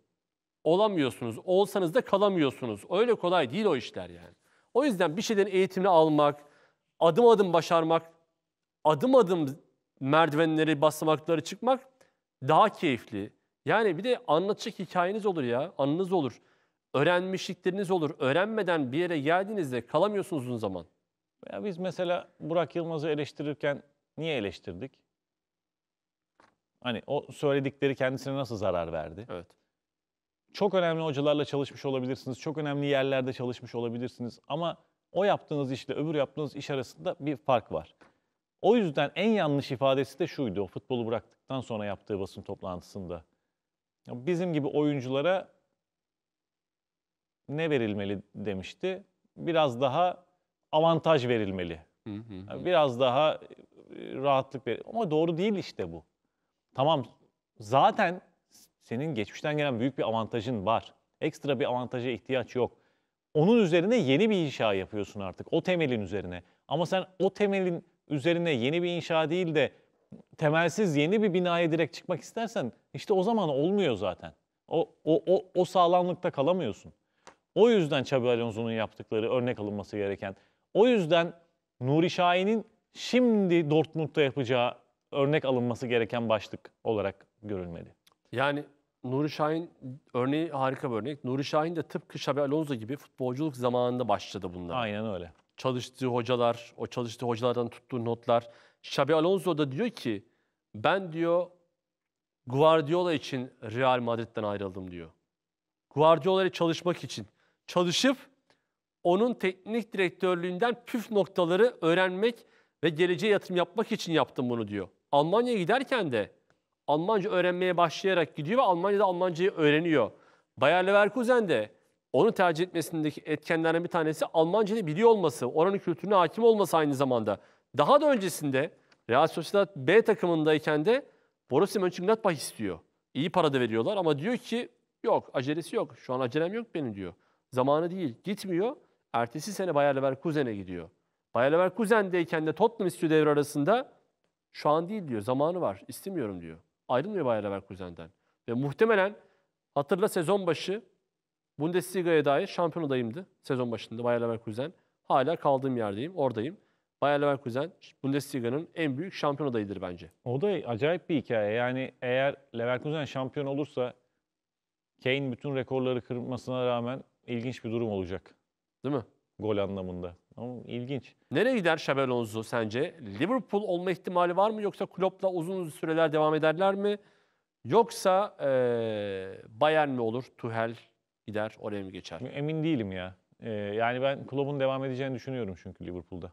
Olamıyorsunuz. Olsanız da kalamıyorsunuz. Öyle kolay değil o işler yani. O yüzden bir şeyden eğitimini almak, adım adım başarmak, adım adım merdivenleri, basmakları çıkmak daha keyifli. Yani bir de anlatacak hikayeniz olur ya, anınız olur. Öğrenmişlikleriniz olur. Öğrenmeden bir yere geldiğinizde kalamıyorsunuz uzun zaman. Ya biz mesela Burak Yılmaz'ı eleştirirken niye eleştirdik? Hani o söyledikleri kendisine nasıl zarar verdi? Evet. Çok önemli hocalarla çalışmış olabilirsiniz. Çok önemli yerlerde çalışmış olabilirsiniz. Ama o yaptığınız işle öbür yaptığınız iş arasında bir fark var. O yüzden en yanlış ifadesi de şuydu. O futbolu bıraktıktan sonra yaptığı basın toplantısında. Bizim gibi oyunculara ne verilmeli demişti. Biraz daha avantaj verilmeli. Biraz daha e, rahatlık verilmeli. Ama doğru değil işte bu. Tamam zaten senin geçmişten gelen büyük bir avantajın var. Ekstra bir avantaja ihtiyaç yok. Onun üzerine yeni bir inşa yapıyorsun artık. O temelin üzerine. Ama sen o temelin üzerine yeni bir inşa değil de temelsiz yeni bir binaya direkt çıkmak istersen işte o zaman olmuyor zaten. O, o, o, o sağlamlıkta kalamıyorsun. O yüzden Xabi Alonso'nun yaptıkları örnek alınması gereken. O yüzden Nuri Şahin'in şimdi Dortmund'da yapacağı örnek alınması gereken başlık olarak görülmeli. Yani Nuri Şahin örneği harika bir örnek. Nuri Şahin de tıpkı Xabi Alonso gibi futbolculuk zamanında başladı bunlar. Aynen öyle. Çalıştığı hocalar, o çalıştığı hocalardan tuttuğu notlar. Xabi Alonso da diyor ki ben diyor Guardiola için Real Madrid'den ayrıldım diyor. Guardiola ile çalışmak için. Çalışıp onun teknik direktörlüğünden püf noktaları öğrenmek ve geleceğe yatırım yapmak için yaptım bunu diyor. Almanya'ya giderken de Almanca öğrenmeye başlayarak gidiyor ve Almanya'da Almancayı öğreniyor. Bayer Leverkusen de onu tercih etmesindeki etkenlerden bir tanesi Almancayı biliyor olması, oranın kültürüne hakim olması aynı zamanda. Daha da öncesinde Real Sociedad B takımındayken de Borussia Mönchengladbach istiyor. İyi para da veriyorlar ama diyor ki yok acelesi yok. Şu an acelem yok benim diyor. Zamanı değil. Gitmiyor. Ertesi sene Bayer Leverkusen'e gidiyor. Bayer Leverkusen'deyken de Tottenham istiyor devre arasında. Şu an değil diyor. Zamanı var. İstemiyorum diyor. Ayrılmıyor Bayer Leverkusen'den. Ve muhtemelen hatırla sezon başı Bundesliga'ya dair şampiyon adayımdı. Sezon başında Bayer Leverkusen. Hala kaldığım yerdeyim. Oradayım. Bayer Leverkusen Bundesliga'nın en büyük şampiyon adayıdır bence. O da acayip bir hikaye. Yani eğer Leverkusen şampiyon olursa Kane bütün rekorları kırmasına rağmen ilginç bir durum olacak. Değil mi? Gol anlamında. Ama ilginç. Nereye gider Xabi Alonso sence? Liverpool olma ihtimali var mı yoksa Klopp'la uzun süreler devam ederler mi? Yoksa e, Bayern mi olur? Tuhel gider oraya mı geçer? Emin değilim ya. Ee, yani ben Klopp'un devam edeceğini düşünüyorum çünkü Liverpool'da.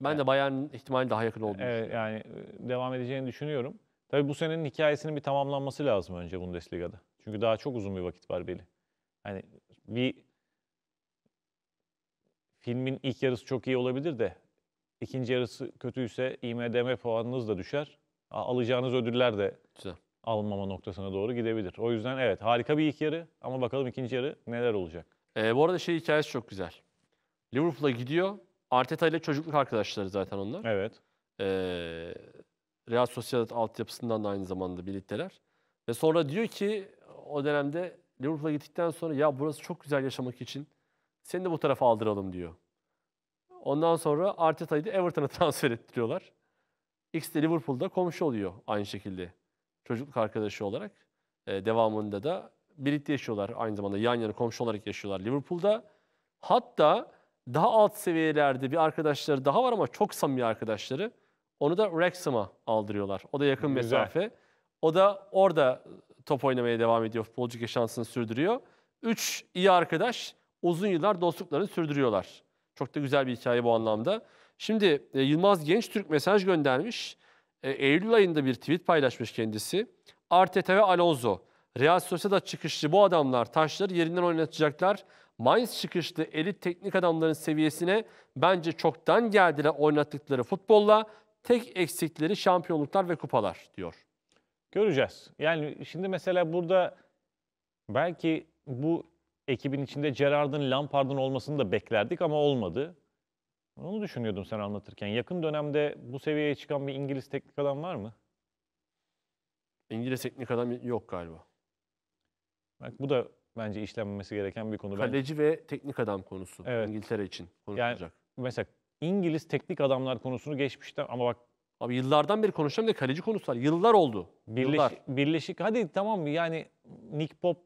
Ben de Bayern ihtimali daha yakın olduğunu evet, Yani devam edeceğini düşünüyorum. Tabii bu senenin hikayesinin bir tamamlanması lazım önce Bundesliga'da. Çünkü daha çok uzun bir vakit var belli. Yani bir filmin ilk yarısı çok iyi olabilir de ikinci yarısı kötüyse IMDB puanınız da düşer. Alacağınız ödüller de Güzel. almama noktasına doğru gidebilir. O yüzden evet harika bir ilk yarı ama bakalım ikinci yarı neler olacak. Ee, bu arada şey hikayesi çok güzel. Liverpool'a gidiyor. Arteta ile çocukluk arkadaşları zaten onlar. Evet. Ee, Real Sociedad altyapısından da aynı zamanda birlikteler. Ve sonra diyor ki o dönemde Liverpool'a gittikten sonra ya burası çok güzel yaşamak için seni de bu tarafa aldıralım diyor. Ondan sonra Arteta'yı da Everton'a [laughs] transfer ettiriyorlar. X de Liverpool'da komşu oluyor aynı şekilde. Çocukluk arkadaşı olarak. E, devamında da birlikte yaşıyorlar aynı zamanda yan yana komşu olarak yaşıyorlar Liverpool'da. Hatta daha alt seviyelerde bir arkadaşları daha var ama çok samimi arkadaşları. Onu da Wrexham'a aldırıyorlar. O da yakın Güzel. mesafe. O da orada top oynamaya devam ediyor. Futbolcu yaşantısını sürdürüyor. Üç iyi arkadaş uzun yıllar dostluklarını sürdürüyorlar. Çok da güzel bir hikaye bu anlamda. Şimdi e, Yılmaz Genç Türk mesaj göndermiş. E, Eylül ayında bir tweet paylaşmış kendisi. Arteta ve Alonso. Real Sociedad çıkışlı bu adamlar taşları yerinden oynatacaklar. Mainz çıkışlı elit teknik adamların seviyesine bence çoktan geldiler oynattıkları futbolla. Tek eksikleri şampiyonluklar ve kupalar diyor. Göreceğiz. Yani şimdi mesela burada belki bu ekibin içinde Gerard'ın Lampard'ın olmasını da beklerdik ama olmadı. Onu düşünüyordum sen anlatırken. Yakın dönemde bu seviyeye çıkan bir İngiliz teknik adam var mı? İngiliz teknik adam yok galiba. Bak bu da bence işlenmesi gereken bir konu. Kaleci ve teknik adam konusu evet. İngiltere için konuşulacak. Yani mesela İngiliz teknik adamlar konusunu geçmişte ama bak Abi yıllardan beri konuşacağım da kaleci konusu var. Yıllar oldu. Birleş, Yıllar. Birleşik hadi tamam yani Nick Pop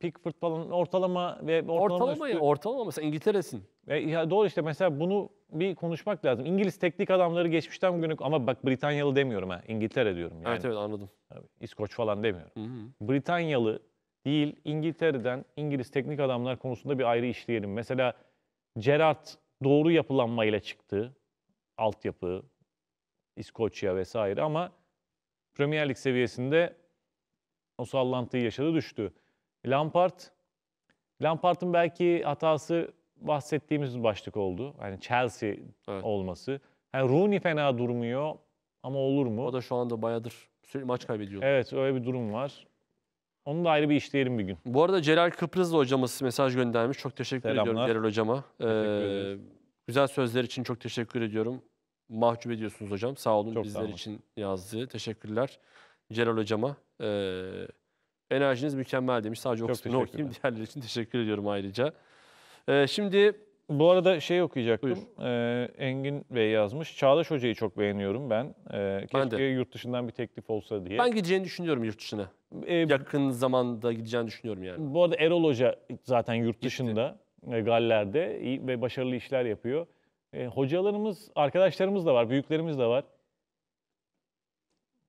Pickford falan ortalama ve ortalama, ortalama üstü. ortalama mesela İngiltere'sin. E, ya doğru işte mesela bunu bir konuşmak lazım. İngiliz teknik adamları geçmişten bugüne ama bak Britanyalı demiyorum ha. İngiltere diyorum yani. Evet evet anladım. İskoç falan demiyorum. Hı-hı. Britanyalı değil İngiltere'den İngiliz teknik adamlar konusunda bir ayrı işleyelim. Mesela Gerrard doğru yapılanmayla çıktı. Altyapı, İskoçya vesaire ama Premier Lig seviyesinde o sallantıyı yaşadı düştü. Lampard, Lampard'ın belki hatası bahsettiğimiz başlık oldu. Hani Chelsea evet. olması. Yani Rooney fena durmuyor ama olur mu? O da şu anda bayadır sürekli maç kaybediyor. Evet öyle bir durum var. Onu da ayrı bir işleyelim bir gün. Bu arada Celal Kıbrızlı hocamız mesaj göndermiş. Çok teşekkür Selamlar. ediyorum Celal hocama. Ee, güzel sözler için çok teşekkür ediyorum. Mahcup ediyorsunuz hocam. Sağ olun çok bizler için yazdığı Teşekkürler Celal hocama. Ee, Enerjiniz mükemmel demiş. Sadece o Çok okuyayım. Diğerleri için teşekkür ediyorum ayrıca. Ee, şimdi bu arada şey okuyacaktım. Ee, Engin Bey yazmış. Çağdaş Hoca'yı çok beğeniyorum ben. Ee, keşke ben de. yurt dışından bir teklif olsa diye. Ben gideceğini düşünüyorum yurt dışına. Ee, Yakın zamanda gideceğini düşünüyorum yani. Bu arada Erol Hoca zaten yurt dışında. Gitti. E, galler'de ve başarılı işler yapıyor. Ee, hocalarımız, arkadaşlarımız da var, büyüklerimiz de var.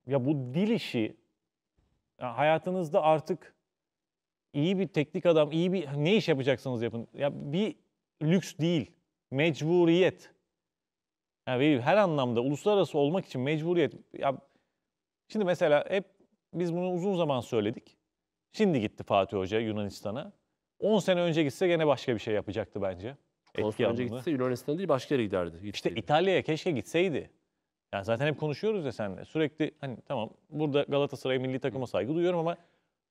Ya bu dil işi yani hayatınızda artık iyi bir teknik adam, iyi bir ne iş yapacaksanız yapın. Ya bir lüks değil, mecburiyet. Yani her anlamda uluslararası olmak için mecburiyet. Ya şimdi mesela hep biz bunu uzun zaman söyledik. Şimdi gitti Fatih Hoca Yunanistan'a. 10 sene önce gitse gene başka bir şey yapacaktı bence. sene önce gitse Yunanistan değil başka yere giderdi. Gitti. İşte İtalya'ya keşke gitseydi. Yani zaten hep konuşuyoruz ya senle. Sürekli hani tamam burada Galatasaray milli takıma saygı duyuyorum ama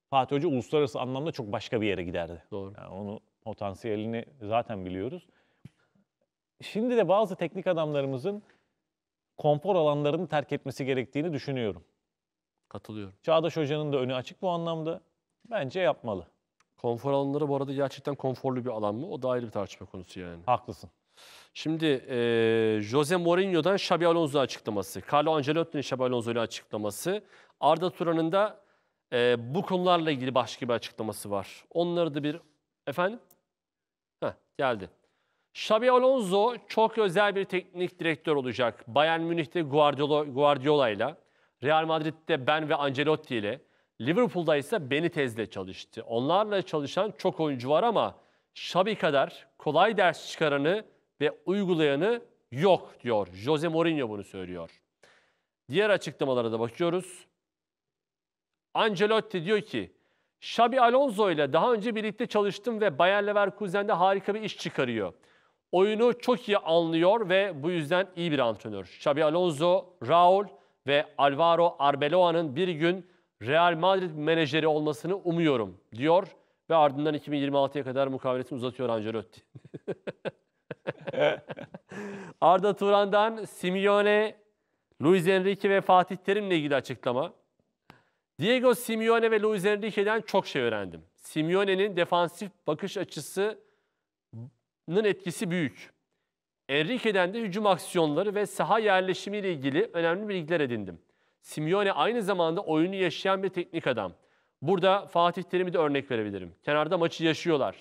Fatih Hoca uluslararası anlamda çok başka bir yere giderdi. Doğru. Yani onu potansiyelini zaten biliyoruz. Şimdi de bazı teknik adamlarımızın konfor alanlarını terk etmesi gerektiğini düşünüyorum. Katılıyorum. Çağdaş Hoca'nın da önü açık bu anlamda. Bence yapmalı. Konfor alanları bu arada gerçekten konforlu bir alan mı? O da ayrı bir tartışma konusu yani. Haklısın. Şimdi e, Jose Mourinho'dan Xabi Alonso açıklaması, Carlo Ancelotti'nin Xabi Alonso'yla açıklaması, Arda Turan'ın da e, bu konularla ilgili başka bir açıklaması var. Onları da bir... Efendim? Heh, geldi. Xabi Alonso çok özel bir teknik direktör olacak. Bayern Münih'te Guardiola, Guardiola ile, Real Madrid'de ben ve Ancelotti ile, Liverpool'da ise Benitez'le çalıştı. Onlarla çalışan çok oyuncu var ama Xabi kadar kolay ders çıkaranı ve uygulayanı yok diyor. Jose Mourinho bunu söylüyor. Diğer açıklamalara da bakıyoruz. Ancelotti diyor ki, Xabi Alonso ile daha önce birlikte çalıştım ve Bayer Leverkusen'de harika bir iş çıkarıyor. Oyunu çok iyi anlıyor ve bu yüzden iyi bir antrenör. Xabi Alonso, Raul ve Alvaro Arbeloa'nın bir gün Real Madrid menajeri olmasını umuyorum diyor ve ardından 2026'ya kadar mukavemetini uzatıyor Ancelotti. [laughs] [laughs] Arda Turan'dan Simeone, Luis Enrique ve Fatih Terim'le ilgili açıklama. Diego Simeone ve Luis Enrique'den çok şey öğrendim. Simeone'nin defansif bakış açısının etkisi büyük. Enrique'den de hücum aksiyonları ve saha yerleşimiyle ilgili önemli bilgiler edindim. Simeone aynı zamanda oyunu yaşayan bir teknik adam. Burada Fatih Terim'i de örnek verebilirim. Kenarda maçı yaşıyorlar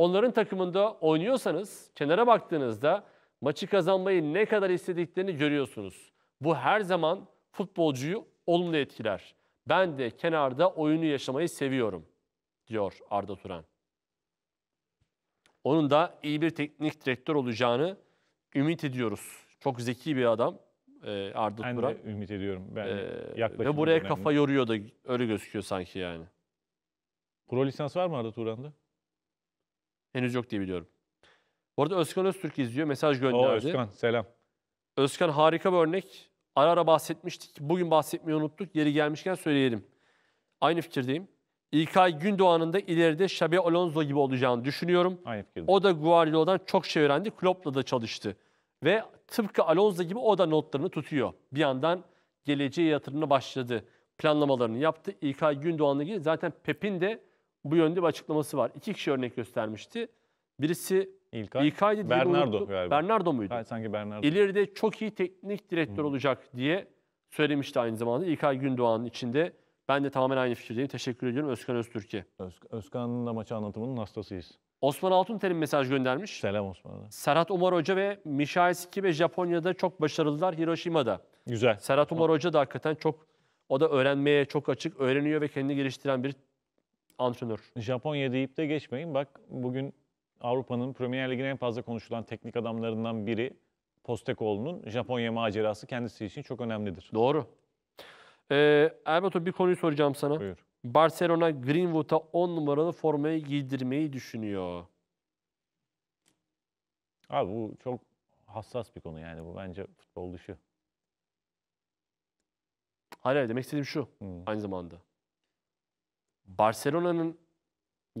onların takımında oynuyorsanız kenara baktığınızda maçı kazanmayı ne kadar istediklerini görüyorsunuz. Bu her zaman futbolcuyu olumlu etkiler. Ben de kenarda oyunu yaşamayı seviyorum diyor Arda Turan. Onun da iyi bir teknik direktör olacağını ümit ediyoruz. Çok zeki bir adam e, Arda ben Turan. Ben de ümit ediyorum. Ben e, ve buraya önemli. kafa yoruyor da öyle gözüküyor sanki yani. Pro lisans var mı Arda Turan'da? Henüz yok diye biliyorum. Bu arada Özkan Öztürk izliyor. Mesaj gönderdi. Oo, Özkan selam. Özkan harika bir örnek. Ara ara bahsetmiştik. Bugün bahsetmeyi unuttuk. Yeri gelmişken söyleyelim. Aynı fikirdeyim. İlkay Gündoğan'ın da ileride Xabi Alonso gibi olacağını düşünüyorum. Aynı fikirde. O da Guardiola'dan çok şey öğrendi. Klopp'la da çalıştı. Ve tıpkı Alonso gibi o da notlarını tutuyor. Bir yandan geleceğe yatırımına başladı. Planlamalarını yaptı. İlkay Gündoğan'la ilgili zaten Pep'in de bu yönde bir açıklaması var. İki kişi örnek göstermişti. Birisi İlkay, İlkay'dı diye Bernardo unuttum. galiba. Bernardo muydu? Hayır, sanki Bernardo. İleride çok iyi teknik direktör olacak diye söylemişti aynı zamanda. İlkay Gündoğan'ın içinde. Ben de tamamen aynı fikirdeyim. Teşekkür ediyorum Özkan Öztürk'e. Öz, Özkan'ın da maçı anlatımının hastasıyız. Osman Altunterim mesaj göndermiş. Selam Osman'a. Serhat Umar Hoca ve Mişay ve Japonya'da çok başarılılar Hiroşima'da. Güzel. Serhat Umar Hoca da hakikaten çok o da öğrenmeye çok açık, öğreniyor ve kendini geliştiren bir antrenör. Japonya deyip de geçmeyin. Bak bugün Avrupa'nın Premier Lig'in en fazla konuşulan teknik adamlarından biri Postekoğlu'nun Japonya macerası kendisi için çok önemlidir. Doğru. Ee, Erbato bir konuyu soracağım sana. Buyur. Barcelona Greenwood'a 10 numaralı formayı giydirmeyi düşünüyor. Abi bu çok hassas bir konu yani bu bence futbol dışı. Hayır, hayır demek istediğim şu Hmm. aynı zamanda. Barcelona'nın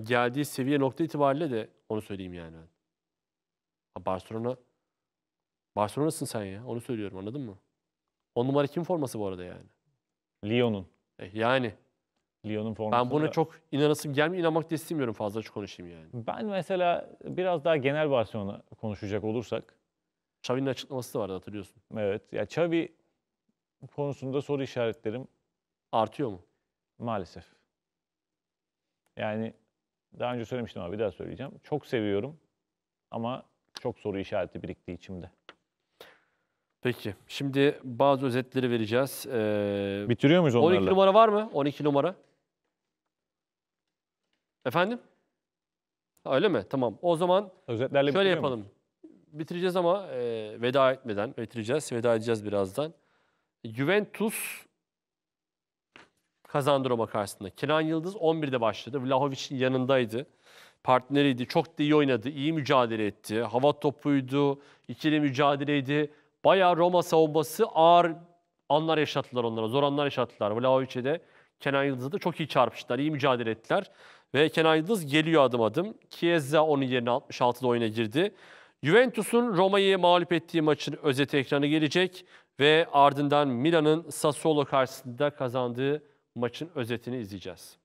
geldiği seviye nokta itibariyle de onu söyleyeyim yani. Barcelona Barcelona'sın sen ya. Onu söylüyorum anladın mı? On numara kim forması bu arada yani? Lyon'un. E, yani. Lyon'un forması. Ben buna da... çok inanasım gelmiyor. inanmak da istemiyorum fazla çok konuşayım yani. Ben mesela biraz daha genel Barcelona konuşacak olursak. Xavi'nin açıklaması da vardı hatırlıyorsun. Evet. Ya Xavi konusunda soru işaretlerim. Artıyor mu? Maalesef. Yani daha önce söylemiştim ama bir daha söyleyeceğim. Çok seviyorum ama çok soru işareti birikti içimde. Peki. Şimdi bazı özetleri vereceğiz. Ee, Bitiriyor muyuz onlarla? 12 numara var mı? 12 numara. Efendim? öyle mi? Tamam. O zaman Özetlerle şöyle yapalım. Mu? Bitireceğiz ama e, veda etmeden bitireceğiz. Veda edeceğiz birazdan. Juventus kazandı Roma karşısında. Kenan Yıldız 11'de başladı. Vlahovic'in yanındaydı. Partneriydi. Çok da iyi oynadı. iyi mücadele etti. Hava topuydu. ikili mücadeleydi. Bayağı Roma savunması ağır anlar yaşattılar onlara. Zor anlar yaşattılar. Vlahovic'e de Kenan Yıldız'a da çok iyi çarpıştılar. iyi mücadele ettiler. Ve Kenan Yıldız geliyor adım adım. Chiesa onun yerine 66'da oyuna girdi. Juventus'un Roma'yı mağlup ettiği maçın özet ekranı gelecek ve ardından Milan'ın Sassuolo karşısında kazandığı maçın özetini izleyeceğiz.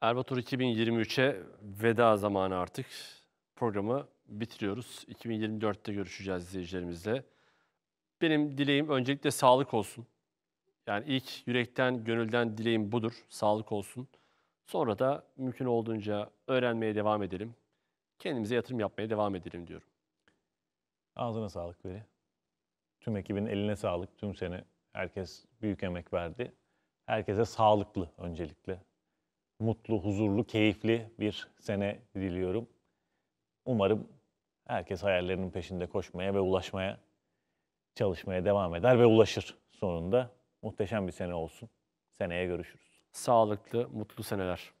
Erbatur 2023'e veda zamanı artık. Programı bitiriyoruz. 2024'te görüşeceğiz izleyicilerimizle. Benim dileğim öncelikle sağlık olsun. Yani ilk yürekten, gönülden dileğim budur. Sağlık olsun. Sonra da mümkün olduğunca öğrenmeye devam edelim. Kendimize yatırım yapmaya devam edelim diyorum. Ağzına sağlık Veli. Tüm ekibin eline sağlık. Tüm sene herkes büyük emek verdi. Herkese sağlıklı öncelikle. Mutlu, huzurlu, keyifli bir sene diliyorum. Umarım herkes hayallerinin peşinde koşmaya ve ulaşmaya çalışmaya devam eder ve ulaşır sonunda. Muhteşem bir sene olsun. Seneye görüşürüz. Sağlıklı, mutlu seneler.